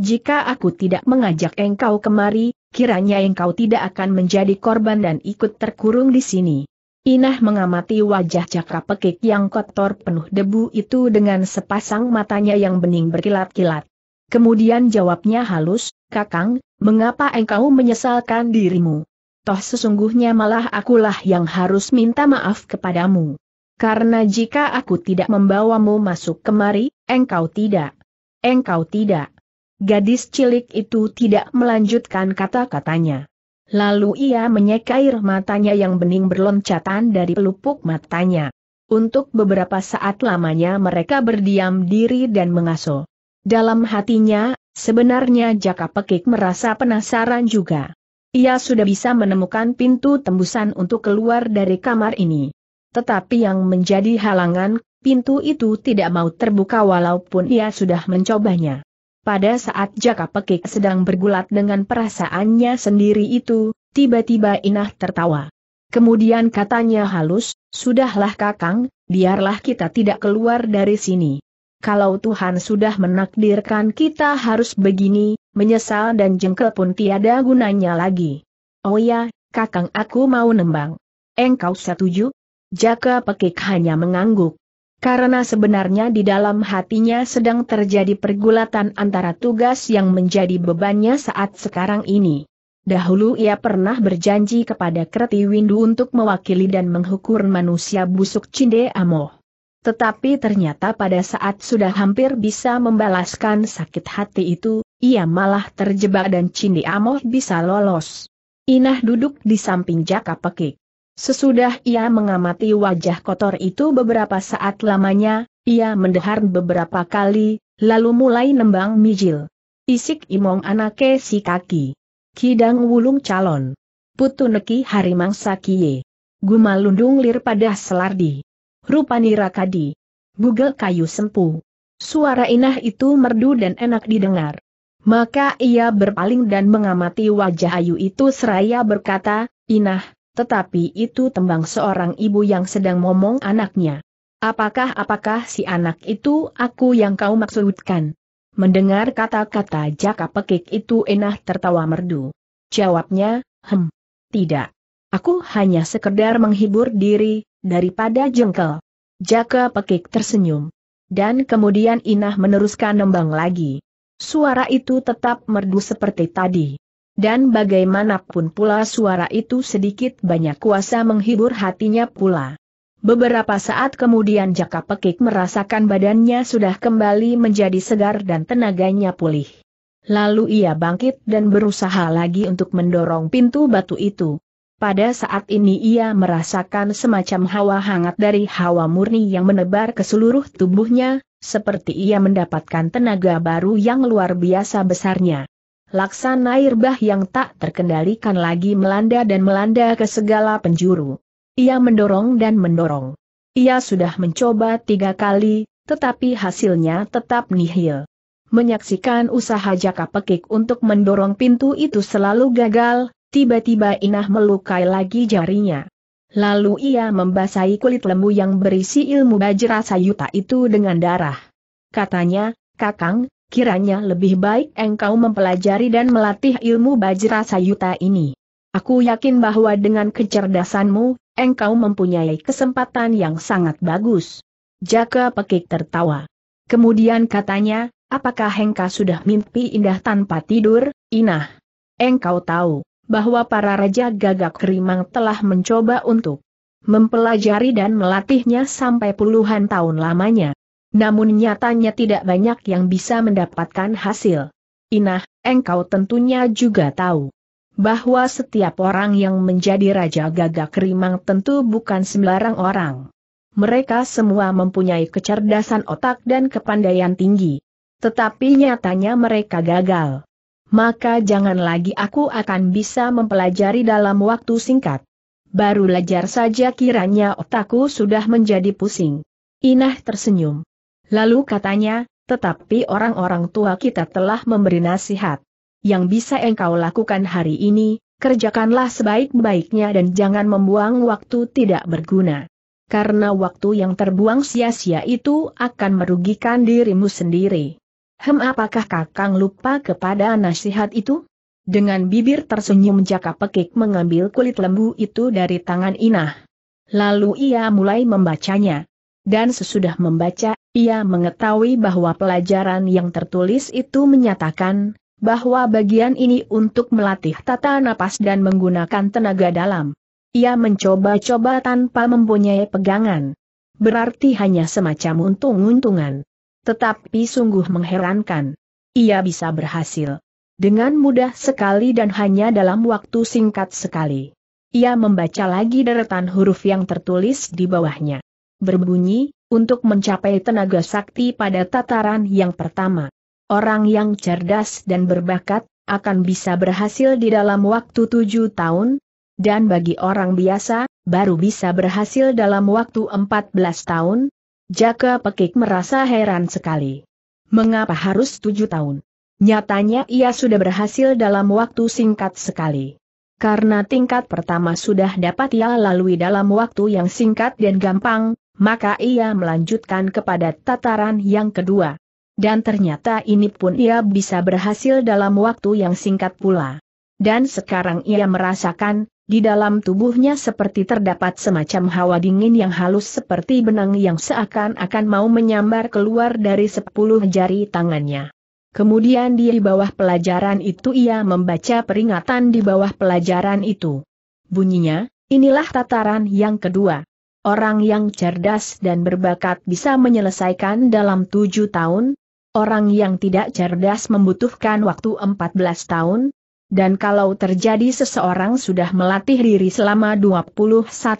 Jika aku tidak mengajak engkau kemari, kiranya engkau tidak akan menjadi korban dan ikut terkurung di sini. Inah mengamati wajah cakra pekik yang kotor penuh debu itu dengan sepasang matanya yang bening berkilat-kilat. Kemudian jawabnya halus, Kakang, mengapa engkau menyesalkan dirimu? toh sesungguhnya malah akulah yang harus minta maaf kepadamu. Karena jika aku tidak membawamu masuk kemari, engkau tidak. Engkau tidak. Gadis cilik itu tidak melanjutkan kata-katanya. Lalu ia menyeka air matanya yang bening berloncatan dari pelupuk matanya. Untuk beberapa saat lamanya mereka berdiam diri dan mengasuh. Dalam hatinya, sebenarnya Jaka Pekik merasa penasaran juga. Ia sudah bisa menemukan pintu tembusan untuk keluar dari kamar ini. Tetapi yang menjadi halangan, pintu itu tidak mau terbuka walaupun ia sudah mencobanya. Pada saat Jaka Pekik sedang bergulat dengan perasaannya sendiri itu, tiba-tiba Inah tertawa. Kemudian katanya halus, sudahlah kakang, biarlah kita tidak keluar dari sini. Kalau Tuhan sudah menakdirkan kita harus begini, menyesal dan jengkel pun tiada gunanya lagi. Oh ya, kakang aku mau nembang. Engkau setuju? Jaka Pekik hanya mengangguk. Karena sebenarnya di dalam hatinya sedang terjadi pergulatan antara tugas yang menjadi bebannya saat sekarang ini. Dahulu ia pernah berjanji kepada Kreti Windu untuk mewakili dan menghukur manusia busuk Cinde Amoh. Tetapi ternyata pada saat sudah hampir bisa membalaskan sakit hati itu, ia malah terjebak dan Cindi Amoh bisa lolos. Inah duduk di samping Jaka Pekik. Sesudah ia mengamati wajah kotor itu beberapa saat lamanya, ia mendehar beberapa kali, lalu mulai nembang mijil. Isik imong anake si kaki. Kidang wulung calon. Putu neki harimang Guma Gumalundung lir pada selardi. Rupani rakadi. Bugel kayu sempu. Suara inah itu merdu dan enak didengar. Maka ia berpaling dan mengamati wajah Ayu itu seraya berkata, Inah, tetapi itu tembang seorang ibu yang sedang ngomong anaknya. Apakah-apakah si anak itu aku yang kau maksudkan? Mendengar kata-kata jaka pekik itu Inah tertawa merdu. Jawabnya, hem, tidak. Aku hanya sekedar menghibur diri, daripada jengkel. Jaka pekik tersenyum. Dan kemudian Inah meneruskan nembang lagi. Suara itu tetap merdu seperti tadi. Dan bagaimanapun pula suara itu sedikit banyak kuasa menghibur hatinya pula. Beberapa saat kemudian Jaka Pekik merasakan badannya sudah kembali menjadi segar dan tenaganya pulih. Lalu ia bangkit dan berusaha lagi untuk mendorong pintu batu itu. Pada saat ini ia merasakan semacam hawa hangat dari hawa murni yang menebar ke seluruh tubuhnya, seperti ia mendapatkan tenaga baru yang luar biasa besarnya. Laksana air bah yang tak terkendalikan lagi melanda dan melanda ke segala penjuru. Ia mendorong dan mendorong. Ia sudah mencoba tiga kali, tetapi hasilnya tetap nihil. Menyaksikan usaha jaka pekik untuk mendorong pintu itu selalu gagal, Tiba-tiba Inah melukai lagi jarinya. Lalu ia membasahi kulit lembu yang berisi ilmu bajra sayuta itu dengan darah. Katanya, Kakang, kiranya lebih baik engkau mempelajari dan melatih ilmu bajra sayuta ini. Aku yakin bahwa dengan kecerdasanmu, engkau mempunyai kesempatan yang sangat bagus. Jaka pekik tertawa. Kemudian katanya, apakah engkau sudah mimpi indah tanpa tidur, Inah? Engkau tahu, bahwa para raja gagak kerimang telah mencoba untuk mempelajari dan melatihnya sampai puluhan tahun lamanya. Namun nyatanya tidak banyak yang bisa mendapatkan hasil. Inah, engkau tentunya juga tahu bahwa setiap orang yang menjadi raja gagak kerimang tentu bukan sembarang orang. Mereka semua mempunyai kecerdasan otak dan kepandaian tinggi. Tetapi nyatanya mereka gagal maka jangan lagi aku akan bisa mempelajari dalam waktu singkat. Baru belajar saja kiranya otakku sudah menjadi pusing. Inah tersenyum. Lalu katanya, tetapi orang-orang tua kita telah memberi nasihat. Yang bisa engkau lakukan hari ini, kerjakanlah sebaik-baiknya dan jangan membuang waktu tidak berguna. Karena waktu yang terbuang sia-sia itu akan merugikan dirimu sendiri. Hem apakah kakang lupa kepada nasihat itu? Dengan bibir tersenyum Jaka Pekik mengambil kulit lembu itu dari tangan Inah. Lalu ia mulai membacanya. Dan sesudah membaca, ia mengetahui bahwa pelajaran yang tertulis itu menyatakan, bahwa bagian ini untuk melatih tata napas dan menggunakan tenaga dalam. Ia mencoba-coba tanpa mempunyai pegangan. Berarti hanya semacam untung-untungan. Tetapi sungguh mengherankan. Ia bisa berhasil. Dengan mudah sekali dan hanya dalam waktu singkat sekali. Ia membaca lagi deretan huruf yang tertulis di bawahnya. Berbunyi, untuk mencapai tenaga sakti pada tataran yang pertama. Orang yang cerdas dan berbakat, akan bisa berhasil di dalam waktu tujuh tahun, dan bagi orang biasa, baru bisa berhasil dalam waktu empat belas tahun, Jaka Pekik merasa heran sekali. Mengapa harus tujuh tahun? Nyatanya ia sudah berhasil dalam waktu singkat sekali. Karena tingkat pertama sudah dapat ia lalui dalam waktu yang singkat dan gampang, maka ia melanjutkan kepada tataran yang kedua. Dan ternyata ini pun ia bisa berhasil dalam waktu yang singkat pula. Dan sekarang ia merasakan, di dalam tubuhnya seperti terdapat semacam hawa dingin yang halus seperti benang yang seakan-akan mau menyambar keluar dari sepuluh jari tangannya. Kemudian di bawah pelajaran itu ia membaca peringatan di bawah pelajaran itu. Bunyinya, inilah tataran yang kedua. Orang yang cerdas dan berbakat bisa menyelesaikan dalam tujuh tahun, Orang yang tidak cerdas membutuhkan waktu empat belas tahun, dan kalau terjadi seseorang sudah melatih diri selama 21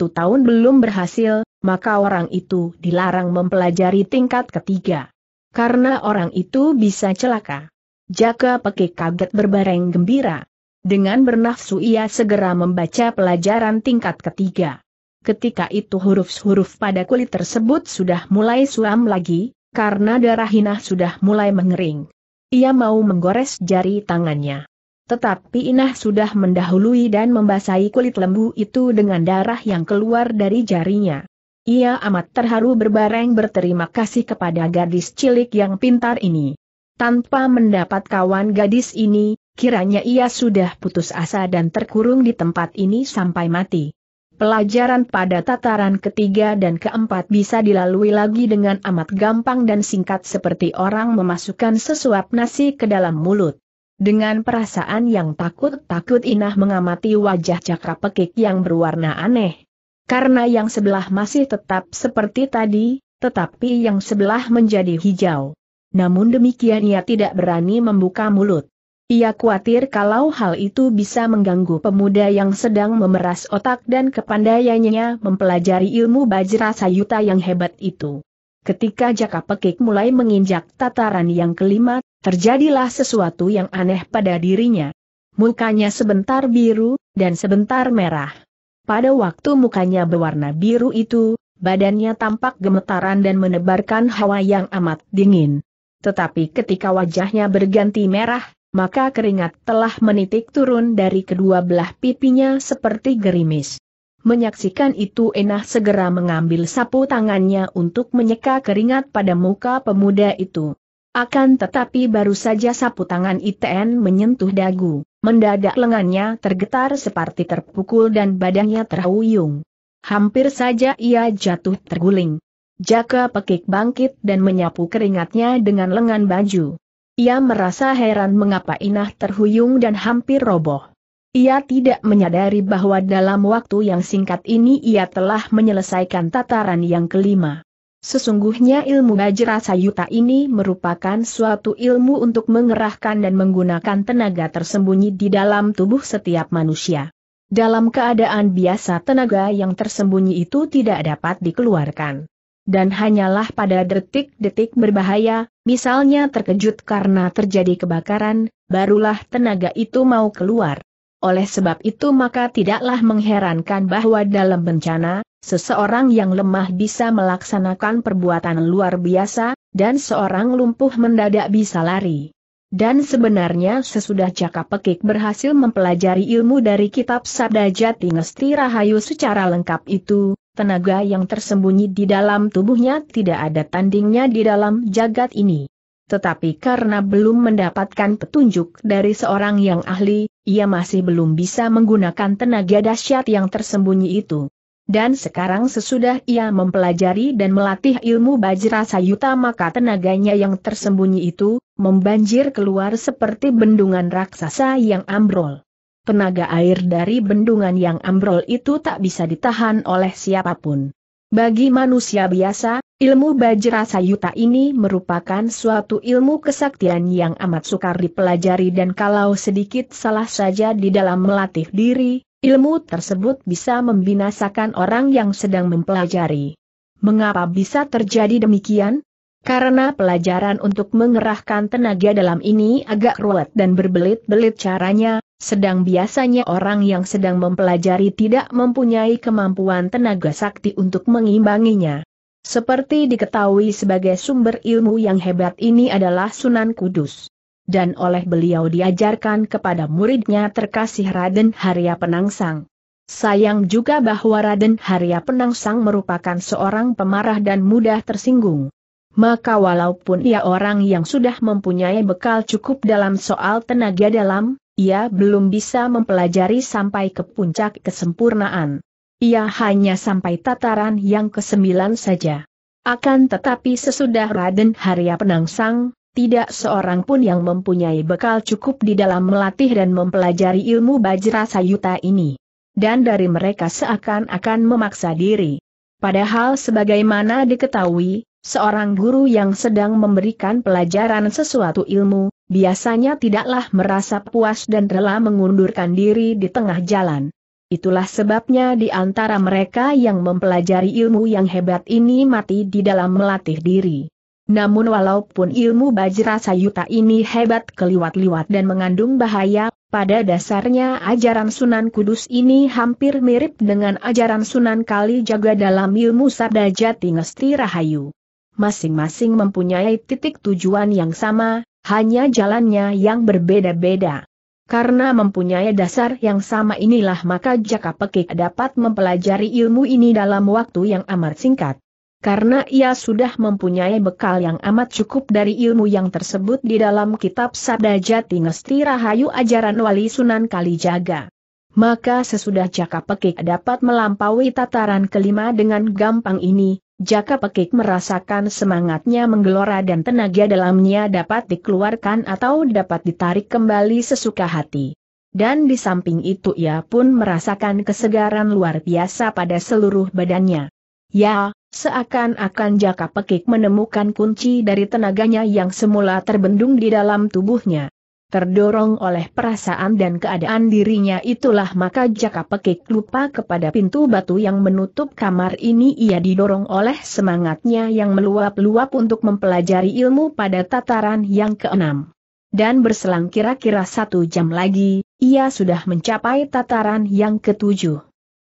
tahun belum berhasil, maka orang itu dilarang mempelajari tingkat ketiga. Karena orang itu bisa celaka. Jaka pakai kaget berbareng gembira. Dengan bernafsu ia segera membaca pelajaran tingkat ketiga. Ketika itu huruf-huruf pada kulit tersebut sudah mulai suam lagi, karena darah hina sudah mulai mengering. Ia mau menggores jari tangannya. Tetapi Inah sudah mendahului dan membasahi kulit lembu itu dengan darah yang keluar dari jarinya. Ia amat terharu berbareng berterima kasih kepada gadis cilik yang pintar ini. Tanpa mendapat kawan gadis ini, kiranya ia sudah putus asa dan terkurung di tempat ini sampai mati. Pelajaran pada tataran ketiga dan keempat bisa dilalui lagi dengan amat gampang dan singkat seperti orang memasukkan sesuap nasi ke dalam mulut. Dengan perasaan yang takut-takut Inah mengamati wajah cakra pekik yang berwarna aneh. Karena yang sebelah masih tetap seperti tadi, tetapi yang sebelah menjadi hijau. Namun demikian ia tidak berani membuka mulut. Ia khawatir kalau hal itu bisa mengganggu pemuda yang sedang memeras otak dan kepandaiannya mempelajari ilmu bajra sayuta yang hebat itu. Ketika jaka pekik mulai menginjak tataran yang kelima, terjadilah sesuatu yang aneh pada dirinya. Mukanya sebentar biru, dan sebentar merah. Pada waktu mukanya berwarna biru itu, badannya tampak gemetaran dan menebarkan hawa yang amat dingin. Tetapi ketika wajahnya berganti merah, maka keringat telah menitik turun dari kedua belah pipinya seperti gerimis. Menyaksikan itu Enah segera mengambil sapu tangannya untuk menyeka keringat pada muka pemuda itu. Akan tetapi baru saja sapu tangan ITN menyentuh dagu, mendadak lengannya tergetar seperti terpukul dan badannya terhuyung. Hampir saja ia jatuh terguling. Jaka pekik bangkit dan menyapu keringatnya dengan lengan baju. Ia merasa heran mengapa Inah terhuyung dan hampir roboh. Ia tidak menyadari bahwa dalam waktu yang singkat ini ia telah menyelesaikan tataran yang kelima. Sesungguhnya ilmu Bajra Sayuta ini merupakan suatu ilmu untuk mengerahkan dan menggunakan tenaga tersembunyi di dalam tubuh setiap manusia. Dalam keadaan biasa tenaga yang tersembunyi itu tidak dapat dikeluarkan. Dan hanyalah pada detik-detik berbahaya, misalnya terkejut karena terjadi kebakaran, barulah tenaga itu mau keluar. Oleh sebab itu maka tidaklah mengherankan bahwa dalam bencana, seseorang yang lemah bisa melaksanakan perbuatan luar biasa, dan seorang lumpuh mendadak bisa lari. Dan sebenarnya sesudah Jaka Pekik berhasil mempelajari ilmu dari kitab Sabda Jati Ngesti Rahayu secara lengkap itu, tenaga yang tersembunyi di dalam tubuhnya tidak ada tandingnya di dalam jagat ini tetapi karena belum mendapatkan petunjuk dari seorang yang ahli, ia masih belum bisa menggunakan tenaga dahsyat yang tersembunyi itu. Dan sekarang sesudah ia mempelajari dan melatih ilmu Bajra Sayuta maka tenaganya yang tersembunyi itu, membanjir keluar seperti bendungan raksasa yang ambrol. Tenaga air dari bendungan yang ambrol itu tak bisa ditahan oleh siapapun. Bagi manusia biasa, Ilmu Bajra Sayuta ini merupakan suatu ilmu kesaktian yang amat sukar dipelajari dan kalau sedikit salah saja di dalam melatih diri, ilmu tersebut bisa membinasakan orang yang sedang mempelajari. Mengapa bisa terjadi demikian? Karena pelajaran untuk mengerahkan tenaga dalam ini agak ruwet dan berbelit-belit caranya, sedang biasanya orang yang sedang mempelajari tidak mempunyai kemampuan tenaga sakti untuk mengimbanginya. Seperti diketahui sebagai sumber ilmu yang hebat ini adalah Sunan Kudus. Dan oleh beliau diajarkan kepada muridnya terkasih Raden Harya Penangsang. Sayang juga bahwa Raden Harya Penangsang merupakan seorang pemarah dan mudah tersinggung. Maka walaupun ia orang yang sudah mempunyai bekal cukup dalam soal tenaga dalam, ia belum bisa mempelajari sampai ke puncak kesempurnaan. Ia hanya sampai tataran yang kesembilan saja. Akan tetapi sesudah Raden Harya Penangsang, tidak seorang pun yang mempunyai bekal cukup di dalam melatih dan mempelajari ilmu Bajra Sayuta ini. Dan dari mereka seakan-akan memaksa diri. Padahal sebagaimana diketahui, seorang guru yang sedang memberikan pelajaran sesuatu ilmu, biasanya tidaklah merasa puas dan rela mengundurkan diri di tengah jalan. Itulah sebabnya di antara mereka yang mempelajari ilmu yang hebat ini mati di dalam melatih diri. Namun walaupun ilmu Bajra Sayuta ini hebat keliwat-liwat dan mengandung bahaya, pada dasarnya ajaran Sunan Kudus ini hampir mirip dengan ajaran Sunan Kali Jaga dalam ilmu Sabda Jati Ngesti Rahayu. Masing-masing mempunyai titik tujuan yang sama, hanya jalannya yang berbeda-beda. Karena mempunyai dasar yang sama inilah maka Jaka Pekik dapat mempelajari ilmu ini dalam waktu yang amat singkat. Karena ia sudah mempunyai bekal yang amat cukup dari ilmu yang tersebut di dalam kitab Sabda Jati Ngesti Rahayu Ajaran Wali Sunan Kalijaga. Maka sesudah Jaka Pekik dapat melampaui tataran kelima dengan gampang ini, Jaka Pekik merasakan semangatnya menggelora dan tenaga dalamnya dapat dikeluarkan atau dapat ditarik kembali sesuka hati. Dan di samping itu ia pun merasakan kesegaran luar biasa pada seluruh badannya. Ya, seakan-akan Jaka Pekik menemukan kunci dari tenaganya yang semula terbendung di dalam tubuhnya. Terdorong oleh perasaan dan keadaan dirinya itulah maka Jaka Pekik lupa kepada pintu batu yang menutup kamar ini ia didorong oleh semangatnya yang meluap-luap untuk mempelajari ilmu pada tataran yang keenam. Dan berselang kira-kira satu jam lagi, ia sudah mencapai tataran yang ketujuh.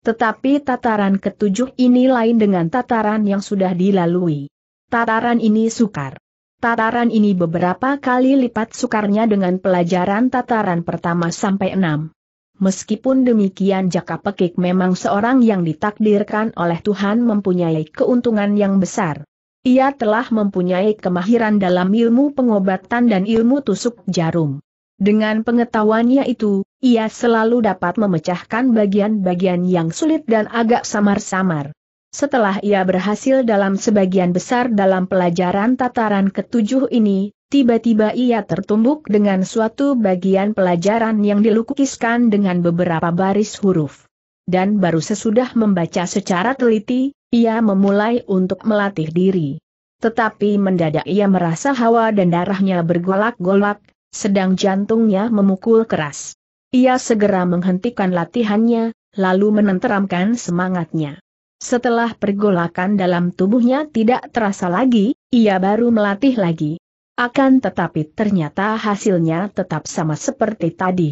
Tetapi tataran ketujuh ini lain dengan tataran yang sudah dilalui. Tataran ini sukar. Tataran ini beberapa kali lipat sukarnya dengan pelajaran tataran pertama sampai enam. Meskipun demikian Jaka Pekik memang seorang yang ditakdirkan oleh Tuhan mempunyai keuntungan yang besar. Ia telah mempunyai kemahiran dalam ilmu pengobatan dan ilmu tusuk jarum. Dengan pengetahuannya itu, ia selalu dapat memecahkan bagian-bagian yang sulit dan agak samar-samar. Setelah ia berhasil dalam sebagian besar dalam pelajaran tataran ketujuh ini, tiba-tiba ia tertumbuk dengan suatu bagian pelajaran yang dilukiskan dengan beberapa baris huruf. Dan baru sesudah membaca secara teliti, ia memulai untuk melatih diri. Tetapi mendadak ia merasa hawa dan darahnya bergolak-golak, sedang jantungnya memukul keras. Ia segera menghentikan latihannya, lalu menenteramkan semangatnya. Setelah pergolakan dalam tubuhnya tidak terasa lagi, ia baru melatih lagi. Akan tetapi ternyata hasilnya tetap sama seperti tadi.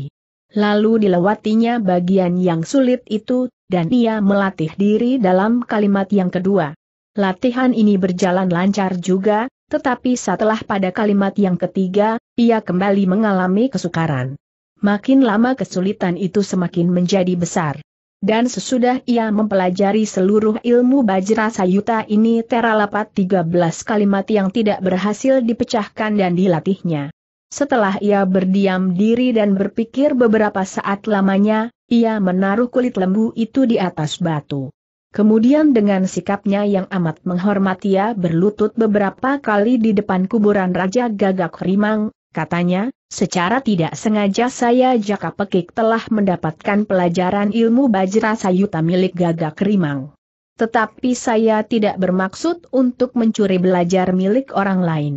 Lalu dilewatinya bagian yang sulit itu, dan ia melatih diri dalam kalimat yang kedua. Latihan ini berjalan lancar juga, tetapi setelah pada kalimat yang ketiga, ia kembali mengalami kesukaran. Makin lama kesulitan itu semakin menjadi besar. Dan sesudah ia mempelajari seluruh ilmu Bajra Sayuta ini teralapat 13 kalimat yang tidak berhasil dipecahkan dan dilatihnya. Setelah ia berdiam diri dan berpikir beberapa saat lamanya, ia menaruh kulit lembu itu di atas batu. Kemudian dengan sikapnya yang amat menghormati ia berlutut beberapa kali di depan kuburan Raja Gagak Rimang, Katanya, secara tidak sengaja saya Jaka Pekik telah mendapatkan pelajaran ilmu Bajra Sayuta milik Gagak Rimang. Tetapi saya tidak bermaksud untuk mencuri belajar milik orang lain.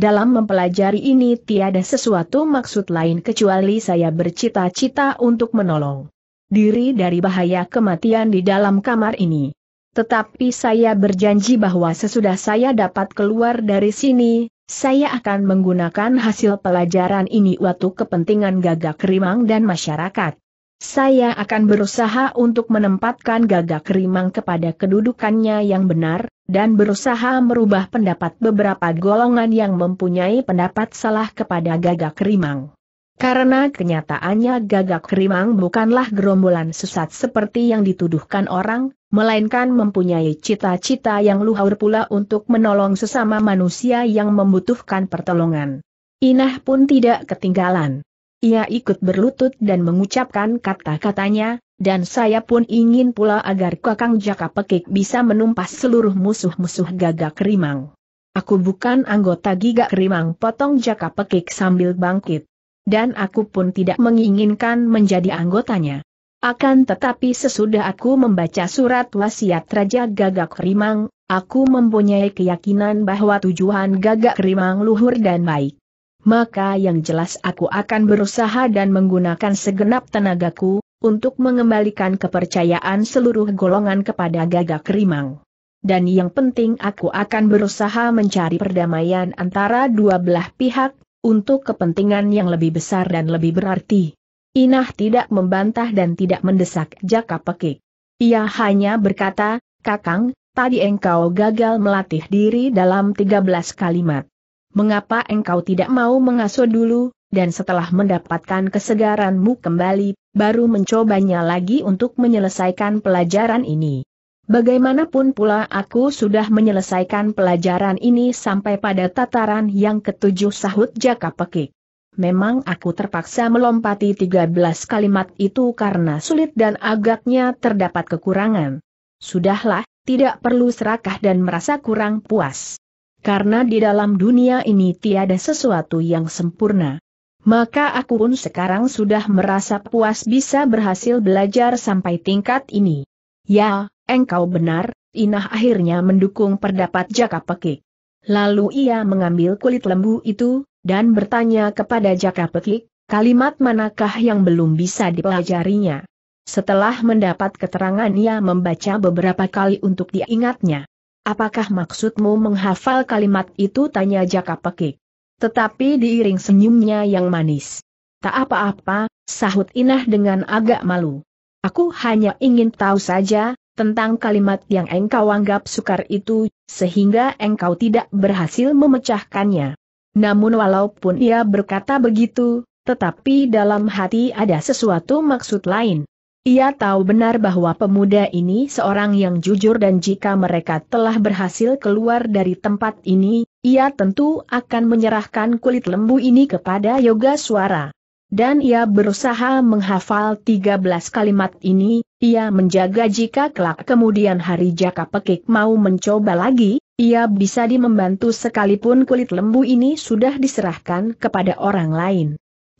Dalam mempelajari ini tiada sesuatu maksud lain kecuali saya bercita-cita untuk menolong diri dari bahaya kematian di dalam kamar ini. Tetapi saya berjanji bahwa sesudah saya dapat keluar dari sini, saya akan menggunakan hasil pelajaran ini untuk kepentingan gagak rimang dan masyarakat. Saya akan berusaha untuk menempatkan gagak rimang kepada kedudukannya yang benar, dan berusaha merubah pendapat beberapa golongan yang mempunyai pendapat salah kepada gagak rimang. Karena kenyataannya gagak kerimang bukanlah gerombolan sesat seperti yang dituduhkan orang, melainkan mempunyai cita-cita yang luhur pula untuk menolong sesama manusia yang membutuhkan pertolongan. Inah pun tidak ketinggalan. Ia ikut berlutut dan mengucapkan kata-katanya, dan saya pun ingin pula agar Kakang Jaka Pekik bisa menumpas seluruh musuh-musuh gagak kerimang. Aku bukan anggota Giga Kerimang potong Jaka Pekik sambil bangkit dan aku pun tidak menginginkan menjadi anggotanya. Akan tetapi sesudah aku membaca surat wasiat Raja Gagak Rimang, aku mempunyai keyakinan bahwa tujuan Gagak Rimang luhur dan baik. Maka yang jelas aku akan berusaha dan menggunakan segenap tenagaku, untuk mengembalikan kepercayaan seluruh golongan kepada Gagak Rimang. Dan yang penting aku akan berusaha mencari perdamaian antara dua belah pihak, untuk kepentingan yang lebih besar dan lebih berarti. Inah tidak membantah dan tidak mendesak Jaka Pekik. Ia hanya berkata, Kakang, tadi engkau gagal melatih diri dalam 13 kalimat. Mengapa engkau tidak mau mengasuh dulu, dan setelah mendapatkan kesegaranmu kembali, baru mencobanya lagi untuk menyelesaikan pelajaran ini? Bagaimanapun pula aku sudah menyelesaikan pelajaran ini sampai pada tataran yang ketujuh sahut jaka pekik. Memang aku terpaksa melompati 13 kalimat itu karena sulit dan agaknya terdapat kekurangan. Sudahlah, tidak perlu serakah dan merasa kurang puas. Karena di dalam dunia ini tiada sesuatu yang sempurna. Maka aku pun sekarang sudah merasa puas bisa berhasil belajar sampai tingkat ini. Ya, engkau benar, Inah akhirnya mendukung pendapat Jaka Pekik. Lalu ia mengambil kulit lembu itu, dan bertanya kepada Jaka Pekik, kalimat manakah yang belum bisa dipelajarinya. Setelah mendapat keterangan ia membaca beberapa kali untuk diingatnya. Apakah maksudmu menghafal kalimat itu tanya Jaka Pekik. Tetapi diiring senyumnya yang manis. Tak apa-apa, sahut Inah dengan agak malu. Aku hanya ingin tahu saja, tentang kalimat yang engkau anggap sukar itu, sehingga engkau tidak berhasil memecahkannya. Namun walaupun ia berkata begitu, tetapi dalam hati ada sesuatu maksud lain. Ia tahu benar bahwa pemuda ini seorang yang jujur dan jika mereka telah berhasil keluar dari tempat ini, ia tentu akan menyerahkan kulit lembu ini kepada Yoga Suara dan ia berusaha menghafal 13 kalimat ini, ia menjaga jika kelak kemudian hari Jaka Pekik mau mencoba lagi, ia bisa dimembantu sekalipun kulit lembu ini sudah diserahkan kepada orang lain.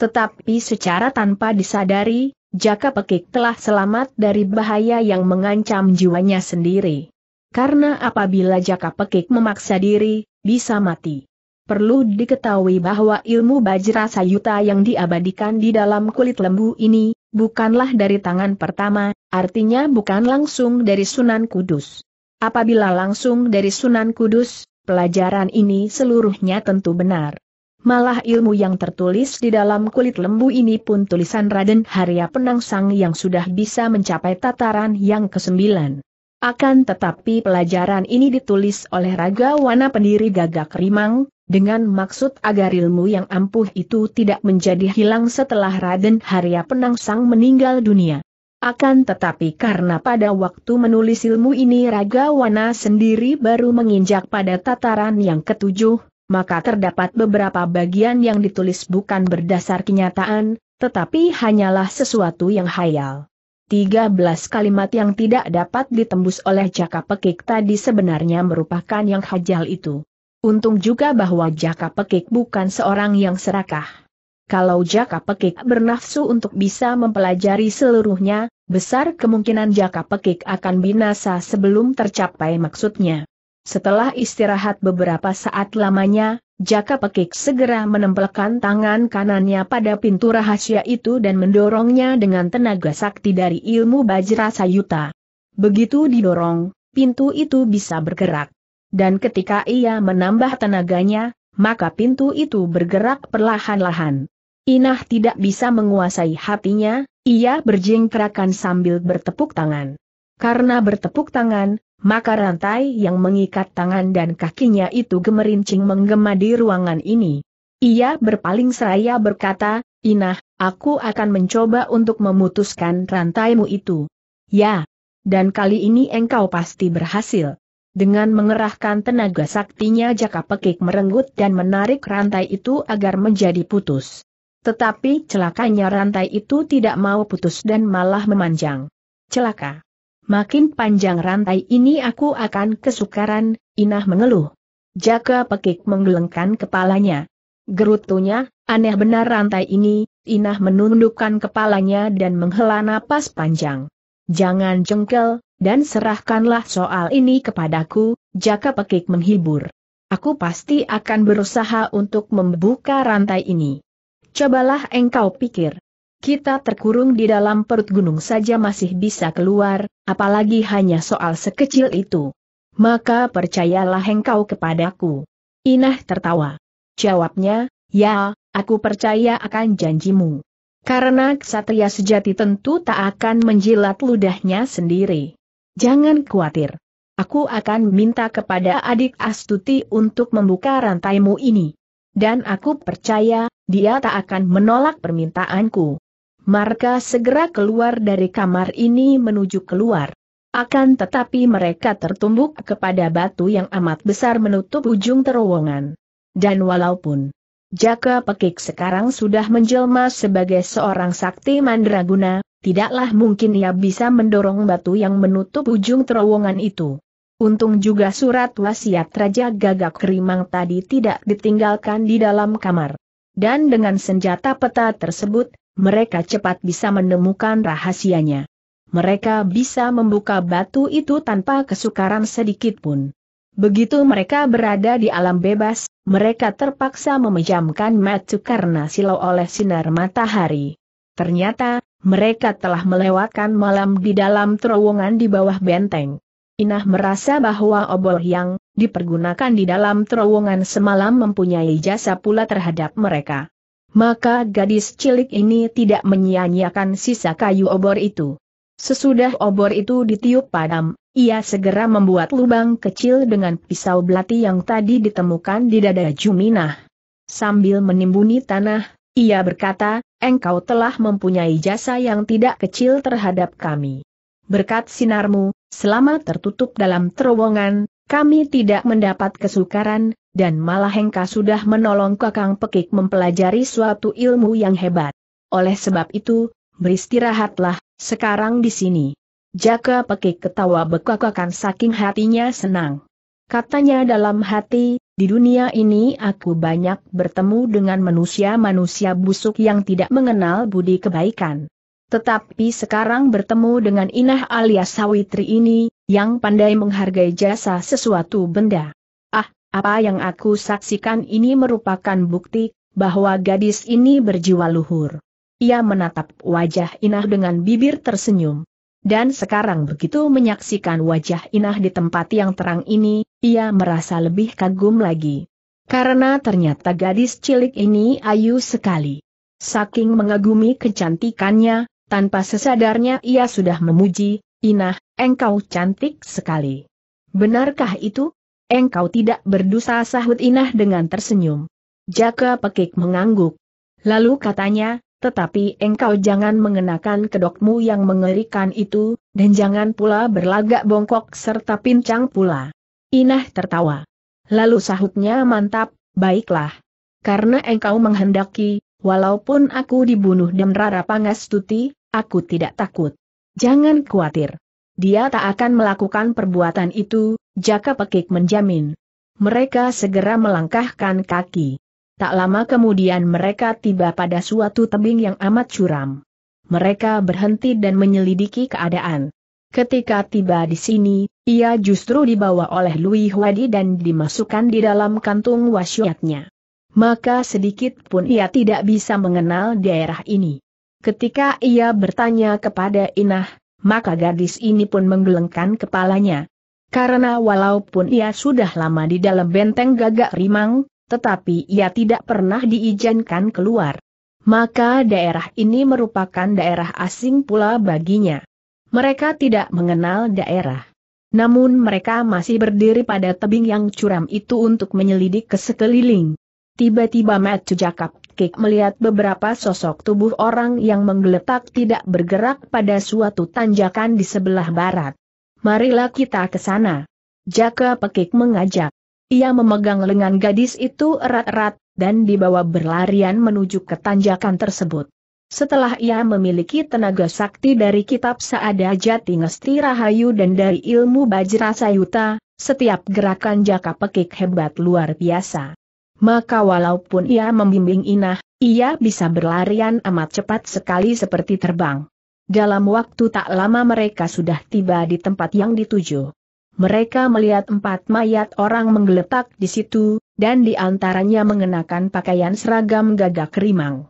Tetapi secara tanpa disadari, Jaka Pekik telah selamat dari bahaya yang mengancam jiwanya sendiri. Karena apabila Jaka Pekik memaksa diri, bisa mati. Perlu diketahui bahwa ilmu Bajra Sayuta yang diabadikan di dalam kulit lembu ini, bukanlah dari tangan pertama, artinya bukan langsung dari Sunan Kudus. Apabila langsung dari Sunan Kudus, pelajaran ini seluruhnya tentu benar. Malah ilmu yang tertulis di dalam kulit lembu ini pun tulisan Raden Harya Penangsang yang sudah bisa mencapai tataran yang kesembilan. Akan tetapi pelajaran ini ditulis oleh Raga Wana pendiri Gagak Rimang, dengan maksud agar ilmu yang ampuh itu tidak menjadi hilang setelah Raden Harya Penangsang meninggal dunia. Akan tetapi karena pada waktu menulis ilmu ini Raga Wana sendiri baru menginjak pada tataran yang ketujuh, maka terdapat beberapa bagian yang ditulis bukan berdasar kenyataan, tetapi hanyalah sesuatu yang hayal. 13 kalimat yang tidak dapat ditembus oleh jaka pekik tadi sebenarnya merupakan yang hajal itu. Untung juga bahwa jaka pekik bukan seorang yang serakah. Kalau jaka pekik bernafsu untuk bisa mempelajari seluruhnya, besar kemungkinan jaka pekik akan binasa sebelum tercapai maksudnya. Setelah istirahat beberapa saat lamanya, Jaka Pekik segera menempelkan tangan kanannya pada pintu rahasia itu dan mendorongnya dengan tenaga sakti dari ilmu Bajra Sayuta. Begitu didorong, pintu itu bisa bergerak. Dan ketika ia menambah tenaganya, maka pintu itu bergerak perlahan-lahan. Inah tidak bisa menguasai hatinya, ia berjingkrakan sambil bertepuk tangan. Karena bertepuk tangan, maka rantai yang mengikat tangan dan kakinya itu gemerincing menggema di ruangan ini. Ia berpaling seraya berkata, Inah, aku akan mencoba untuk memutuskan rantaimu itu. Ya. Dan kali ini engkau pasti berhasil. Dengan mengerahkan tenaga saktinya Jaka Pekik merenggut dan menarik rantai itu agar menjadi putus. Tetapi celakanya rantai itu tidak mau putus dan malah memanjang. Celaka. Makin panjang rantai ini aku akan kesukaran, Inah mengeluh. Jaka pekik menggelengkan kepalanya. Gerutunya, aneh benar rantai ini, Inah menundukkan kepalanya dan menghela napas panjang. Jangan jengkel, dan serahkanlah soal ini kepadaku, Jaka pekik menghibur. Aku pasti akan berusaha untuk membuka rantai ini. Cobalah engkau pikir. Kita terkurung di dalam perut gunung saja masih bisa keluar, apalagi hanya soal sekecil itu. Maka percayalah engkau kepadaku. Inah tertawa. Jawabnya, ya, aku percaya akan janjimu. Karena ksatria sejati tentu tak akan menjilat ludahnya sendiri. Jangan khawatir. Aku akan minta kepada adik Astuti untuk membuka rantaimu ini. Dan aku percaya, dia tak akan menolak permintaanku. Marka segera keluar dari kamar ini menuju keluar. Akan tetapi mereka tertumbuk kepada batu yang amat besar menutup ujung terowongan. Dan walaupun Jaka Pekik sekarang sudah menjelma sebagai seorang sakti mandraguna, tidaklah mungkin ia bisa mendorong batu yang menutup ujung terowongan itu. Untung juga surat wasiat Raja Gagak Kerimang tadi tidak ditinggalkan di dalam kamar. Dan dengan senjata peta tersebut, mereka cepat bisa menemukan rahasianya. Mereka bisa membuka batu itu tanpa kesukaran sedikit pun. Begitu mereka berada di alam bebas, mereka terpaksa memejamkan mata karena silau oleh sinar matahari. Ternyata, mereka telah melewatkan malam di dalam terowongan di bawah benteng. Inah merasa bahwa obor yang dipergunakan di dalam terowongan semalam mempunyai jasa pula terhadap mereka. Maka gadis cilik ini tidak menyia-nyiakan sisa kayu obor itu. Sesudah obor itu ditiup padam, ia segera membuat lubang kecil dengan pisau belati yang tadi ditemukan di dada Juminah. Sambil menimbuni tanah, ia berkata, engkau telah mempunyai jasa yang tidak kecil terhadap kami. Berkat sinarmu, selama tertutup dalam terowongan, kami tidak mendapat kesukaran, dan malah Hengka sudah menolong Kakang Pekik mempelajari suatu ilmu yang hebat. Oleh sebab itu, beristirahatlah, sekarang di sini. Jaka Pekik ketawa bekakakan saking hatinya senang. Katanya dalam hati, di dunia ini aku banyak bertemu dengan manusia-manusia busuk yang tidak mengenal budi kebaikan. Tetapi sekarang bertemu dengan Inah alias Sawitri ini, yang pandai menghargai jasa sesuatu benda. Ah, apa yang aku saksikan ini merupakan bukti bahwa gadis ini berjiwa luhur. Ia menatap wajah Inah dengan bibir tersenyum. Dan sekarang begitu menyaksikan wajah Inah di tempat yang terang ini, ia merasa lebih kagum lagi. Karena ternyata gadis cilik ini ayu sekali. Saking mengagumi kecantikannya, tanpa sesadarnya ia sudah memuji, Inah, engkau cantik sekali. Benarkah itu? Engkau tidak berdosa sahut Inah dengan tersenyum. Jaka Pekik mengangguk. Lalu katanya, tetapi engkau jangan mengenakan kedokmu yang mengerikan itu, dan jangan pula berlagak bongkok serta pincang pula. Inah tertawa. Lalu sahutnya mantap, baiklah. Karena engkau menghendaki, walaupun aku dibunuh dan rara pangas tuti, aku tidak takut. Jangan khawatir. Dia tak akan melakukan perbuatan itu, Jaka Pekik menjamin. Mereka segera melangkahkan kaki. Tak lama kemudian mereka tiba pada suatu tebing yang amat curam. Mereka berhenti dan menyelidiki keadaan. Ketika tiba di sini, ia justru dibawa oleh Lui Huadi dan dimasukkan di dalam kantung wasiatnya. Maka sedikit pun ia tidak bisa mengenal daerah ini. Ketika ia bertanya kepada Inah, maka gadis ini pun menggelengkan kepalanya. Karena walaupun ia sudah lama di dalam benteng gagak rimang, tetapi ia tidak pernah diizinkan keluar. Maka daerah ini merupakan daerah asing pula baginya. Mereka tidak mengenal daerah. Namun mereka masih berdiri pada tebing yang curam itu untuk menyelidik ke sekeliling. Tiba-tiba Matt Cujakap Kik melihat beberapa sosok tubuh orang yang menggeletak tidak bergerak pada suatu tanjakan di sebelah barat. Marilah kita ke sana. Jaka Pekik mengajak. Ia memegang lengan gadis itu erat-erat, dan dibawa berlarian menuju ke tanjakan tersebut. Setelah ia memiliki tenaga sakti dari kitab Saada Jati Ngesti Rahayu dan dari ilmu Bajra Sayuta, setiap gerakan jaka pekik hebat luar biasa maka walaupun ia membimbing Inah, ia bisa berlarian amat cepat sekali seperti terbang. Dalam waktu tak lama mereka sudah tiba di tempat yang dituju. Mereka melihat empat mayat orang menggeletak di situ, dan di antaranya mengenakan pakaian seragam gagak rimang.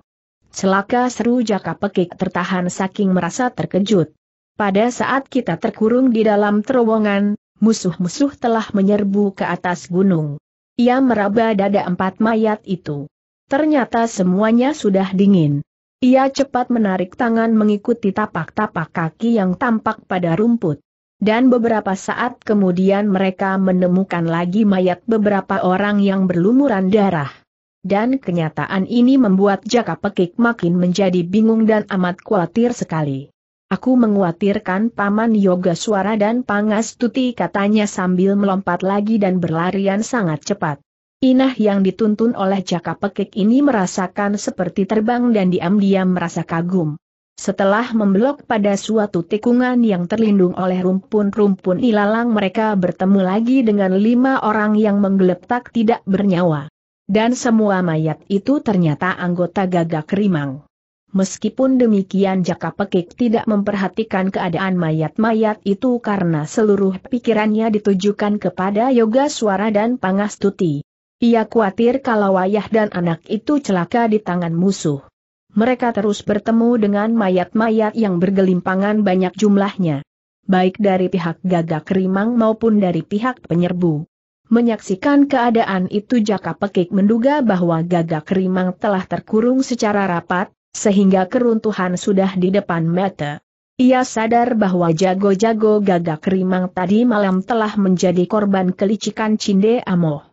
Celaka seru jaka pekik tertahan saking merasa terkejut. Pada saat kita terkurung di dalam terowongan, musuh-musuh telah menyerbu ke atas gunung. Ia meraba dada empat mayat itu. Ternyata semuanya sudah dingin. Ia cepat menarik tangan mengikuti tapak-tapak kaki yang tampak pada rumput. Dan beberapa saat kemudian mereka menemukan lagi mayat beberapa orang yang berlumuran darah. Dan kenyataan ini membuat Jaka Pekik makin menjadi bingung dan amat khawatir sekali. Aku menguatirkan Paman Yoga Suara dan Pangas Tuti katanya sambil melompat lagi dan berlarian sangat cepat. Inah yang dituntun oleh jaka pekik ini merasakan seperti terbang dan diam-diam merasa kagum. Setelah memblok pada suatu tikungan yang terlindung oleh rumpun-rumpun ilalang mereka bertemu lagi dengan lima orang yang menggeletak tidak bernyawa. Dan semua mayat itu ternyata anggota gagak rimang. Meskipun demikian Jaka Pekik tidak memperhatikan keadaan mayat-mayat itu karena seluruh pikirannya ditujukan kepada Yoga Suara dan Pangastuti. Ia khawatir kalau Wayah dan anak itu celaka di tangan musuh. Mereka terus bertemu dengan mayat-mayat yang bergelimpangan banyak jumlahnya. Baik dari pihak gagak rimang maupun dari pihak penyerbu. Menyaksikan keadaan itu Jaka Pekik menduga bahwa gagak rimang telah terkurung secara rapat, sehingga keruntuhan sudah di depan mata. Ia sadar bahwa jago-jago gagak rimang tadi malam telah menjadi korban kelicikan Cinde Amo.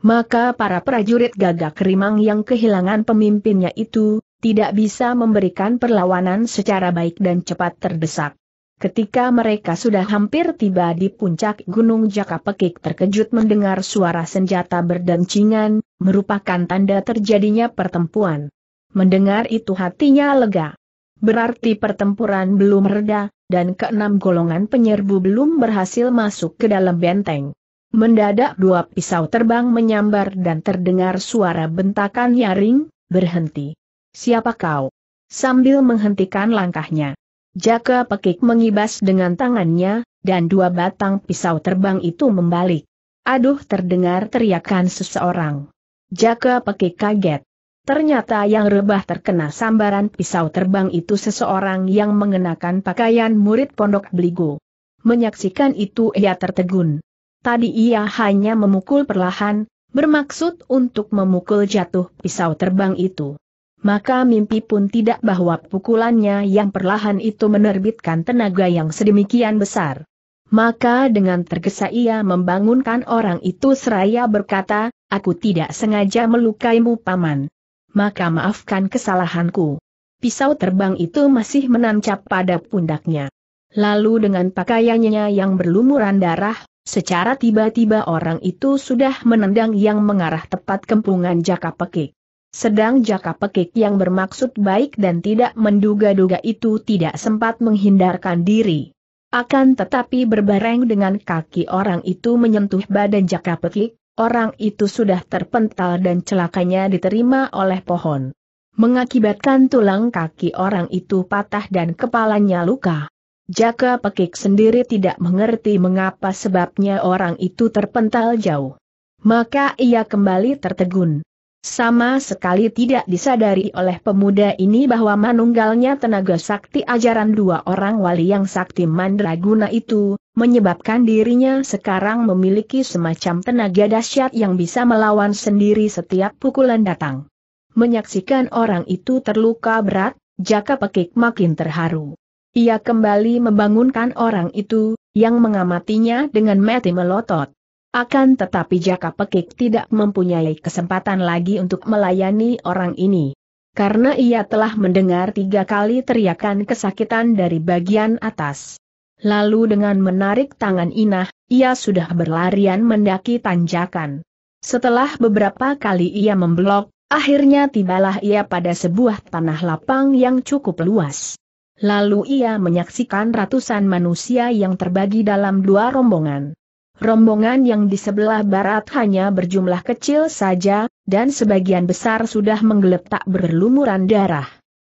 Maka para prajurit gagak rimang yang kehilangan pemimpinnya itu, tidak bisa memberikan perlawanan secara baik dan cepat terdesak. Ketika mereka sudah hampir tiba di puncak Gunung Jaka Pekik terkejut mendengar suara senjata berdencingan, merupakan tanda terjadinya pertempuran. Mendengar itu hatinya lega. Berarti pertempuran belum reda, dan keenam golongan penyerbu belum berhasil masuk ke dalam benteng. Mendadak dua pisau terbang menyambar dan terdengar suara bentakan nyaring, berhenti. Siapa kau? Sambil menghentikan langkahnya. Jaka pekik mengibas dengan tangannya, dan dua batang pisau terbang itu membalik. Aduh terdengar teriakan seseorang. Jaka pekik kaget. Ternyata yang rebah terkena sambaran pisau terbang itu seseorang yang mengenakan pakaian murid pondok beligo. Menyaksikan itu ia tertegun. Tadi ia hanya memukul perlahan, bermaksud untuk memukul jatuh pisau terbang itu. Maka mimpi pun tidak bahwa pukulannya yang perlahan itu menerbitkan tenaga yang sedemikian besar. Maka dengan tergesa ia membangunkan orang itu seraya berkata, Aku tidak sengaja melukaimu paman maka maafkan kesalahanku. Pisau terbang itu masih menancap pada pundaknya. Lalu dengan pakaiannya yang berlumuran darah, secara tiba-tiba orang itu sudah menendang yang mengarah tepat kempungan jaka pekik. Sedang jaka pekik yang bermaksud baik dan tidak menduga-duga itu tidak sempat menghindarkan diri. Akan tetapi berbareng dengan kaki orang itu menyentuh badan jaka pekik, Orang itu sudah terpental dan celakanya diterima oleh pohon. Mengakibatkan tulang kaki orang itu patah dan kepalanya luka. Jaka Pekik sendiri tidak mengerti mengapa sebabnya orang itu terpental jauh. Maka ia kembali tertegun. Sama sekali tidak disadari oleh pemuda ini bahwa manunggalnya tenaga sakti ajaran dua orang wali yang sakti mandraguna itu, menyebabkan dirinya sekarang memiliki semacam tenaga dahsyat yang bisa melawan sendiri setiap pukulan datang. Menyaksikan orang itu terluka berat, Jaka Pekik makin terharu. Ia kembali membangunkan orang itu, yang mengamatinya dengan mati melotot. Akan tetapi Jaka Pekik tidak mempunyai kesempatan lagi untuk melayani orang ini. Karena ia telah mendengar tiga kali teriakan kesakitan dari bagian atas. Lalu dengan menarik tangan Inah, ia sudah berlarian mendaki tanjakan. Setelah beberapa kali ia memblok, akhirnya tibalah ia pada sebuah tanah lapang yang cukup luas. Lalu ia menyaksikan ratusan manusia yang terbagi dalam dua rombongan. Rombongan yang di sebelah barat hanya berjumlah kecil saja, dan sebagian besar sudah menggeletak berlumuran darah.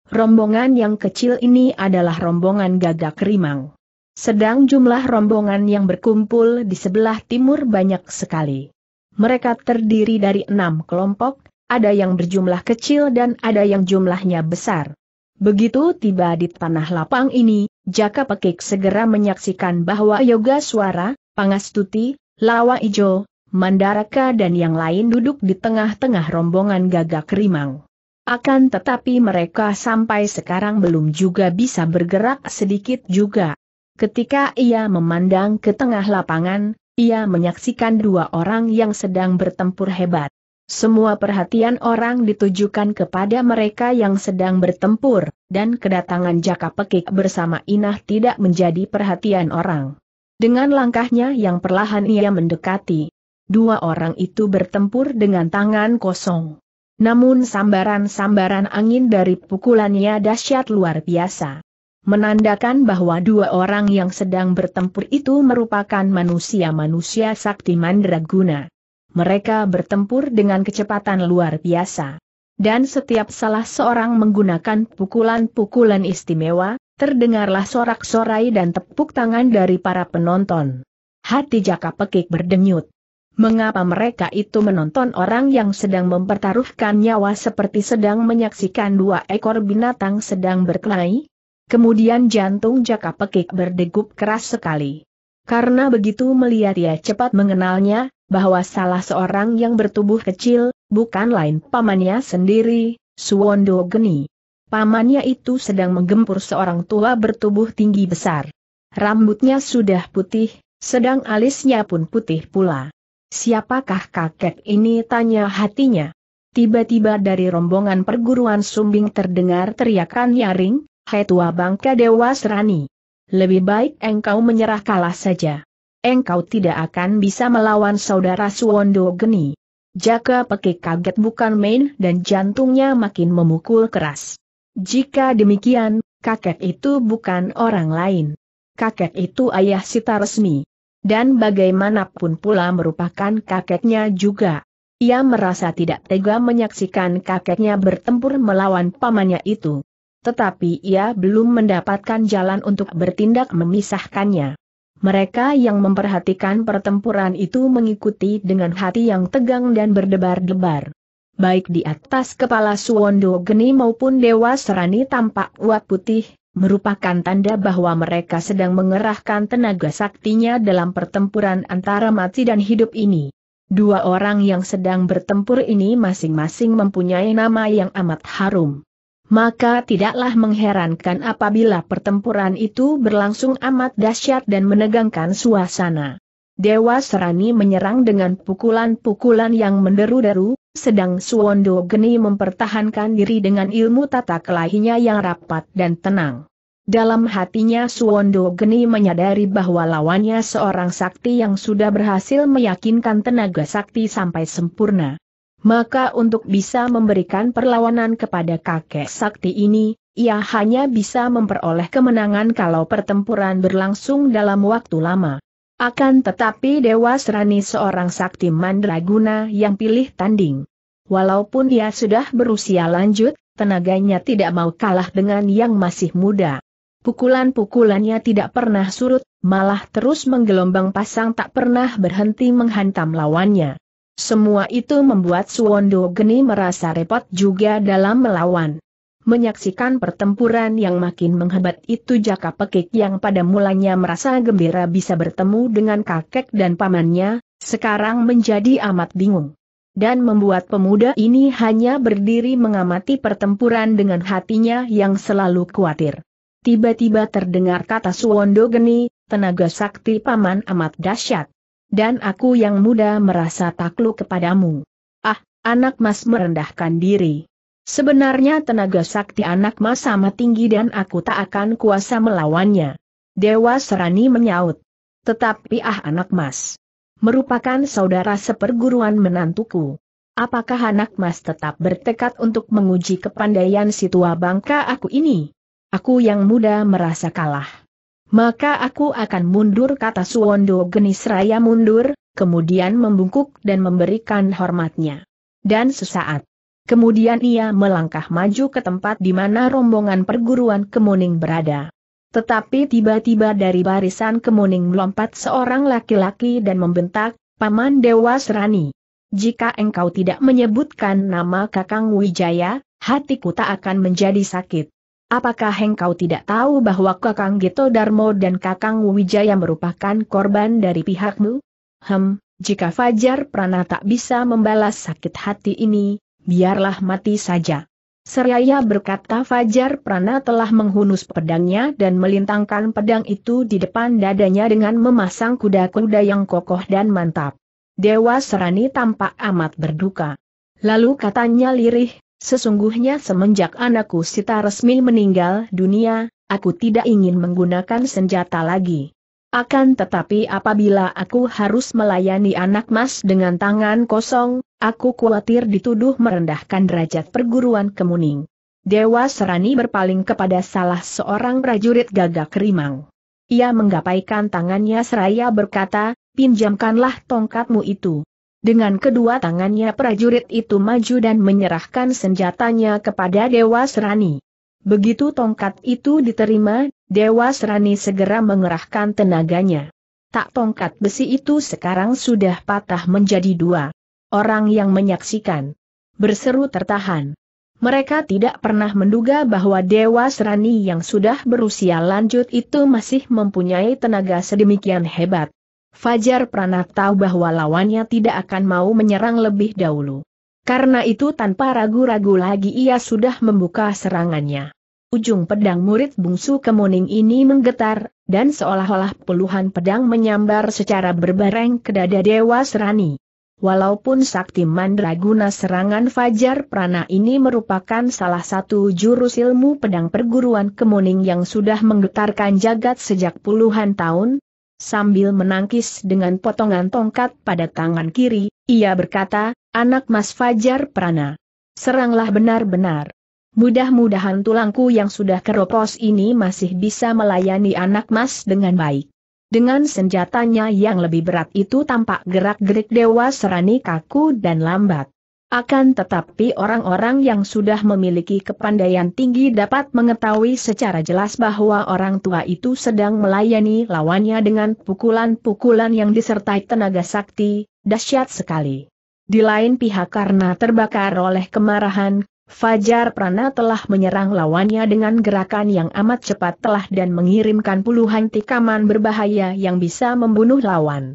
Rombongan yang kecil ini adalah rombongan gagak rimang. Sedang jumlah rombongan yang berkumpul di sebelah timur banyak sekali. Mereka terdiri dari enam kelompok, ada yang berjumlah kecil dan ada yang jumlahnya besar. Begitu tiba di tanah lapang ini, Jaka Pekik segera menyaksikan bahwa Yoga Suara, Pangastuti, Lawa Ijo, Mandaraka dan yang lain duduk di tengah-tengah rombongan gagak rimang. Akan tetapi mereka sampai sekarang belum juga bisa bergerak sedikit juga. Ketika ia memandang ke tengah lapangan, ia menyaksikan dua orang yang sedang bertempur hebat. Semua perhatian orang ditujukan kepada mereka yang sedang bertempur, dan kedatangan Jaka Pekik bersama Inah tidak menjadi perhatian orang. Dengan langkahnya yang perlahan ia mendekati. Dua orang itu bertempur dengan tangan kosong. Namun sambaran-sambaran angin dari pukulannya dahsyat luar biasa menandakan bahwa dua orang yang sedang bertempur itu merupakan manusia-manusia sakti mandraguna. Mereka bertempur dengan kecepatan luar biasa. Dan setiap salah seorang menggunakan pukulan-pukulan istimewa, terdengarlah sorak-sorai dan tepuk tangan dari para penonton. Hati Jaka Pekik berdenyut. Mengapa mereka itu menonton orang yang sedang mempertaruhkan nyawa seperti sedang menyaksikan dua ekor binatang sedang berkelahi? Kemudian jantung jaka pekik berdegup keras sekali. Karena begitu melihat ia cepat mengenalnya, bahwa salah seorang yang bertubuh kecil, bukan lain pamannya sendiri, Suwondo Geni. Pamannya itu sedang menggempur seorang tua bertubuh tinggi besar. Rambutnya sudah putih, sedang alisnya pun putih pula. Siapakah kakek ini tanya hatinya. Tiba-tiba dari rombongan perguruan sumbing terdengar teriakan nyaring, hai tua bangka Dewa Serani. Lebih baik engkau menyerah kalah saja. Engkau tidak akan bisa melawan saudara Suwondo Geni. Jaka Peki kaget bukan main dan jantungnya makin memukul keras. Jika demikian, kakek itu bukan orang lain. Kakek itu ayah Sita resmi. Dan bagaimanapun pula merupakan kakeknya juga. Ia merasa tidak tega menyaksikan kakeknya bertempur melawan pamannya itu. Tetapi ia belum mendapatkan jalan untuk bertindak memisahkannya. Mereka yang memperhatikan pertempuran itu mengikuti dengan hati yang tegang dan berdebar-debar. Baik di atas kepala Suwondo Geni maupun Dewa Serani tampak uap putih, merupakan tanda bahwa mereka sedang mengerahkan tenaga saktinya dalam pertempuran antara mati dan hidup ini. Dua orang yang sedang bertempur ini masing-masing mempunyai nama yang amat harum maka tidaklah mengherankan apabila pertempuran itu berlangsung amat dahsyat dan menegangkan suasana. Dewa Serani menyerang dengan pukulan-pukulan yang menderu-deru, sedang Suwondo Geni mempertahankan diri dengan ilmu tata kelahinya yang rapat dan tenang. Dalam hatinya Suwondo Geni menyadari bahwa lawannya seorang sakti yang sudah berhasil meyakinkan tenaga sakti sampai sempurna. Maka untuk bisa memberikan perlawanan kepada kakek sakti ini, ia hanya bisa memperoleh kemenangan kalau pertempuran berlangsung dalam waktu lama. Akan tetapi Dewa Serani seorang sakti mandraguna yang pilih tanding. Walaupun ia sudah berusia lanjut, tenaganya tidak mau kalah dengan yang masih muda. Pukulan-pukulannya tidak pernah surut, malah terus menggelombang pasang tak pernah berhenti menghantam lawannya. Semua itu membuat Suwondo Geni merasa repot juga dalam melawan. Menyaksikan pertempuran yang makin menghebat itu Jaka Pekik yang pada mulanya merasa gembira bisa bertemu dengan kakek dan pamannya, sekarang menjadi amat bingung. Dan membuat pemuda ini hanya berdiri mengamati pertempuran dengan hatinya yang selalu khawatir. Tiba-tiba terdengar kata Suwondo Geni, tenaga sakti paman amat dahsyat dan aku yang muda merasa takluk kepadamu. Ah, anak mas merendahkan diri. Sebenarnya tenaga sakti anak mas sama tinggi dan aku tak akan kuasa melawannya. Dewa Serani menyaut. Tetapi ah anak mas. Merupakan saudara seperguruan menantuku. Apakah anak mas tetap bertekad untuk menguji kepandaian si tua bangka aku ini? Aku yang muda merasa kalah. Maka aku akan mundur kata Suwondo Genis Raya mundur, kemudian membungkuk dan memberikan hormatnya. Dan sesaat. Kemudian ia melangkah maju ke tempat di mana rombongan perguruan Kemuning berada. Tetapi tiba-tiba dari barisan Kemuning melompat seorang laki-laki dan membentak, Paman Dewa Serani. Jika engkau tidak menyebutkan nama Kakang Wijaya, hatiku tak akan menjadi sakit. Apakah engkau tidak tahu bahwa Kakang Gito Darmo dan Kakang Wijaya merupakan korban dari pihakmu? Hem, jika Fajar Prana tak bisa membalas sakit hati ini, biarlah mati saja. Seraya berkata Fajar Prana telah menghunus pedangnya dan melintangkan pedang itu di depan dadanya dengan memasang kuda-kuda yang kokoh dan mantap. Dewa Serani tampak amat berduka. Lalu katanya lirih, Sesungguhnya semenjak anakku Sita resmi meninggal dunia, aku tidak ingin menggunakan senjata lagi. Akan tetapi apabila aku harus melayani anak mas dengan tangan kosong, aku khawatir dituduh merendahkan derajat perguruan kemuning. Dewa Serani berpaling kepada salah seorang prajurit gagak rimang. Ia menggapaikan tangannya seraya berkata, pinjamkanlah tongkatmu itu. Dengan kedua tangannya prajurit itu maju dan menyerahkan senjatanya kepada Dewa Serani. Begitu tongkat itu diterima, Dewa Serani segera mengerahkan tenaganya. Tak tongkat besi itu sekarang sudah patah menjadi dua. Orang yang menyaksikan berseru tertahan. Mereka tidak pernah menduga bahwa Dewa Serani yang sudah berusia lanjut itu masih mempunyai tenaga sedemikian hebat. Fajar Prana tahu bahwa lawannya tidak akan mau menyerang lebih dahulu. Karena itu tanpa ragu-ragu lagi ia sudah membuka serangannya. Ujung pedang murid bungsu kemuning ini menggetar, dan seolah-olah puluhan pedang menyambar secara berbareng ke dada Dewa Serani. Walaupun sakti mandraguna serangan Fajar Prana ini merupakan salah satu jurus ilmu pedang perguruan kemuning yang sudah menggetarkan jagat sejak puluhan tahun, Sambil menangkis dengan potongan tongkat pada tangan kiri, ia berkata, anak Mas Fajar Prana. Seranglah benar-benar. Mudah-mudahan tulangku yang sudah keropos ini masih bisa melayani anak Mas dengan baik. Dengan senjatanya yang lebih berat itu tampak gerak-gerik Dewa Serani kaku dan lambat. Akan tetapi orang-orang yang sudah memiliki kepandaian tinggi dapat mengetahui secara jelas bahwa orang tua itu sedang melayani lawannya dengan pukulan-pukulan yang disertai tenaga sakti, dahsyat sekali. Di lain pihak karena terbakar oleh kemarahan, Fajar Prana telah menyerang lawannya dengan gerakan yang amat cepat telah dan mengirimkan puluhan tikaman berbahaya yang bisa membunuh lawan.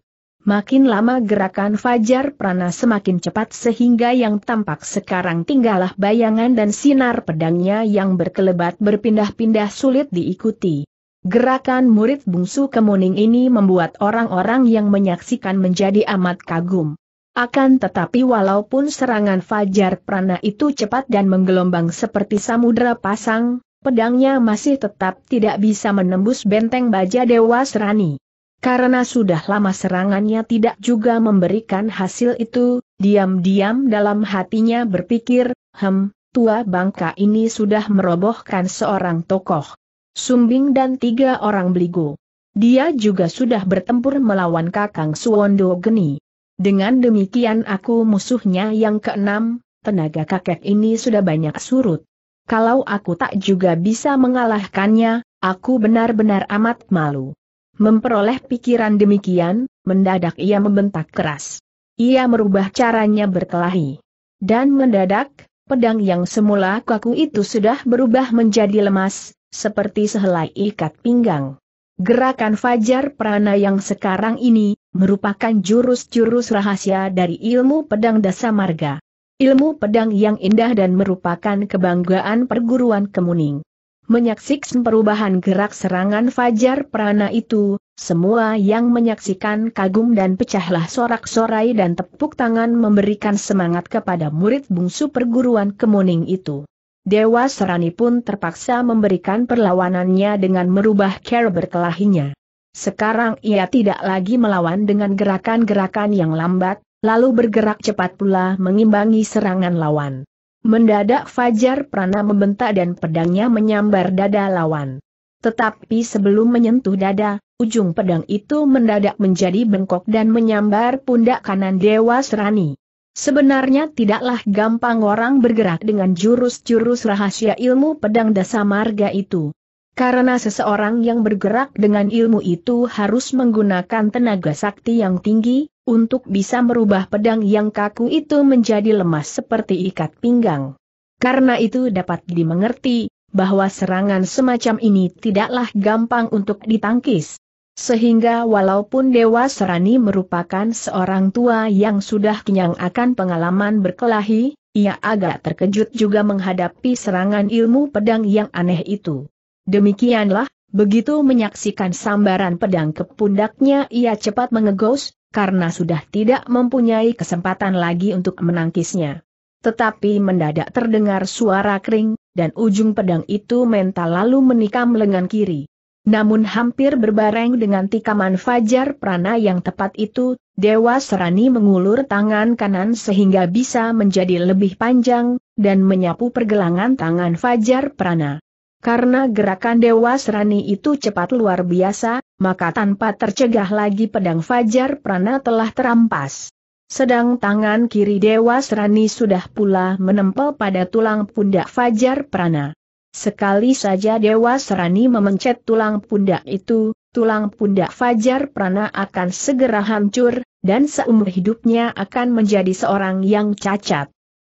Makin lama gerakan Fajar Prana semakin cepat sehingga yang tampak sekarang tinggallah bayangan dan sinar pedangnya yang berkelebat berpindah-pindah sulit diikuti. Gerakan murid bungsu kemuning ini membuat orang-orang yang menyaksikan menjadi amat kagum. Akan tetapi walaupun serangan Fajar Prana itu cepat dan menggelombang seperti samudera pasang, pedangnya masih tetap tidak bisa menembus benteng baja Dewa Serani. Karena sudah lama serangannya tidak juga memberikan hasil itu, diam-diam dalam hatinya berpikir, hem, tua bangka ini sudah merobohkan seorang tokoh. Sumbing dan tiga orang beligo. Dia juga sudah bertempur melawan Kakang Suwondo Geni. Dengan demikian aku musuhnya yang keenam, tenaga kakek ini sudah banyak surut. Kalau aku tak juga bisa mengalahkannya, aku benar-benar amat malu. Memperoleh pikiran demikian, mendadak ia membentak keras. Ia merubah caranya berkelahi. Dan mendadak, pedang yang semula kaku itu sudah berubah menjadi lemas, seperti sehelai ikat pinggang. Gerakan Fajar Prana yang sekarang ini, merupakan jurus-jurus rahasia dari ilmu pedang dasa marga. Ilmu pedang yang indah dan merupakan kebanggaan perguruan kemuning. Menyaksikan perubahan gerak serangan Fajar Prana itu, semua yang menyaksikan kagum dan pecahlah sorak-sorai dan tepuk tangan memberikan semangat kepada murid bungsu perguruan kemuning itu. Dewa Serani pun terpaksa memberikan perlawanannya dengan merubah cara berkelahinya. Sekarang ia tidak lagi melawan dengan gerakan-gerakan yang lambat, lalu bergerak cepat pula mengimbangi serangan lawan. Mendadak Fajar Prana membentak dan pedangnya menyambar dada lawan. Tetapi sebelum menyentuh dada, ujung pedang itu mendadak menjadi bengkok dan menyambar pundak kanan Dewa Serani. Sebenarnya tidaklah gampang orang bergerak dengan jurus-jurus rahasia ilmu pedang dasa marga itu. Karena seseorang yang bergerak dengan ilmu itu harus menggunakan tenaga sakti yang tinggi, untuk bisa merubah pedang yang kaku itu menjadi lemas seperti ikat pinggang. Karena itu dapat dimengerti, bahwa serangan semacam ini tidaklah gampang untuk ditangkis. Sehingga walaupun Dewa Serani merupakan seorang tua yang sudah kenyang akan pengalaman berkelahi, ia agak terkejut juga menghadapi serangan ilmu pedang yang aneh itu. Demikianlah, begitu menyaksikan sambaran pedang ke pundaknya ia cepat mengegos, karena sudah tidak mempunyai kesempatan lagi untuk menangkisnya. Tetapi mendadak terdengar suara kering, dan ujung pedang itu mental lalu menikam lengan kiri. Namun hampir berbareng dengan tikaman Fajar Prana yang tepat itu, Dewa Serani mengulur tangan kanan sehingga bisa menjadi lebih panjang, dan menyapu pergelangan tangan Fajar Prana. Karena gerakan Dewa Serani itu cepat luar biasa, maka tanpa tercegah lagi pedang Fajar Prana telah terampas. Sedang tangan kiri Dewa Serani sudah pula menempel pada tulang pundak Fajar Prana. Sekali saja Dewa Serani memencet tulang pundak itu, tulang pundak Fajar Prana akan segera hancur, dan seumur hidupnya akan menjadi seorang yang cacat.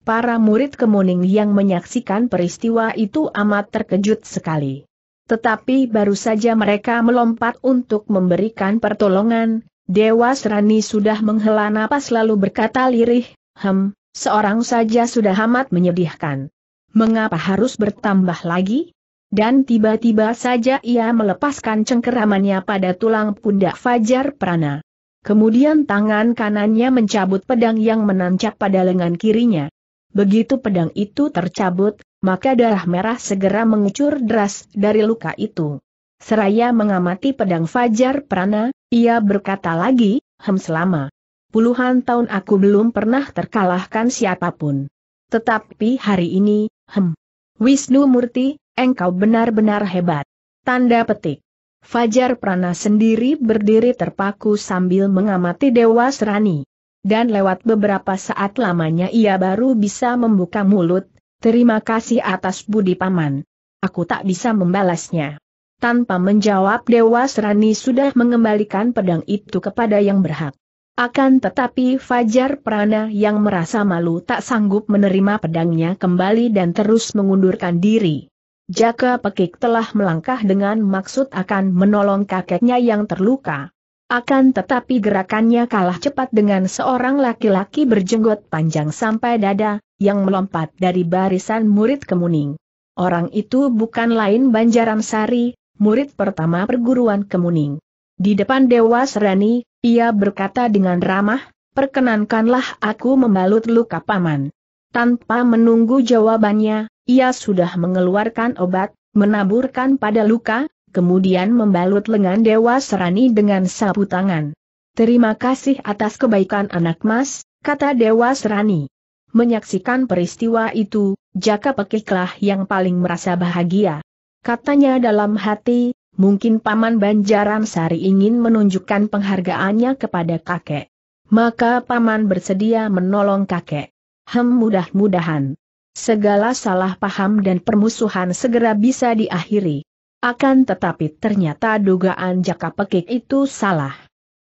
Para murid kemuning yang menyaksikan peristiwa itu amat terkejut sekali. Tetapi baru saja mereka melompat untuk memberikan pertolongan, Dewa Serani sudah menghela napas lalu berkata lirih, Hem, seorang saja sudah amat menyedihkan. Mengapa harus bertambah lagi? Dan tiba-tiba saja ia melepaskan cengkeramannya pada tulang pundak Fajar Prana. Kemudian tangan kanannya mencabut pedang yang menancap pada lengan kirinya. Begitu pedang itu tercabut, maka darah merah segera mengucur deras dari luka itu. Seraya mengamati pedang Fajar Prana, ia berkata lagi, hem selama puluhan tahun aku belum pernah terkalahkan siapapun. Tetapi hari ini, hem, Wisnu Murti, engkau benar-benar hebat. Tanda petik. Fajar Prana sendiri berdiri terpaku sambil mengamati Dewa Serani dan lewat beberapa saat lamanya ia baru bisa membuka mulut, terima kasih atas budi paman. Aku tak bisa membalasnya. Tanpa menjawab Dewa Serani sudah mengembalikan pedang itu kepada yang berhak. Akan tetapi Fajar Prana yang merasa malu tak sanggup menerima pedangnya kembali dan terus mengundurkan diri. Jaka Pekik telah melangkah dengan maksud akan menolong kakeknya yang terluka. Akan tetapi gerakannya kalah cepat dengan seorang laki-laki berjenggot panjang sampai dada, yang melompat dari barisan murid kemuning. Orang itu bukan lain Banjaram Sari, murid pertama perguruan kemuning. Di depan Dewa Serani, ia berkata dengan ramah, perkenankanlah aku membalut luka paman. Tanpa menunggu jawabannya, ia sudah mengeluarkan obat, menaburkan pada luka, kemudian membalut lengan Dewa Serani dengan sapu tangan. Terima kasih atas kebaikan anak mas, kata Dewa Serani. Menyaksikan peristiwa itu, Jaka Pekiklah yang paling merasa bahagia. Katanya dalam hati, mungkin Paman Banjaran Sari ingin menunjukkan penghargaannya kepada kakek. Maka Paman bersedia menolong kakek. Hem mudah-mudahan. Segala salah paham dan permusuhan segera bisa diakhiri. Akan tetapi ternyata dugaan jaka pekik itu salah.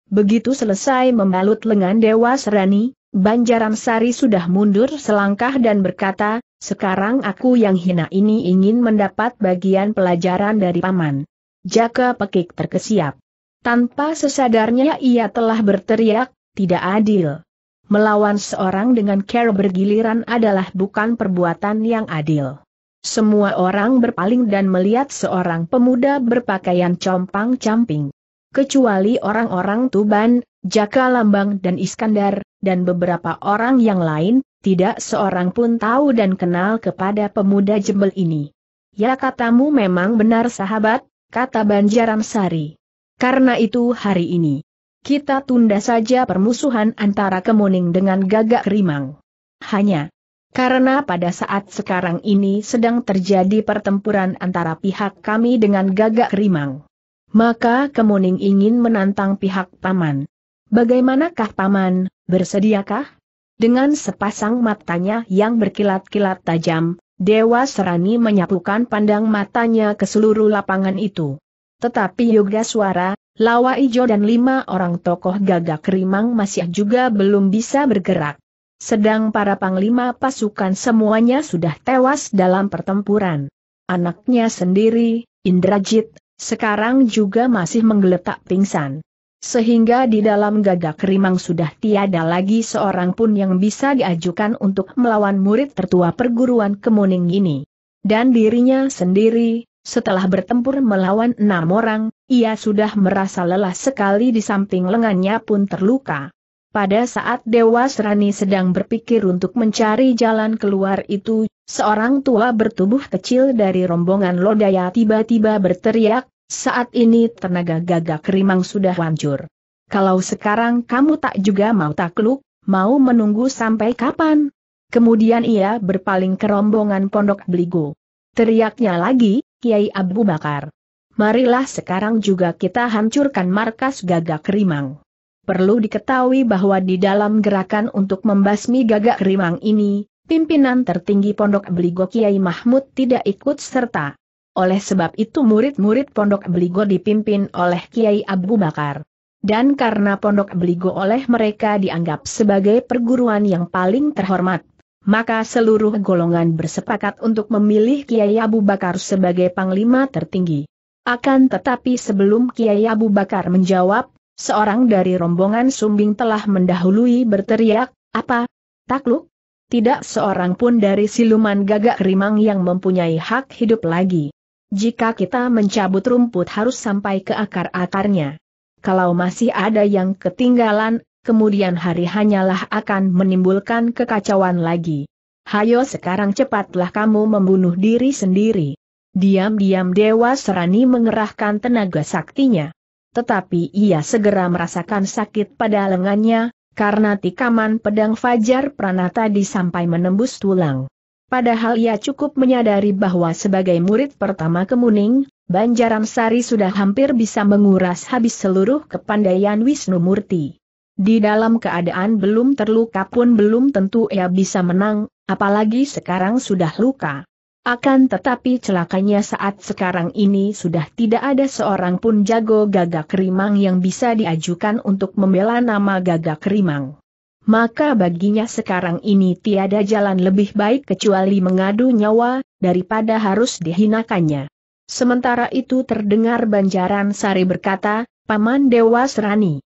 Begitu selesai membalut lengan Dewa Serani, Banjaram Sari sudah mundur selangkah dan berkata, sekarang aku yang hina ini ingin mendapat bagian pelajaran dari paman. Jaka pekik terkesiap. Tanpa sesadarnya ia telah berteriak, tidak adil. Melawan seorang dengan care bergiliran adalah bukan perbuatan yang adil. Semua orang berpaling dan melihat seorang pemuda berpakaian compang-camping. Kecuali orang-orang Tuban, Jaka Lambang dan Iskandar, dan beberapa orang yang lain, tidak seorang pun tahu dan kenal kepada pemuda jebel ini. Ya katamu memang benar sahabat, kata Banjaran Sari. Karena itu hari ini, kita tunda saja permusuhan antara Kemuning dengan Gagak Rimang. Hanya karena pada saat sekarang ini sedang terjadi pertempuran antara pihak kami dengan gagak rimang. Maka Kemuning ingin menantang pihak Paman. Bagaimanakah Paman, bersediakah? Dengan sepasang matanya yang berkilat-kilat tajam, Dewa Serani menyapukan pandang matanya ke seluruh lapangan itu. Tetapi Yoga Suara, Lawa Ijo dan lima orang tokoh gagak rimang masih juga belum bisa bergerak sedang para panglima pasukan semuanya sudah tewas dalam pertempuran. Anaknya sendiri, Indrajit, sekarang juga masih menggeletak pingsan. Sehingga di dalam gagak rimang sudah tiada lagi seorang pun yang bisa diajukan untuk melawan murid tertua perguruan kemuning ini. Dan dirinya sendiri, setelah bertempur melawan enam orang, ia sudah merasa lelah sekali di samping lengannya pun terluka. Pada saat Dewa Serani sedang berpikir untuk mencari jalan keluar itu, seorang tua bertubuh kecil dari rombongan Lodaya tiba-tiba berteriak, saat ini tenaga gagak rimang sudah hancur. Kalau sekarang kamu tak juga mau takluk, mau menunggu sampai kapan? Kemudian ia berpaling ke rombongan pondok beligo. Teriaknya lagi, Kiai Abu Bakar. Marilah sekarang juga kita hancurkan markas gagak rimang. Perlu diketahui bahwa di dalam gerakan untuk membasmi gagak rimang ini, pimpinan tertinggi Pondok Beligo Kiai Mahmud tidak ikut serta. Oleh sebab itu murid-murid Pondok Beligo dipimpin oleh Kiai Abu Bakar. Dan karena Pondok Beligo oleh mereka dianggap sebagai perguruan yang paling terhormat, maka seluruh golongan bersepakat untuk memilih Kiai Abu Bakar sebagai panglima tertinggi. Akan tetapi sebelum Kiai Abu Bakar menjawab, Seorang dari rombongan sumbing telah mendahului berteriak, apa? Takluk? Tidak seorang pun dari siluman gagak rimang yang mempunyai hak hidup lagi. Jika kita mencabut rumput harus sampai ke akar-akarnya. Kalau masih ada yang ketinggalan, kemudian hari hanyalah akan menimbulkan kekacauan lagi. Hayo sekarang cepatlah kamu membunuh diri sendiri. Diam-diam Dewa Serani mengerahkan tenaga saktinya. Tetapi ia segera merasakan sakit pada lengannya, karena tikaman pedang Fajar Pranata disampai menembus tulang. Padahal ia cukup menyadari bahwa sebagai murid pertama Kemuning, Banjaran Sari sudah hampir bisa menguras habis seluruh kepandaian Wisnu Murti. Di dalam keadaan belum terluka pun belum tentu ia bisa menang, apalagi sekarang sudah luka. Akan tetapi celakanya saat sekarang ini sudah tidak ada seorang pun jago gagak rimang yang bisa diajukan untuk membela nama gagak rimang. Maka baginya sekarang ini tiada jalan lebih baik kecuali mengadu nyawa, daripada harus dihinakannya. Sementara itu terdengar Banjaran Sari berkata, Paman Dewa Serani.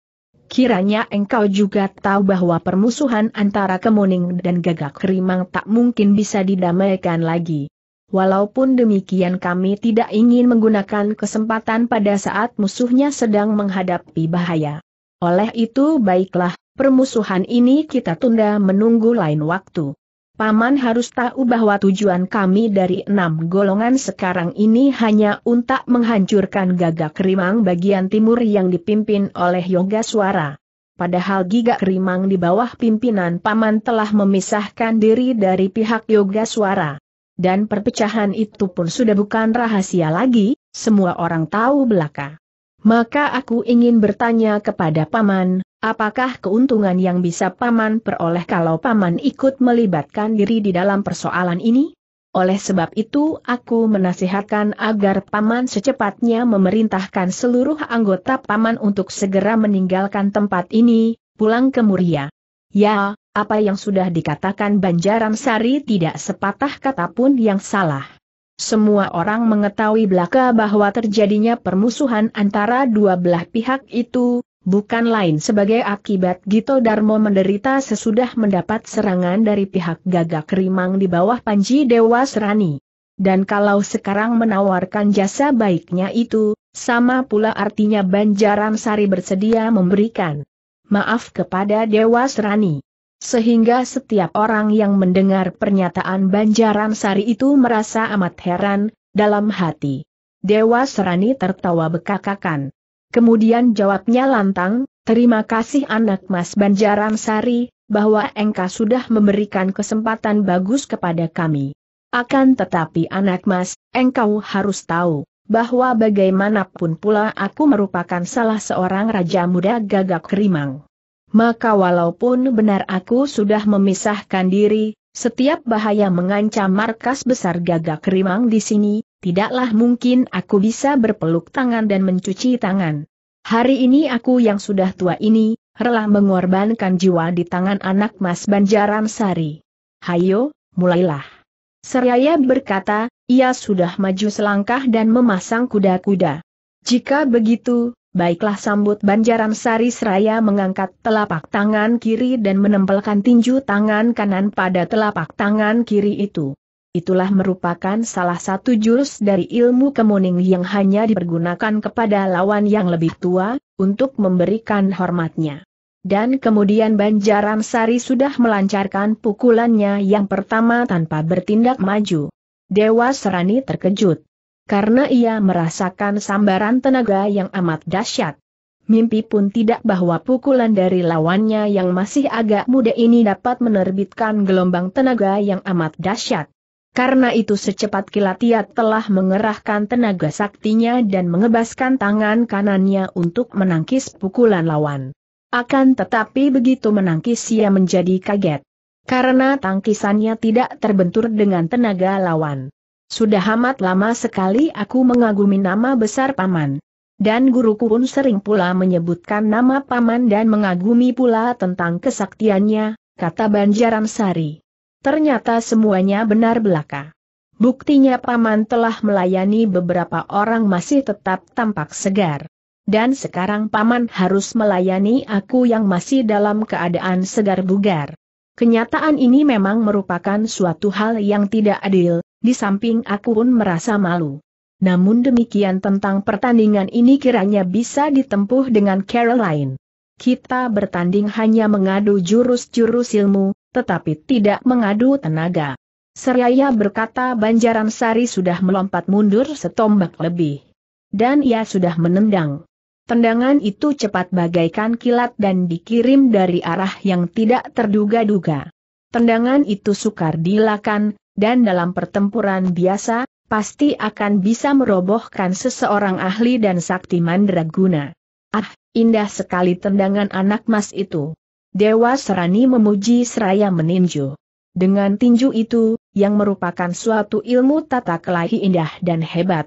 Kiranya engkau juga tahu bahwa permusuhan antara Kemuning dan Gagak Rimang tak mungkin bisa didamaikan lagi. Walaupun demikian kami tidak ingin menggunakan kesempatan pada saat musuhnya sedang menghadapi bahaya. Oleh itu baiklah, permusuhan ini kita tunda menunggu lain waktu. Paman harus tahu bahwa tujuan kami dari enam golongan sekarang ini hanya untuk menghancurkan gagak rimang bagian timur yang dipimpin oleh Yoga Suara. Padahal Giga Rimang di bawah pimpinan Paman telah memisahkan diri dari pihak Yoga Suara dan perpecahan itu pun sudah bukan rahasia lagi, semua orang tahu belaka. Maka aku ingin bertanya kepada Paman, apakah keuntungan yang bisa Paman peroleh kalau Paman ikut melibatkan diri di dalam persoalan ini? Oleh sebab itu aku menasihatkan agar Paman secepatnya memerintahkan seluruh anggota Paman untuk segera meninggalkan tempat ini, pulang ke Muria. Ya, apa yang sudah dikatakan Banjaran Sari tidak sepatah kata pun yang salah. Semua orang mengetahui belaka bahwa terjadinya permusuhan antara dua belah pihak itu, bukan lain sebagai akibat Gito Darmo menderita sesudah mendapat serangan dari pihak gagak rimang di bawah Panji Dewa Serani. Dan kalau sekarang menawarkan jasa baiknya itu, sama pula artinya Banjaran Sari bersedia memberikan maaf kepada Dewa Serani. Sehingga setiap orang yang mendengar pernyataan Banjaran Sari itu merasa amat heran, dalam hati. Dewa Serani tertawa bekakakan. Kemudian jawabnya lantang, terima kasih anak mas Banjaran Sari, bahwa engkau sudah memberikan kesempatan bagus kepada kami. Akan tetapi anak mas, engkau harus tahu bahwa bagaimanapun pula aku merupakan salah seorang raja muda gagak kerimang. Maka walaupun benar aku sudah memisahkan diri, setiap bahaya mengancam markas besar gagak kerimang di sini, tidaklah mungkin aku bisa berpeluk tangan dan mencuci tangan. Hari ini aku yang sudah tua ini, rela mengorbankan jiwa di tangan anak Mas Banjaran Sari. Hayo, mulailah. Seraya berkata, ia sudah maju selangkah dan memasang kuda-kuda. Jika begitu, baiklah sambut Banjaran Sari Seraya mengangkat telapak tangan kiri dan menempelkan tinju tangan kanan pada telapak tangan kiri itu. Itulah merupakan salah satu jurus dari ilmu kemuning yang hanya dipergunakan kepada lawan yang lebih tua, untuk memberikan hormatnya. Dan kemudian Banjaran Sari sudah melancarkan pukulannya yang pertama tanpa bertindak maju. Dewa Serani terkejut. Karena ia merasakan sambaran tenaga yang amat dahsyat. Mimpi pun tidak bahwa pukulan dari lawannya yang masih agak muda ini dapat menerbitkan gelombang tenaga yang amat dahsyat. Karena itu secepat kilat ia telah mengerahkan tenaga saktinya dan mengebaskan tangan kanannya untuk menangkis pukulan lawan. Akan tetapi begitu menangkis ia menjadi kaget. Karena tangkisannya tidak terbentur dengan tenaga lawan. Sudah amat lama sekali aku mengagumi nama besar paman. Dan guruku pun sering pula menyebutkan nama paman dan mengagumi pula tentang kesaktiannya, kata Banjaran Sari. Ternyata semuanya benar belaka. Buktinya paman telah melayani beberapa orang masih tetap tampak segar dan sekarang paman harus melayani aku yang masih dalam keadaan segar bugar. Kenyataan ini memang merupakan suatu hal yang tidak adil, di samping aku pun merasa malu. Namun demikian tentang pertandingan ini kiranya bisa ditempuh dengan Caroline. Kita bertanding hanya mengadu jurus-jurus ilmu, tetapi tidak mengadu tenaga. Seraya berkata Banjaran Sari sudah melompat mundur setombak lebih. Dan ia sudah menendang. Tendangan itu cepat bagaikan kilat dan dikirim dari arah yang tidak terduga-duga. Tendangan itu sukar dilakukan dan dalam pertempuran biasa, pasti akan bisa merobohkan seseorang ahli dan sakti mandraguna. Ah, indah sekali tendangan anak mas itu. Dewa Serani memuji seraya meninju. Dengan tinju itu, yang merupakan suatu ilmu tata kelahi indah dan hebat,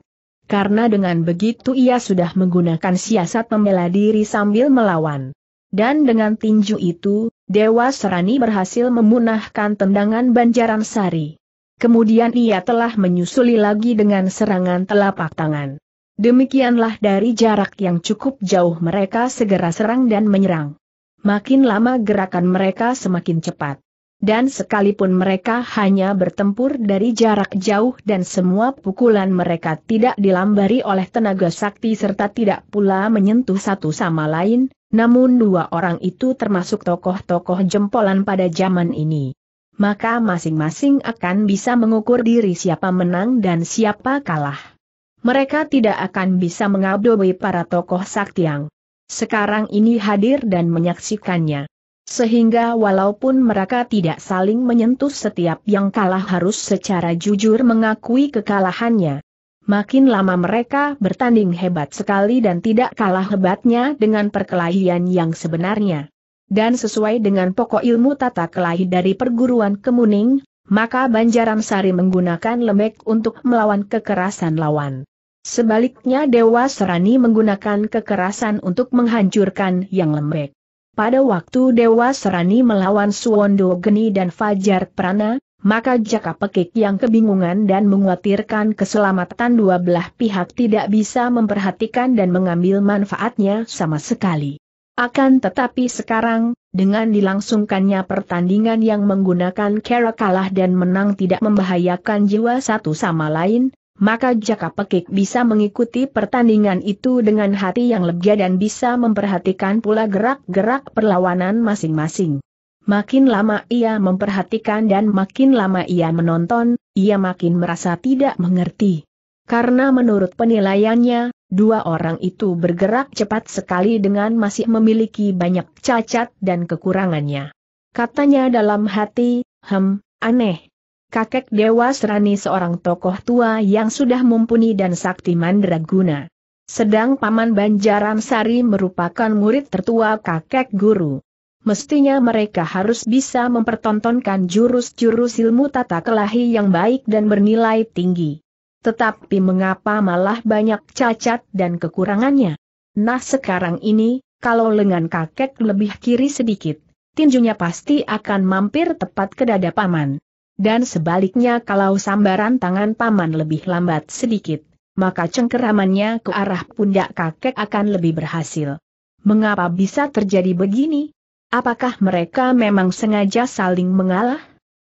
karena dengan begitu ia sudah menggunakan siasat membela diri sambil melawan. Dan dengan tinju itu, Dewa Serani berhasil memunahkan tendangan Banjaran Sari. Kemudian ia telah menyusuli lagi dengan serangan telapak tangan. Demikianlah dari jarak yang cukup jauh mereka segera serang dan menyerang. Makin lama gerakan mereka semakin cepat dan sekalipun mereka hanya bertempur dari jarak jauh dan semua pukulan mereka tidak dilambari oleh tenaga sakti serta tidak pula menyentuh satu sama lain, namun dua orang itu termasuk tokoh-tokoh jempolan pada zaman ini. Maka masing-masing akan bisa mengukur diri siapa menang dan siapa kalah. Mereka tidak akan bisa mengabdoi para tokoh sakti yang sekarang ini hadir dan menyaksikannya. Sehingga walaupun mereka tidak saling menyentuh setiap yang kalah harus secara jujur mengakui kekalahannya. Makin lama mereka bertanding hebat sekali dan tidak kalah hebatnya dengan perkelahian yang sebenarnya. Dan sesuai dengan pokok ilmu tata kelahi dari perguruan kemuning, maka Banjaram Sari menggunakan lemek untuk melawan kekerasan lawan. Sebaliknya Dewa Serani menggunakan kekerasan untuk menghancurkan yang lembek. Pada waktu Dewa Serani melawan Suwondo Geni dan Fajar Prana, maka jaka pekik yang kebingungan dan menguatirkan keselamatan dua belah pihak tidak bisa memperhatikan dan mengambil manfaatnya sama sekali. Akan tetapi sekarang, dengan dilangsungkannya pertandingan yang menggunakan cara kalah dan menang tidak membahayakan jiwa satu sama lain, maka Jaka Pekik bisa mengikuti pertandingan itu dengan hati yang lega dan bisa memperhatikan pula gerak-gerak perlawanan masing-masing. Makin lama ia memperhatikan dan makin lama ia menonton, ia makin merasa tidak mengerti. Karena menurut penilaiannya, dua orang itu bergerak cepat sekali dengan masih memiliki banyak cacat dan kekurangannya. Katanya dalam hati, hem, aneh, kakek Dewa Serani seorang tokoh tua yang sudah mumpuni dan sakti mandraguna. Sedang Paman Banjaran Sari merupakan murid tertua kakek guru. Mestinya mereka harus bisa mempertontonkan jurus-jurus ilmu tata kelahi yang baik dan bernilai tinggi. Tetapi mengapa malah banyak cacat dan kekurangannya? Nah sekarang ini, kalau lengan kakek lebih kiri sedikit, tinjunya pasti akan mampir tepat ke dada paman dan sebaliknya kalau sambaran tangan paman lebih lambat sedikit, maka cengkeramannya ke arah pundak kakek akan lebih berhasil. Mengapa bisa terjadi begini? Apakah mereka memang sengaja saling mengalah?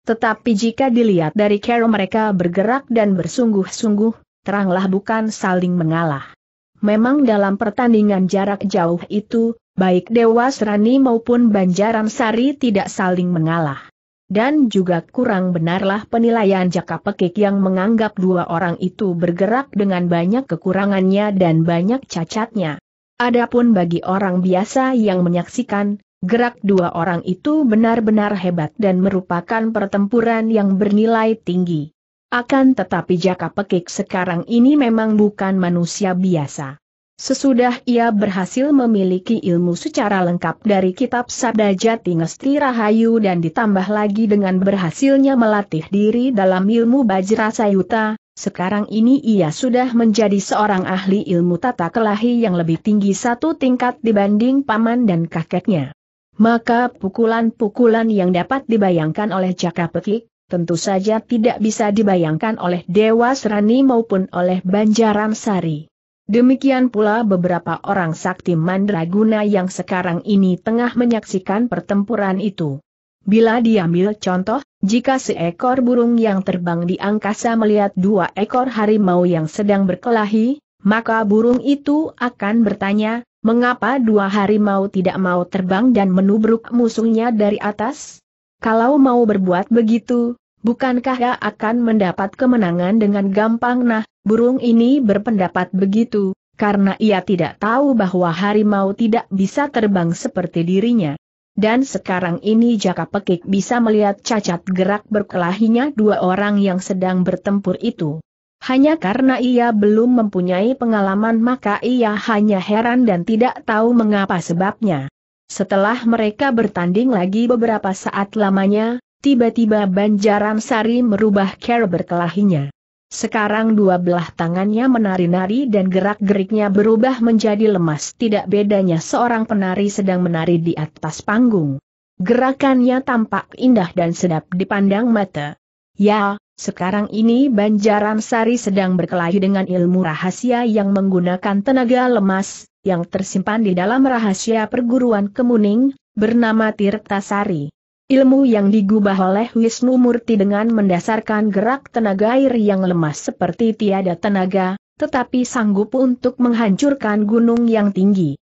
Tetapi jika dilihat dari cara mereka bergerak dan bersungguh-sungguh, teranglah bukan saling mengalah. Memang dalam pertandingan jarak jauh itu, baik Dewa Serani maupun Banjaran Sari tidak saling mengalah. Dan juga kurang benarlah penilaian jaka pekik yang menganggap dua orang itu bergerak dengan banyak kekurangannya dan banyak cacatnya. Adapun bagi orang biasa yang menyaksikan, gerak dua orang itu benar-benar hebat dan merupakan pertempuran yang bernilai tinggi. Akan tetapi jaka pekik sekarang ini memang bukan manusia biasa. Sesudah ia berhasil memiliki ilmu secara lengkap dari kitab Sabda Jati Ngesti Rahayu dan ditambah lagi dengan berhasilnya melatih diri dalam ilmu Bajra Sayuta, sekarang ini ia sudah menjadi seorang ahli ilmu tata kelahi yang lebih tinggi satu tingkat dibanding paman dan kakeknya. Maka pukulan-pukulan yang dapat dibayangkan oleh Jaka Petik, tentu saja tidak bisa dibayangkan oleh Dewa Serani maupun oleh Banjaran Sari. Demikian pula beberapa orang sakti mandraguna yang sekarang ini tengah menyaksikan pertempuran itu. Bila diambil contoh, jika seekor burung yang terbang di angkasa melihat dua ekor harimau yang sedang berkelahi, maka burung itu akan bertanya, mengapa dua harimau tidak mau terbang dan menubruk musuhnya dari atas? Kalau mau berbuat begitu, bukankah ia akan mendapat kemenangan dengan gampang? Nah, Burung ini berpendapat begitu, karena ia tidak tahu bahwa harimau tidak bisa terbang seperti dirinya. Dan sekarang ini Jaka Pekik bisa melihat cacat gerak berkelahinya dua orang yang sedang bertempur itu. Hanya karena ia belum mempunyai pengalaman maka ia hanya heran dan tidak tahu mengapa sebabnya. Setelah mereka bertanding lagi beberapa saat lamanya, tiba-tiba Banjaran Sari merubah cara berkelahinya. Sekarang dua belah tangannya menari-nari dan gerak-geriknya berubah menjadi lemas tidak bedanya seorang penari sedang menari di atas panggung. Gerakannya tampak indah dan sedap dipandang mata. Ya, sekarang ini Banjaran Sari sedang berkelahi dengan ilmu rahasia yang menggunakan tenaga lemas, yang tersimpan di dalam rahasia perguruan kemuning, bernama Tirta Sari. Ilmu yang digubah oleh Wisnu Murti dengan mendasarkan gerak tenaga air yang lemah seperti tiada tenaga, tetapi sanggup untuk menghancurkan gunung yang tinggi.